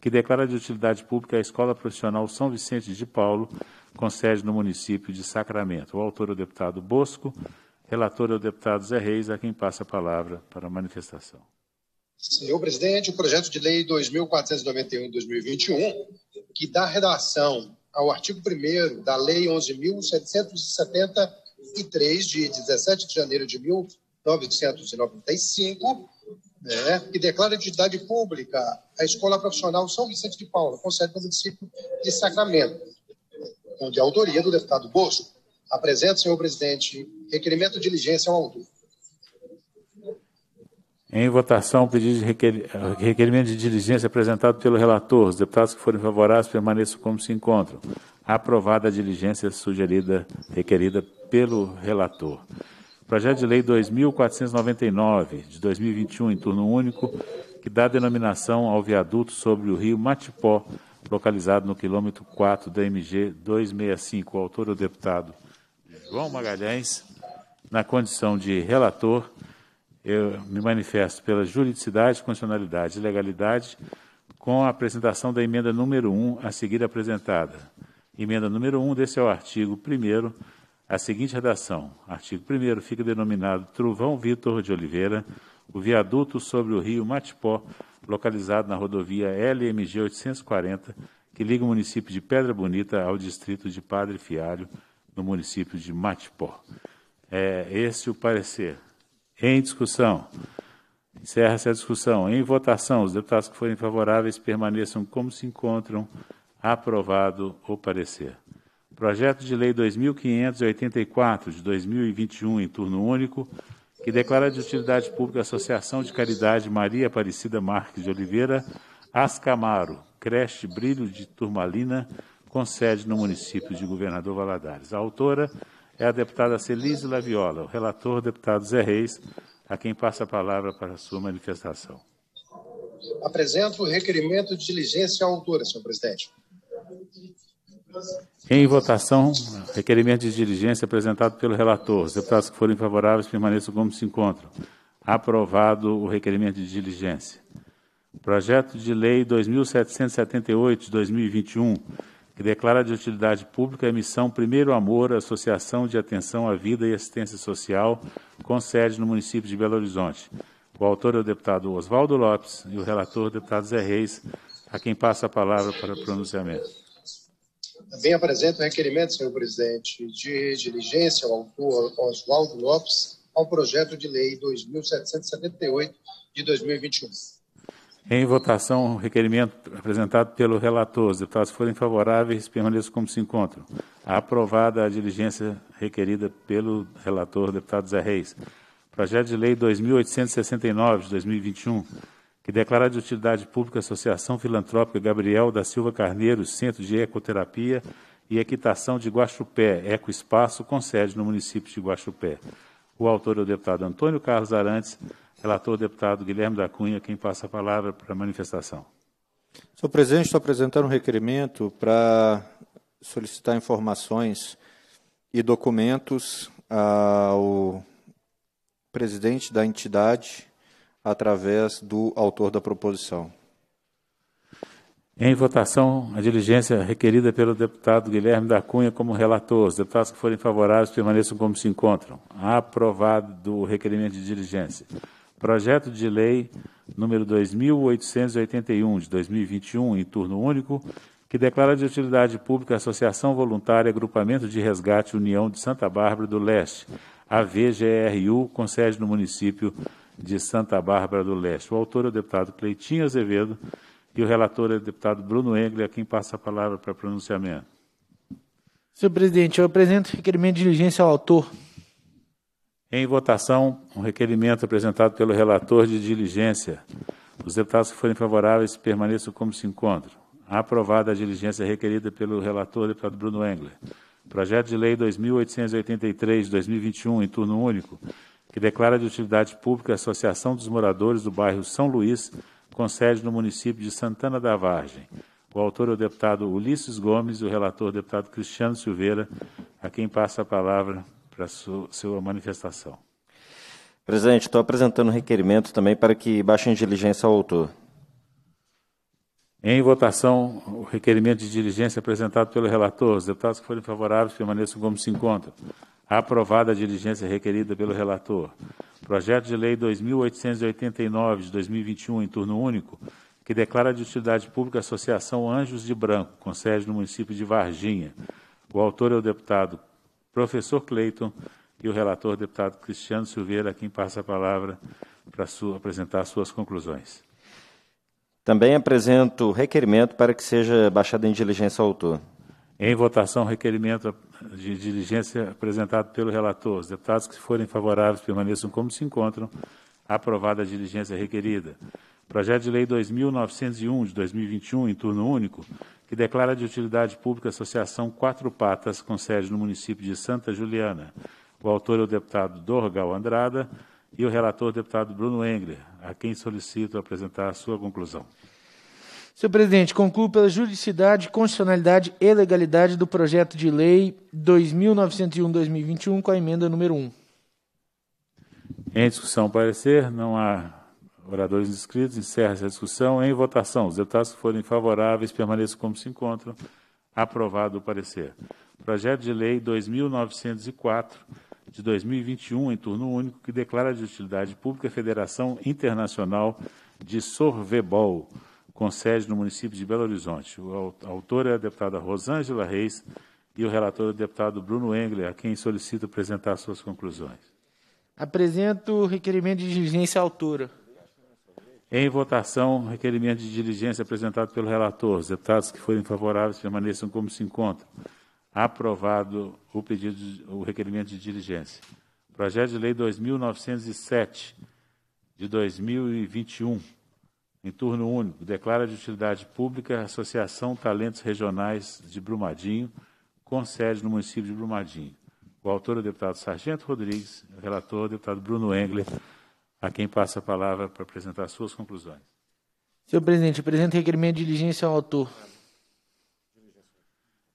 que declara de utilidade pública a Escola Profissional São Vicente de Paulo, com sede no município de Sacramento. O autor é o deputado Bosco. Relator é o deputado Zé Reis, a quem passa a palavra para a manifestação. Senhor presidente, o projeto de lei 2491-2021, que dá redação ao artigo 1 da Lei 11.773, de 17 de janeiro de 1995, né, que declara de entidade pública a Escola Profissional São Vicente de Paula, com sede no município de Sacramento, onde a autoria é do deputado Bosco Apresento, senhor presidente, requerimento de diligência ao autor. Em votação, pedido de requer... requerimento de diligência apresentado pelo relator. Os deputados que forem favoráveis permaneçam como se encontram. Aprovada a diligência sugerida, requerida pelo relator. Projeto de Lei 2499, de 2021, em turno único, que dá denominação ao viaduto sobre o rio Matipó, localizado no quilômetro 4 da MG 265. O autor é o deputado João Magalhães, na condição de relator, eu me manifesto pela juridicidade, constitucionalidade e legalidade com a apresentação da emenda número 1 a seguir apresentada. Emenda número 1 desse é o artigo 1 a seguinte redação. Artigo 1 fica denominado Truvão Vitor de Oliveira, o viaduto sobre o rio Matipó, localizado na rodovia LMG 840, que liga o município de Pedra Bonita ao distrito de Padre Fialho, no município de Matipó. É esse o parecer. Em discussão. Encerra-se a discussão. Em votação, os deputados que forem favoráveis permaneçam como se encontram. Aprovado o parecer. Projeto de Lei 2584 de 2021, em turno único, que declara de utilidade pública a Associação de Caridade Maria Aparecida Marques de Oliveira, Ascamaro, creche Brilho de Turmalina, com sede no município de Governador Valadares. A autora é a deputada Celise Laviola, o relator, o deputado Zé Reis, a quem passa a palavra para a sua manifestação. Apresento o requerimento de diligência à autora, senhor presidente. Em votação, requerimento de diligência apresentado pelo relator. Os deputados que forem favoráveis permaneçam como se encontram. Aprovado o requerimento de diligência. Projeto de Lei 2778 de 2021 que declara de utilidade pública a emissão Primeiro Amor, Associação de Atenção à Vida e Assistência Social, com sede no município de Belo Horizonte. O autor é o deputado Oswaldo Lopes e o relator, o deputado Zé Reis, a quem passa a palavra para pronunciamento. Também apresento o requerimento, senhor presidente, de diligência ao autor Oswaldo Lopes ao projeto de lei 2778 de 2021. Em votação, o requerimento apresentado pelo relator. Os deputados forem favoráveis, permaneçam como se encontram. Aprovada a diligência requerida pelo relator, deputado Zé Reis. Projeto de Lei 2869, de 2021, que declara de utilidade pública a Associação Filantrópica Gabriel da Silva Carneiro, Centro de Ecoterapia e Equitação de Guaxupé, Ecoespaço, com sede no município de Guaxupé. O autor é o deputado Antônio Carlos Arantes, Relator, deputado Guilherme da Cunha, quem passa a palavra para a manifestação. Senhor presidente, estou apresentando um requerimento para solicitar informações e documentos ao presidente da entidade através do autor da proposição. Em votação, a diligência requerida pelo deputado Guilherme da Cunha como relator. Os deputados que forem favoráveis permaneçam como se encontram. Aprovado o requerimento de diligência. Projeto de Lei número 2881 de 2021, em turno único, que declara de utilidade pública a Associação Voluntária Agrupamento de Resgate União de Santa Bárbara do Leste, AVGRU, com sede no município de Santa Bárbara do Leste. O autor é o deputado Cleitinho Azevedo e o relator é o deputado Bruno Engler, a quem passa a palavra para pronunciamento. Senhor presidente, eu apresento requerimento de diligência ao autor em votação, um requerimento apresentado pelo relator de diligência. Os deputados que forem favoráveis permaneçam como se encontram. Aprovada a diligência requerida pelo relator, deputado Bruno Engler. Projeto de Lei 2883-2021, em turno único, que declara de utilidade pública a Associação dos Moradores do Bairro São Luís, com sede no município de Santana da Vargem. O autor é o deputado Ulisses Gomes e o relator, deputado Cristiano Silveira, a quem passa a palavra para sua, sua manifestação. Presidente, estou apresentando um requerimento também para que baixe em diligência ao autor. Em votação, o requerimento de diligência apresentado pelo relator. Os deputados que forem favoráveis permaneçam como se encontram. Aprovada a diligência requerida pelo relator. Projeto de Lei 2889 de 2021, em turno único, que declara de utilidade pública a Associação Anjos de Branco, com sede no município de Varginha. O autor é o deputado professor Cleiton e o relator, deputado Cristiano Silveira, a quem passa a palavra para apresentar suas conclusões. Também apresento requerimento para que seja baixado em diligência ao autor. Em votação, requerimento de diligência apresentado pelo relator. Os deputados que forem favoráveis permaneçam como se encontram. Aprovada a diligência requerida. Projeto de Lei 2.901, de 2021, em turno único, que declara de utilidade pública a Associação Quatro Patas, com sede no município de Santa Juliana. O autor é o deputado Dorgal Andrada e o relator, o deputado Bruno Engler, a quem solicito apresentar a sua conclusão. Senhor presidente, concluo pela juridicidade, constitucionalidade e legalidade do projeto de lei 2901-2021 com a emenda número 1. Em discussão, parecer, não há Oradores inscritos, encerra essa discussão. Em votação, os deputados que forem favoráveis permaneçam como se encontram. Aprovado o parecer. Projeto de Lei 2904, de 2021, em turno único, que declara de utilidade pública a Federação Internacional de Sorvebol, com sede no município de Belo Horizonte. O autor é a deputada Rosângela Reis e o relator é o deputado Bruno Engler, a quem solicito apresentar suas conclusões. Apresento o requerimento de diligência à autora. Em votação, requerimento de diligência apresentado pelo relator. Os deputados que forem favoráveis permaneçam como se encontram. Aprovado o pedido, de, o requerimento de diligência. Projeto de Lei 2907 de 2021, em turno único, declara de utilidade pública a Associação Talentos Regionais de Brumadinho, com sede no município de Brumadinho. O autor é o deputado Sargento Rodrigues, o relator é o deputado Bruno Engler. A quem passa a palavra para apresentar suas conclusões. Senhor presidente, apresento requerimento de diligência ao autor.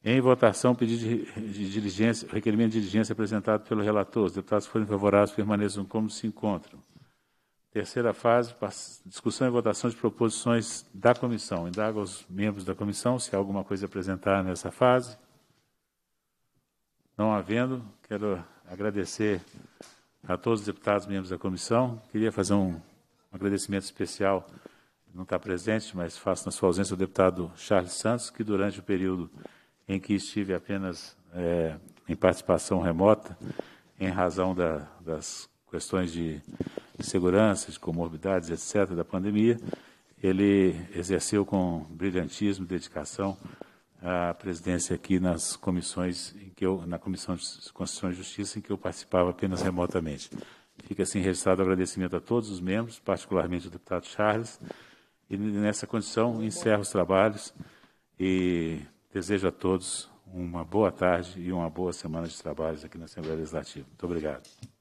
Em votação, pedido de diligência, requerimento de diligência apresentado pelo relator. Os deputados que forem favoráveis permaneçam como se encontram. Terceira fase, discussão e votação de proposições da comissão. Indago aos membros da comissão se há alguma coisa a apresentar nessa fase. Não havendo, quero agradecer a todos os deputados membros da comissão. Queria fazer um agradecimento especial, não está presente, mas faço na sua ausência, o deputado Charles Santos, que durante o período em que estive apenas é, em participação remota, em razão da, das questões de segurança, de comorbidades, etc., da pandemia, ele exerceu com brilhantismo, dedicação, a presidência aqui nas comissões em que eu na comissão de Constituição e Justiça em que eu participava apenas remotamente. Fica assim registrado o agradecimento a todos os membros, particularmente ao deputado Charles, e nessa condição encerro os trabalhos e desejo a todos uma boa tarde e uma boa semana de trabalhos aqui na Assembleia Legislativa. Muito obrigado.